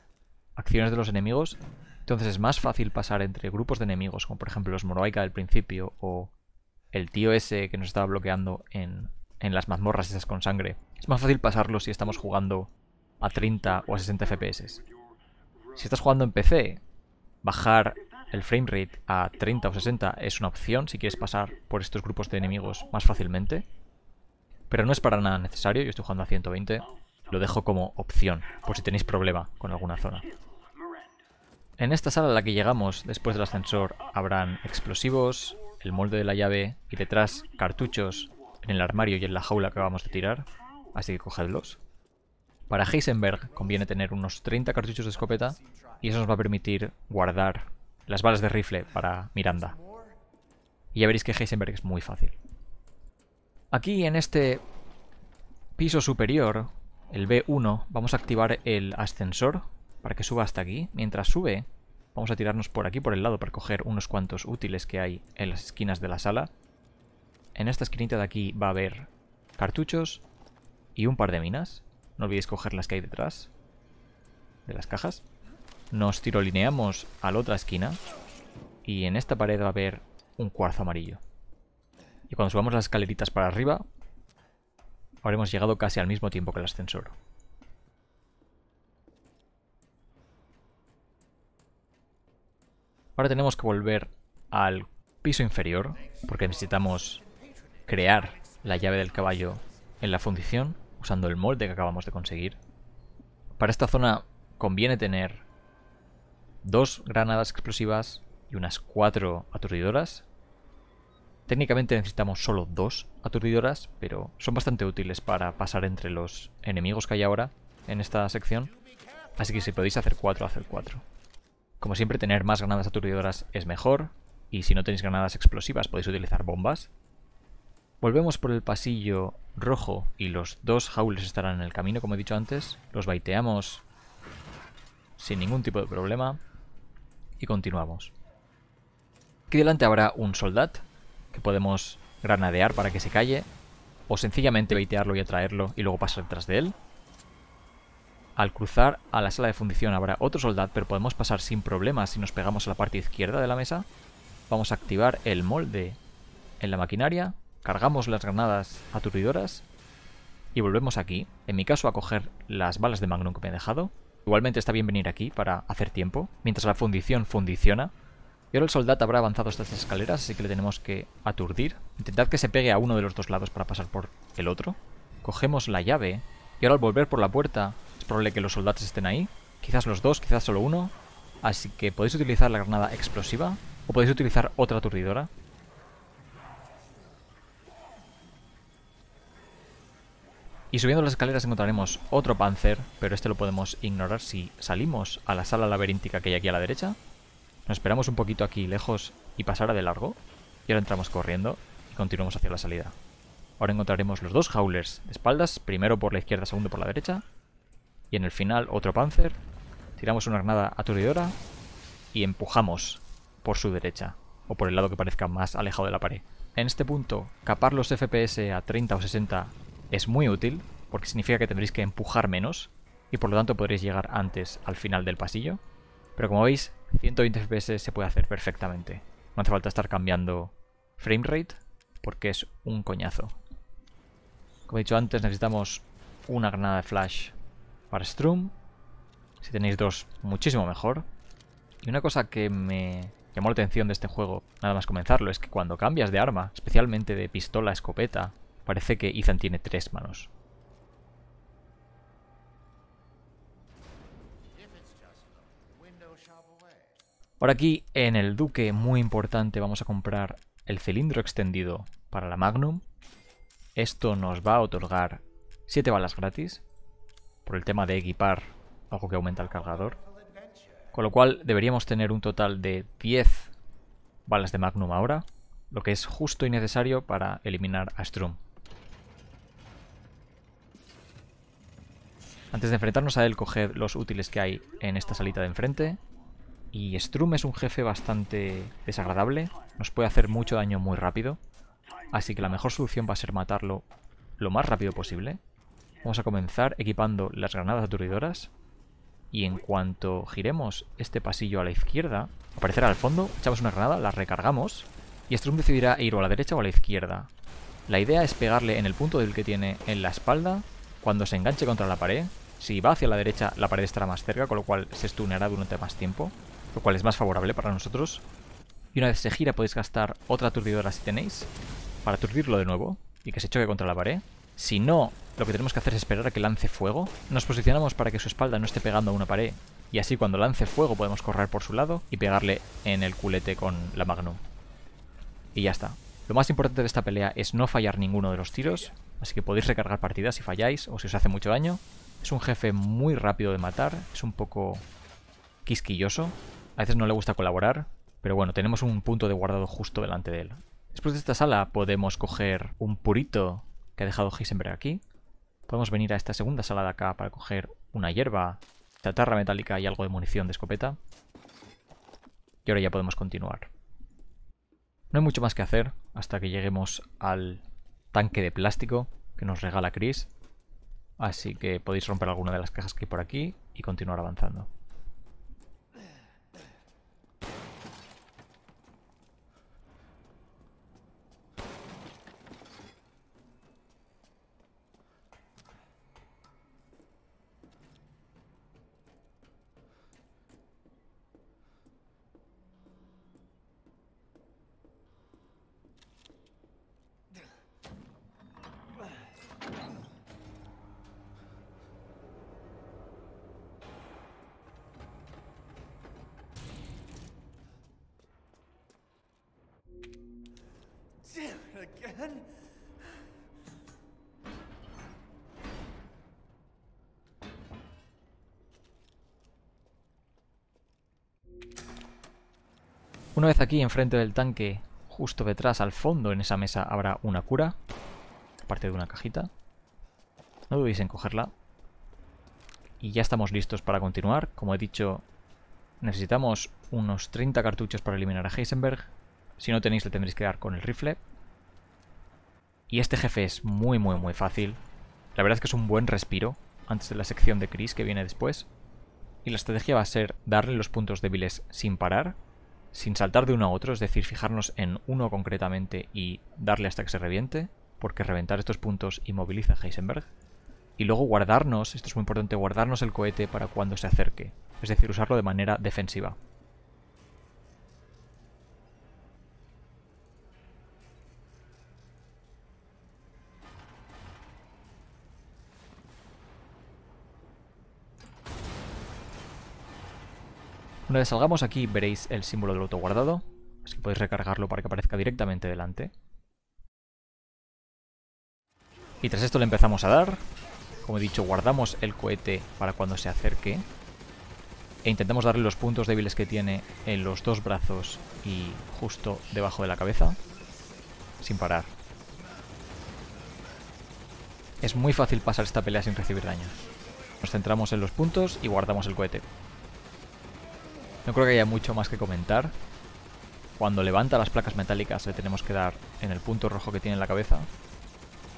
A: acciones de los enemigos, entonces es más fácil pasar entre grupos de enemigos, como por ejemplo los Moroica del principio o el tío ese que nos estaba bloqueando en, en las mazmorras esas con sangre. Es más fácil pasarlo si estamos jugando a 30 o a 60 FPS. Si estás jugando en PC, bajar el frame rate a 30 o 60 es una opción si quieres pasar por estos grupos de enemigos más fácilmente. Pero no es para nada necesario, yo estoy jugando a 120. Lo dejo como opción, por si tenéis problema con alguna zona. En esta sala a la que llegamos después del ascensor habrán explosivos, el molde de la llave y detrás cartuchos en el armario y en la jaula que acabamos de tirar, así que cogedlos. Para Heisenberg conviene tener unos 30 cartuchos de escopeta y eso nos va a permitir guardar las balas de rifle para Miranda. Y ya veréis que Heisenberg es muy fácil. Aquí en este piso superior, el B1, vamos a activar el ascensor para que suba hasta aquí. Mientras sube, vamos a tirarnos por aquí, por el lado, para coger unos cuantos útiles que hay en las esquinas de la sala. En esta esquinita de aquí va a haber cartuchos y un par de minas. No olvidéis coger las que hay detrás de las cajas. Nos tirolineamos a la otra esquina y en esta pared va a haber un cuarzo amarillo. Y cuando subamos las escaleritas para arriba, habremos llegado casi al mismo tiempo que el ascensor. Ahora tenemos que volver al piso inferior, porque necesitamos crear la llave del caballo en la fundición, usando el molde que acabamos de conseguir. Para esta zona conviene tener dos granadas explosivas y unas cuatro aturdidoras, Técnicamente necesitamos solo dos aturdidoras, pero son bastante útiles para pasar entre los enemigos que hay ahora en esta sección. Así que si podéis hacer cuatro, hacer cuatro. Como siempre, tener más granadas aturdidoras es mejor, y si no tenéis granadas explosivas podéis utilizar bombas. Volvemos por el pasillo rojo y los dos jaules estarán en el camino, como he dicho antes. Los baiteamos sin ningún tipo de problema y continuamos. Aquí delante habrá un soldado que podemos granadear para que se calle, o sencillamente baitearlo y atraerlo y luego pasar detrás de él. Al cruzar a la sala de fundición habrá otro soldado, pero podemos pasar sin problemas si nos pegamos a la parte izquierda de la mesa. Vamos a activar el molde en la maquinaria, cargamos las granadas aturdidoras y volvemos aquí, en mi caso a coger las balas de Magnum que me he dejado. Igualmente está bien venir aquí para hacer tiempo, mientras la fundición fundiciona, y ahora el soldado habrá avanzado hasta estas escaleras, así que le tenemos que aturdir. Intentad que se pegue a uno de los dos lados para pasar por el otro. Cogemos la llave. Y ahora al volver por la puerta, es probable que los soldados estén ahí. Quizás los dos, quizás solo uno. Así que podéis utilizar la granada explosiva o podéis utilizar otra aturdidora. Y subiendo las escaleras encontraremos otro panzer, pero este lo podemos ignorar si salimos a la sala laberíntica que hay aquí a la derecha esperamos un poquito aquí lejos y pasará de largo. Y ahora entramos corriendo y continuamos hacia la salida. Ahora encontraremos los dos howlers de espaldas, primero por la izquierda, segundo por la derecha. Y en el final otro panzer. Tiramos una granada aturdidora y empujamos por su derecha o por el lado que parezca más alejado de la pared. En este punto, capar los FPS a 30 o 60 es muy útil porque significa que tendréis que empujar menos y por lo tanto podréis llegar antes al final del pasillo. Pero como veis, 120 FPS se puede hacer perfectamente. No hace falta estar cambiando framerate, porque es un coñazo. Como he dicho antes, necesitamos una granada de flash para Strum. Si tenéis dos, muchísimo mejor. Y una cosa que me llamó la atención de este juego, nada más comenzarlo, es que cuando cambias de arma, especialmente de pistola a escopeta, parece que Ethan tiene tres manos. Por aquí, en el Duque, muy importante, vamos a comprar el cilindro extendido para la Magnum. Esto nos va a otorgar 7 balas gratis, por el tema de equipar algo que aumenta el cargador. Con lo cual deberíamos tener un total de 10 balas de Magnum ahora, lo que es justo y necesario para eliminar a Strum. Antes de enfrentarnos a él, coged los útiles que hay en esta salita de enfrente, y Strum es un jefe bastante desagradable, nos puede hacer mucho daño muy rápido, así que la mejor solución va a ser matarlo lo más rápido posible. Vamos a comenzar equipando las granadas aturdidoras y en cuanto giremos este pasillo a la izquierda, aparecerá al fondo, echamos una granada, la recargamos y Strum decidirá ir o a la derecha o a la izquierda. La idea es pegarle en el punto del que tiene en la espalda cuando se enganche contra la pared. Si va hacia la derecha, la pared estará más cerca, con lo cual se stuneará durante más tiempo lo cual es más favorable para nosotros. Y una vez se gira podéis gastar otra turbidora si tenéis, para aturdirlo de nuevo y que se choque contra la pared. Si no, lo que tenemos que hacer es esperar a que lance fuego. Nos posicionamos para que su espalda no esté pegando a una pared y así cuando lance fuego podemos correr por su lado y pegarle en el culete con la magnum. Y ya está. Lo más importante de esta pelea es no fallar ninguno de los tiros, así que podéis recargar partidas si falláis o si os hace mucho daño. Es un jefe muy rápido de matar, es un poco quisquilloso, a veces no le gusta colaborar, pero bueno, tenemos un punto de guardado justo delante de él. Después de esta sala podemos coger un purito que ha dejado Heisenberg aquí. Podemos venir a esta segunda sala de acá para coger una hierba, chatarra metálica y algo de munición de escopeta. Y ahora ya podemos continuar. No hay mucho más que hacer hasta que lleguemos al tanque de plástico que nos regala Chris. Así que podéis romper alguna de las cajas que hay por aquí y continuar avanzando. Una vez aquí, enfrente del tanque, justo detrás, al fondo, en esa mesa, habrá una cura. Aparte de una cajita. No dudéis en cogerla. Y ya estamos listos para continuar. Como he dicho, necesitamos unos 30 cartuchos para eliminar a Heisenberg. Si no tenéis, le tendréis que dar con el rifle. Y este jefe es muy, muy, muy fácil. La verdad es que es un buen respiro antes de la sección de Chris que viene después. Y la estrategia va a ser darle los puntos débiles sin parar, sin saltar de uno a otro, es decir, fijarnos en uno concretamente y darle hasta que se reviente, porque reventar estos puntos inmoviliza a Heisenberg. Y luego guardarnos, esto es muy importante, guardarnos el cohete para cuando se acerque, es decir, usarlo de manera defensiva. Una vez salgamos aquí veréis el símbolo del auto guardado, así que podéis recargarlo para que aparezca directamente delante. Y tras esto le empezamos a dar. Como he dicho, guardamos el cohete para cuando se acerque. E intentamos darle los puntos débiles que tiene en los dos brazos y justo debajo de la cabeza. Sin parar. Es muy fácil pasar esta pelea sin recibir daño. Nos centramos en los puntos y guardamos el cohete. No creo que haya mucho más que comentar. Cuando levanta las placas metálicas le tenemos que dar en el punto rojo que tiene en la cabeza.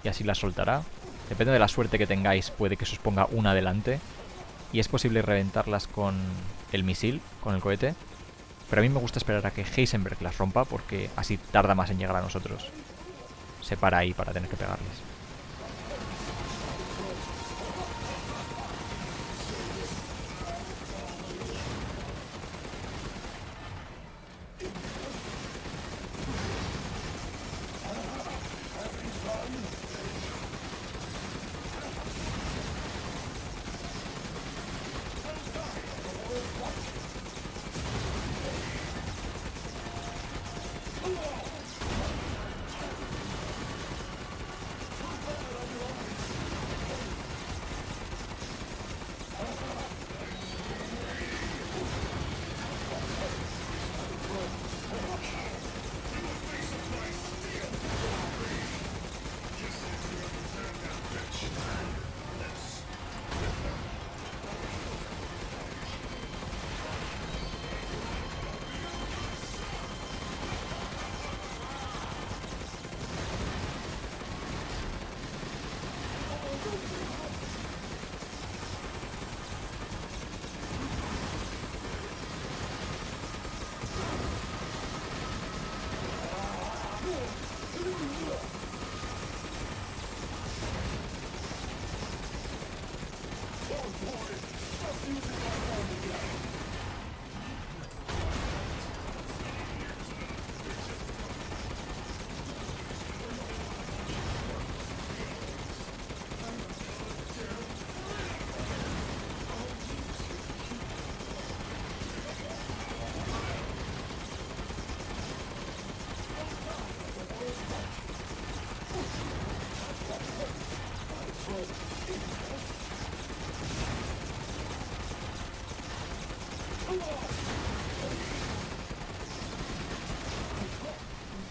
A: Y así las soltará. Depende de la suerte que tengáis, puede que se os ponga una adelante. Y es posible reventarlas con el misil, con el cohete. Pero a mí me gusta esperar a que Heisenberg las rompa porque así tarda más en llegar a nosotros. Se para ahí para tener que pegarles.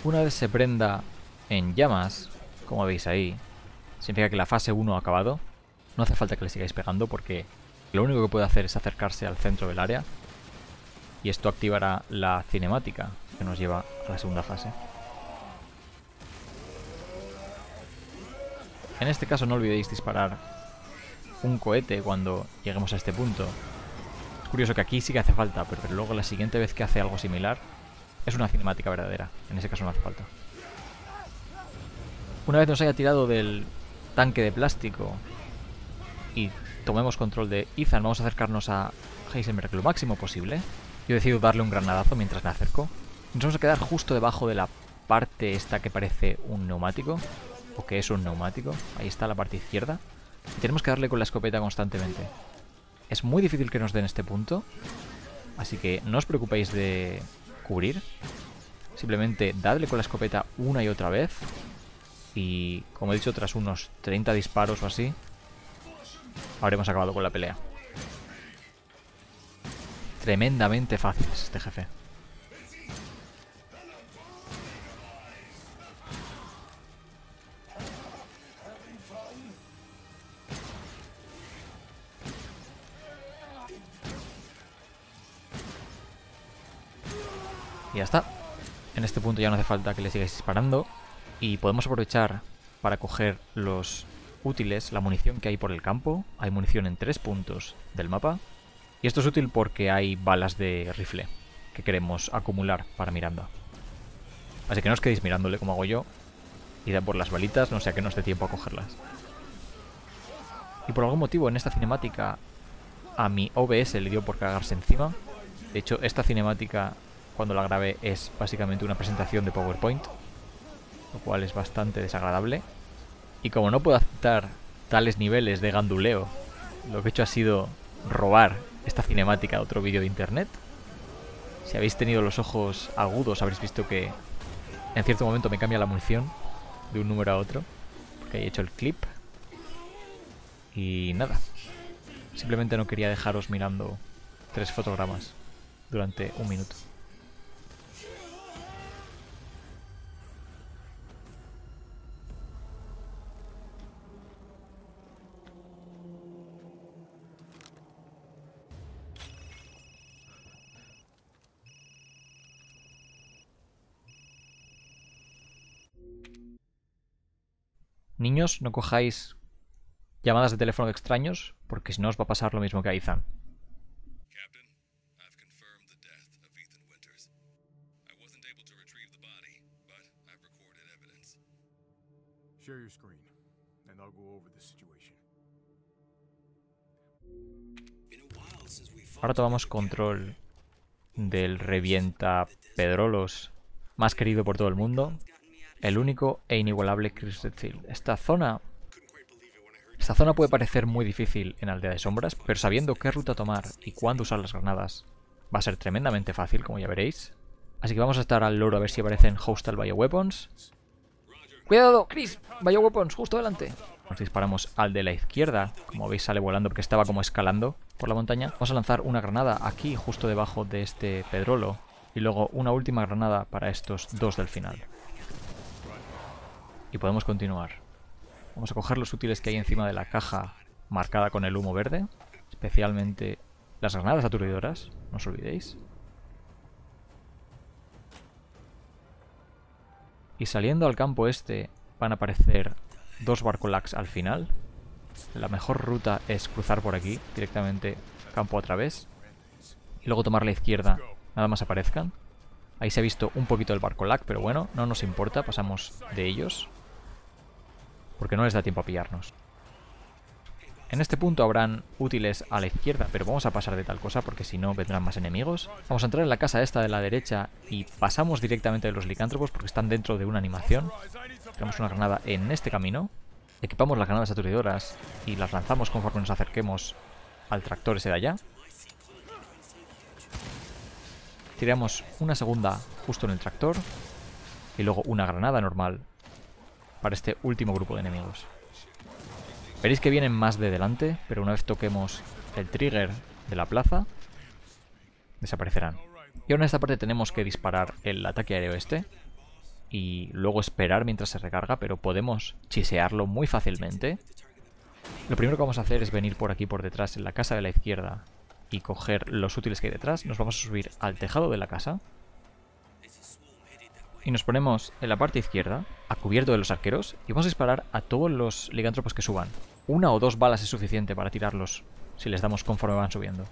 A: Una vez se prenda en llamas, como veis ahí, significa que la fase 1 ha acabado. No hace falta que le sigáis pegando porque lo único que puede hacer es acercarse al centro del área. Y esto activará la cinemática que nos lleva a la segunda fase. En este caso no olvidéis disparar un cohete cuando lleguemos a este punto. Es curioso que aquí sí que hace falta, pero luego la siguiente vez que hace algo similar es una cinemática verdadera, en ese caso no hace falta. Una vez nos haya tirado del tanque de plástico y tomemos control de Ethan, vamos a acercarnos a Heisenberg lo máximo posible. Yo decido darle un granadazo mientras me acerco. Nos vamos a quedar justo debajo de la parte esta que parece un neumático, o que es un neumático. Ahí está la parte izquierda. Y tenemos que darle con la escopeta constantemente. Es muy difícil que nos den este punto, así que no os preocupéis de cubrir. Simplemente dadle con la escopeta una y otra vez. Y como he dicho, tras unos 30 disparos o así, habremos acabado con la pelea. Tremendamente fácil este jefe. Y ya está. En este punto ya no hace falta que le sigáis disparando. Y podemos aprovechar para coger los útiles, la munición que hay por el campo. Hay munición en tres puntos del mapa. Y esto es útil porque hay balas de rifle que queremos acumular para Miranda. Así que no os quedéis mirándole como hago yo. Y da por las balitas, no sea que no os dé tiempo a cogerlas. Y por algún motivo en esta cinemática a mi OBS le dio por cagarse encima. De hecho, esta cinemática cuando la grabé es básicamente una presentación de PowerPoint, lo cual es bastante desagradable. Y como no puedo aceptar tales niveles de ganduleo, lo que he hecho ha sido robar esta cinemática de otro vídeo de internet. Si habéis tenido los ojos agudos habréis visto que en cierto momento me cambia la munición de un número a otro, porque he hecho el clip. Y nada, simplemente no quería dejaros mirando tres fotogramas durante un minuto. Niños, no cojáis llamadas de teléfono de extraños, porque si no os va a pasar lo mismo que a Ethan. Ahora tomamos control del revienta Pedrolos, más querido por todo el mundo, el único e inigualable Chris Redfield. Esta zona... Esta zona puede parecer muy difícil en Aldea de Sombras, pero sabiendo qué ruta tomar y cuándo usar las granadas, va a ser tremendamente fácil, como ya veréis. Así que vamos a estar al loro a ver si aparecen Hostile Bioweapons. ¡Cuidado, Chris! Bioweapons, justo adelante. Nos disparamos al de la izquierda. Como veis, sale volando porque estaba como escalando por la montaña. Vamos a lanzar una granada aquí, justo debajo de este pedrolo. Y luego una última granada para estos dos del final y podemos continuar. Vamos a coger los útiles que hay encima de la caja marcada con el humo verde, especialmente las granadas aturdidoras, no os olvidéis. Y saliendo al campo este van a aparecer dos barcolax al final. La mejor ruta es cruzar por aquí, directamente campo a través, y luego tomar la izquierda nada más aparezcan. Ahí se ha visto un poquito el barcolac, pero bueno, no nos importa, pasamos de ellos porque no les da tiempo a pillarnos. En este punto habrán útiles a la izquierda, pero vamos a pasar de tal cosa porque si no vendrán más enemigos. Vamos a entrar en la casa esta de la derecha y pasamos directamente de los licántropos porque están dentro de una animación. Tenemos una granada en este camino. Equipamos las granadas aturdidoras y las lanzamos conforme nos acerquemos al tractor ese de allá. Tiramos una segunda justo en el tractor y luego una granada normal para este último grupo de enemigos. Veréis que vienen más de delante, pero una vez toquemos el trigger de la plaza, desaparecerán. Y ahora en esta parte tenemos que disparar el ataque aéreo este y luego esperar mientras se recarga, pero podemos chisearlo muy fácilmente. Lo primero que vamos a hacer es venir por aquí por detrás en la casa de la izquierda y coger los útiles que hay detrás. Nos vamos a subir al tejado de la casa y nos ponemos en la parte izquierda, a cubierto de los arqueros, y vamos a disparar a todos los ligantropos que suban. Una o dos balas es suficiente para tirarlos si les damos conforme van subiendo.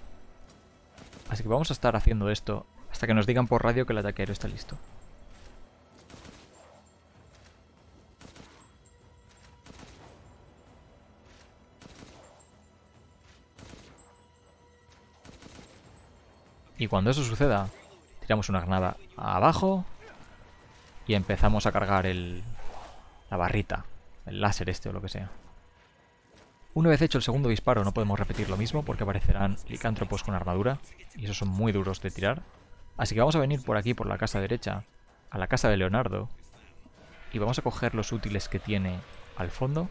A: Así que vamos a estar haciendo esto hasta que nos digan por radio que el ataquero está listo. Y cuando eso suceda, tiramos una granada abajo y empezamos a cargar el, la barrita, el láser este o lo que sea. Una vez hecho el segundo disparo no podemos repetir lo mismo porque aparecerán licántropos con armadura y esos son muy duros de tirar. Así que vamos a venir por aquí, por la casa derecha, a la casa de Leonardo y vamos a coger los útiles que tiene al fondo.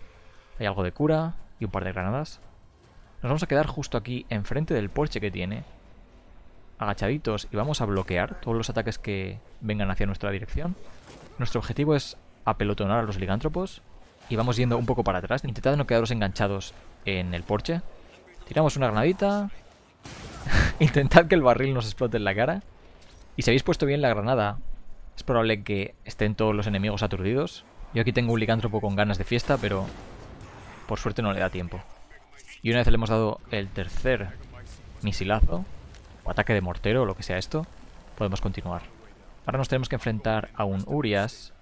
A: Hay algo de cura y un par de granadas. Nos vamos a quedar justo aquí enfrente del porche que tiene agachaditos y vamos a bloquear todos los ataques que vengan hacia nuestra dirección. Nuestro objetivo es apelotonar a los ligántropos y vamos yendo un poco para atrás, Intentad no quedaros enganchados en el porche. Tiramos una granadita, <laughs> intentad que el barril nos explote en la cara y si habéis puesto bien la granada es probable que estén todos los enemigos aturdidos. Yo aquí tengo un licántropo con ganas de fiesta, pero por suerte no le da tiempo. Y una vez le hemos dado el tercer misilazo, o ataque de mortero o lo que sea esto, podemos continuar. Ahora nos tenemos que enfrentar a un Urias,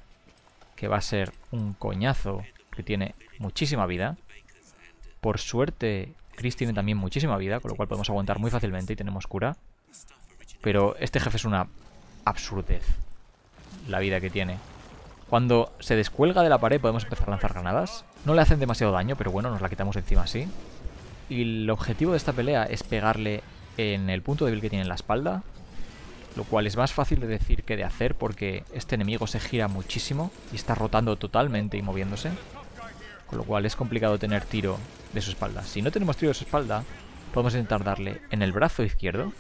A: que va a ser un coñazo, que tiene muchísima vida. Por suerte, Chris tiene también muchísima vida, con lo cual podemos aguantar muy fácilmente y tenemos cura. Pero este jefe es una absurdez, la vida que tiene. Cuando se descuelga de la pared podemos empezar a lanzar granadas. No le hacen demasiado daño, pero bueno, nos la quitamos encima así. Y el objetivo de esta pelea es pegarle en el punto débil que tiene en la espalda, lo cual es más fácil de decir que de hacer porque este enemigo se gira muchísimo y está rotando totalmente y moviéndose, con lo cual es complicado tener tiro de su espalda. Si no tenemos tiro de su espalda, podemos intentar darle en el brazo izquierdo,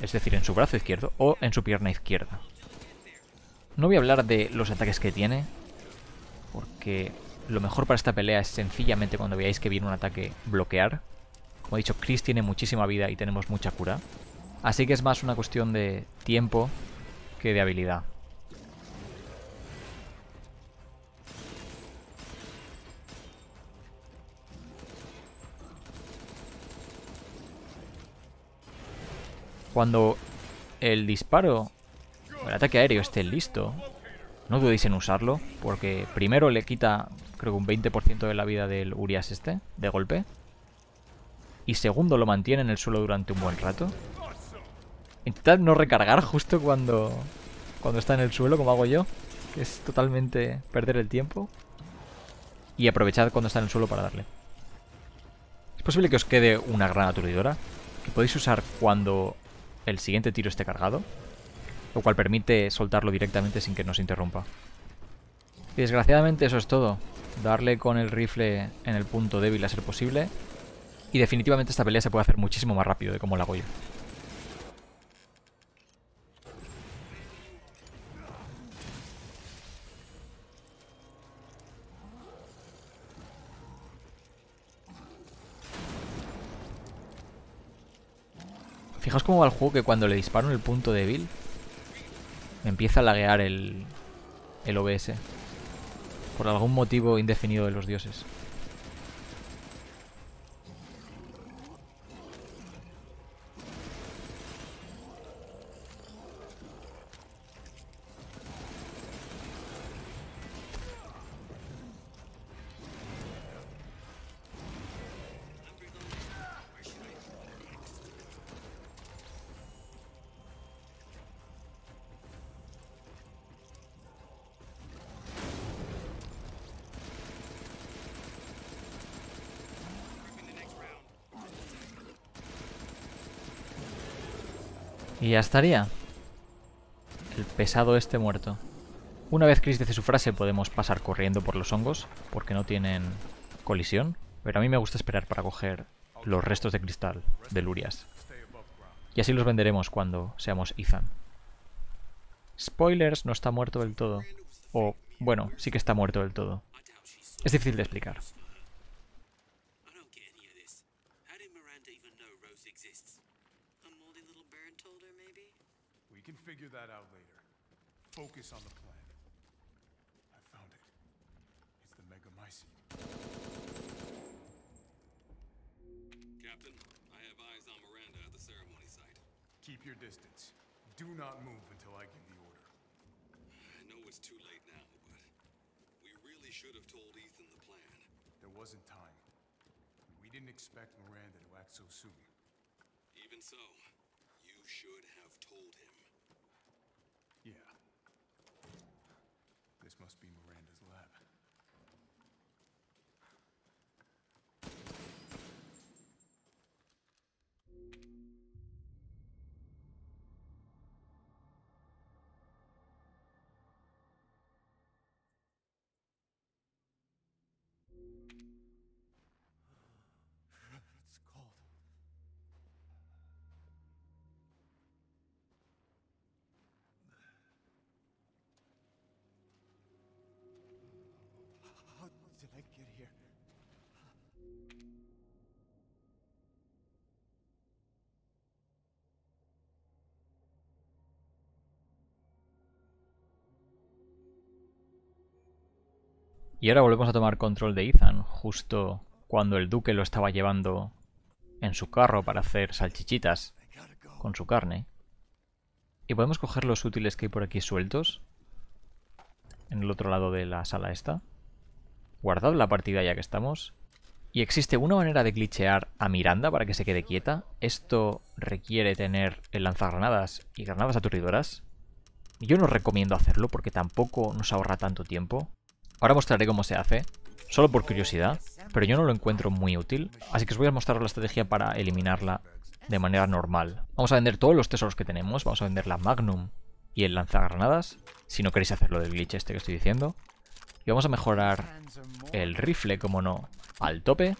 A: es decir, en su brazo izquierdo o en su pierna izquierda. No voy a hablar de los ataques que tiene, porque lo mejor para esta pelea es sencillamente cuando veáis que viene un ataque bloquear, como he dicho, Chris tiene muchísima vida y tenemos mucha cura. Así que es más una cuestión de tiempo que de habilidad. Cuando el disparo o el ataque aéreo esté listo, no dudéis en usarlo, porque primero le quita creo que un 20% de la vida del Urias este, de golpe y segundo lo mantiene en el suelo durante un buen rato. Intentad no recargar justo cuando, cuando está en el suelo, como hago yo, que es totalmente perder el tiempo. Y aprovechad cuando está en el suelo para darle. Es posible que os quede una gran aturdidora, que podéis usar cuando el siguiente tiro esté cargado, lo cual permite soltarlo directamente sin que nos interrumpa. desgraciadamente eso es todo. Darle con el rifle en el punto débil a ser posible y definitivamente esta pelea se puede hacer muchísimo más rápido de como la hago yo. Fijaos cómo va el juego que cuando le disparo en el punto débil empieza a laguear el OBS. Por algún motivo indefinido de los dioses. Y ya estaría. El pesado este muerto. Una vez Chris dice su frase podemos pasar corriendo por los hongos, porque no tienen colisión. Pero a mí me gusta esperar para coger los restos de cristal de Lurias. Y así los venderemos cuando seamos Ethan. Spoilers, no está muerto del todo. O, bueno, sí que está muerto del todo. Es difícil de explicar.
B: that out later. Focus on the plan. I found it. It's the Megamycete. Captain, I have eyes on Miranda at the ceremony site. Keep your distance. Do not move until I give the order. I know it's too late now, but we really should have told Ethan the plan. There wasn't time. We didn't expect Miranda to act so soon. Even so, you should have told him. This must be Miranda.
A: Y ahora volvemos a tomar control de Ethan, justo cuando el duque lo estaba llevando en su carro para hacer salchichitas con su carne. Y podemos coger los útiles que hay por aquí sueltos, en el otro lado de la sala esta. Guardad la partida ya que estamos y existe una manera de glitchear a Miranda para que se quede quieta. Esto requiere tener el lanzagranadas y granadas aturdidoras. Yo no recomiendo hacerlo porque tampoco nos ahorra tanto tiempo. Ahora mostraré cómo se hace, solo por curiosidad, pero yo no lo encuentro muy útil. Así que os voy a mostrar la estrategia para eliminarla de manera normal. Vamos a vender todos los tesoros que tenemos, vamos a vender la Magnum y el lanzagranadas, si no queréis hacerlo del glitch este que estoy diciendo. Y vamos a mejorar el rifle, como no, al tope.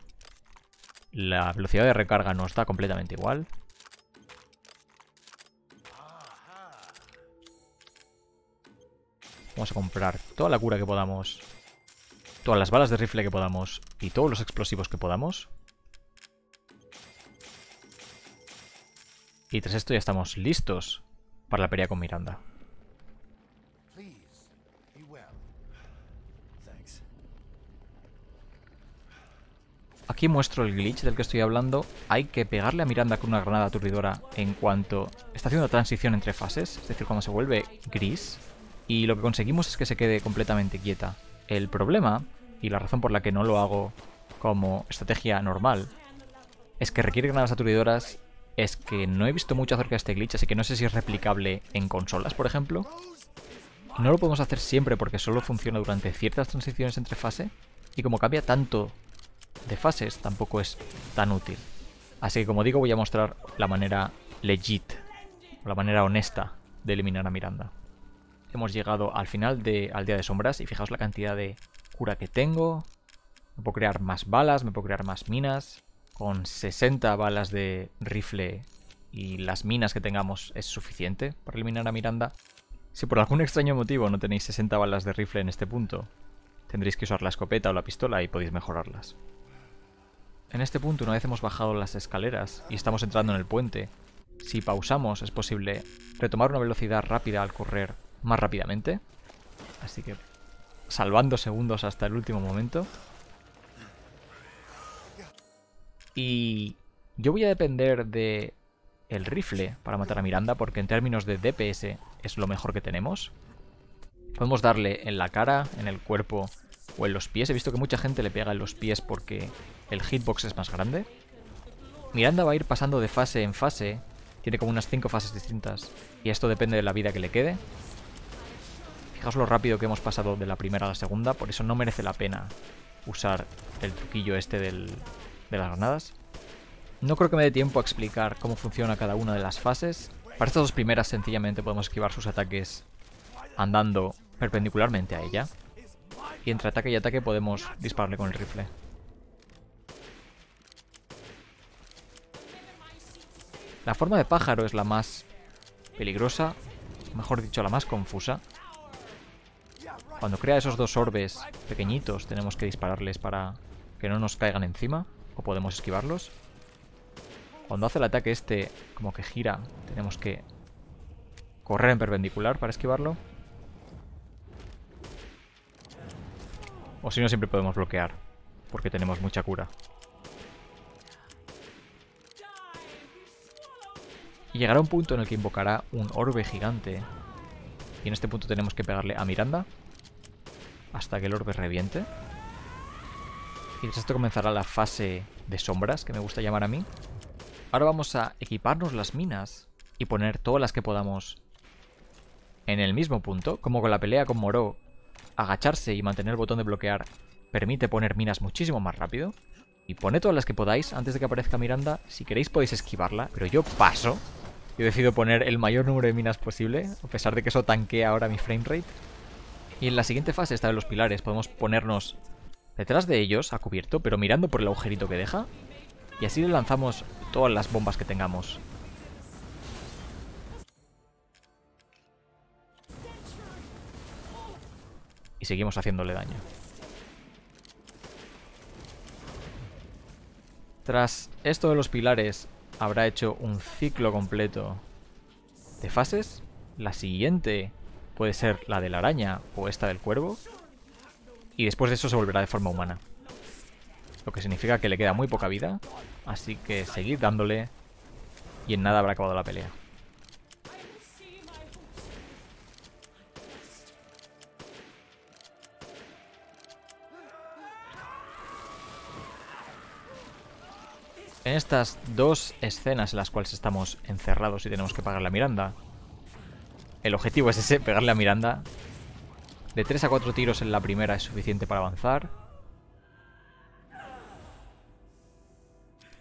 A: La velocidad de recarga nos da completamente igual. Vamos a comprar toda la cura que podamos, todas las balas de rifle que podamos y todos los explosivos que podamos. Y tras esto ya estamos listos para la pelea con Miranda. Aquí muestro el glitch del que estoy hablando. Hay que pegarle a Miranda con una granada aturdidora en cuanto está haciendo transición entre fases, es decir, cuando se vuelve gris. Y lo que conseguimos es que se quede completamente quieta. El problema, y la razón por la que no lo hago como estrategia normal, es que requiere granadas aturdidoras, es que no he visto mucho acerca de este glitch, así que no sé si es replicable en consolas, por ejemplo. No lo podemos hacer siempre porque solo funciona durante ciertas transiciones entre fase. Y como cambia tanto de fases tampoco es tan útil. Así que como digo voy a mostrar la manera legit, la manera honesta de eliminar a Miranda. Hemos llegado al final de Aldea de Sombras y fijaos la cantidad de cura que tengo. Me puedo crear más balas, me puedo crear más minas. Con 60 balas de rifle y las minas que tengamos es suficiente para eliminar a Miranda. Si por algún extraño motivo no tenéis 60 balas de rifle en este punto, Tendréis que usar la escopeta o la pistola y podéis mejorarlas. En este punto, una vez hemos bajado las escaleras y estamos entrando en el puente, si pausamos es posible retomar una velocidad rápida al correr más rápidamente. Así que salvando segundos hasta el último momento. Y yo voy a depender de el rifle para matar a Miranda porque en términos de DPS es lo mejor que tenemos. Podemos darle en la cara, en el cuerpo o en los pies. He visto que mucha gente le pega en los pies porque el hitbox es más grande. Miranda va a ir pasando de fase en fase. Tiene como unas 5 fases distintas. Y esto depende de la vida que le quede. Fijaos lo rápido que hemos pasado de la primera a la segunda. Por eso no merece la pena usar el truquillo este de las granadas. No creo que me dé tiempo a explicar cómo funciona cada una de las fases. Para estas dos primeras sencillamente podemos esquivar sus ataques andando perpendicularmente a ella. Y entre ataque y ataque podemos dispararle con el rifle. La forma de pájaro es la más peligrosa, mejor dicho, la más confusa. Cuando crea esos dos orbes pequeñitos tenemos que dispararles para que no nos caigan encima o podemos esquivarlos. Cuando hace el ataque este, como que gira, tenemos que correr en perpendicular para esquivarlo. O si no, siempre podemos bloquear, porque tenemos mucha cura. Y llegará un punto en el que invocará un orbe gigante. Y en este punto tenemos que pegarle a Miranda, hasta que el orbe reviente. Y esto comenzará la fase de sombras, que me gusta llamar a mí. Ahora vamos a equiparnos las minas y poner todas las que podamos en el mismo punto, como con la pelea con Moro, agacharse y mantener el botón de bloquear permite poner minas muchísimo más rápido. Y pone todas las que podáis antes de que aparezca Miranda. Si queréis podéis esquivarla, pero yo paso. Yo decido poner el mayor número de minas posible, a pesar de que eso tanquea ahora mi frame rate. Y en la siguiente fase, esta de los pilares, podemos ponernos detrás de ellos, a cubierto, pero mirando por el agujerito que deja. Y así le lanzamos todas las bombas que tengamos Y seguimos haciéndole daño. Tras esto de los pilares, habrá hecho un ciclo completo de fases. La siguiente puede ser la de la araña o esta del cuervo. Y después de eso se volverá de forma humana. Lo que significa que le queda muy poca vida. Así que seguid dándole. Y en nada habrá acabado la pelea. en estas dos escenas en las cuales estamos encerrados y tenemos que pagar la Miranda, el objetivo es ese, pegarle a Miranda. De 3 a 4 tiros en la primera es suficiente para avanzar.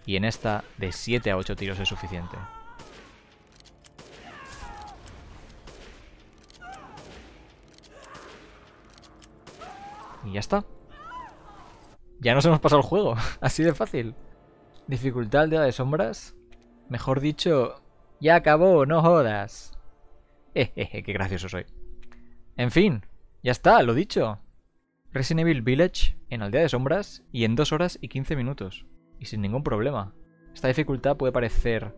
A: Y en esta, de 7 a 8 tiros es suficiente. Y ya está. Ya nos hemos pasado el juego. <laughs> Así de fácil. Dificultad de de sombras. Mejor dicho, ya acabó, no jodas. <laughs> Jejeje, qué gracioso soy. En fin, ya está, lo dicho. Resident Evil Village en Aldea de Sombras y en 2 horas y 15 minutos. Y sin ningún problema. Esta dificultad puede parecer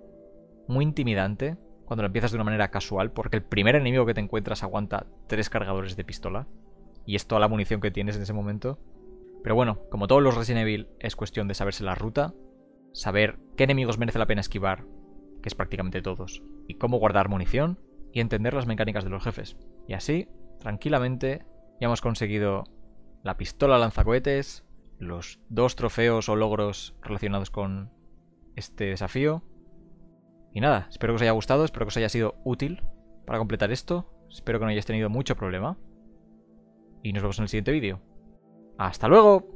A: muy intimidante cuando la empiezas de una manera casual, porque el primer enemigo que te encuentras aguanta 3 cargadores de pistola. Y es toda la munición que tienes en ese momento. Pero bueno, como todos los Resident Evil, es cuestión de saberse la ruta, saber qué enemigos merece la pena esquivar, que es prácticamente todos, y cómo guardar munición y entender las mecánicas de los jefes. Y así, tranquilamente, ya hemos conseguido la pistola lanzacohetes, los dos trofeos o logros relacionados con este desafío. Y nada, espero que os haya gustado, espero que os haya sido útil para completar esto, espero que no hayáis tenido mucho problema. Y nos vemos en el siguiente vídeo. ¡Hasta luego!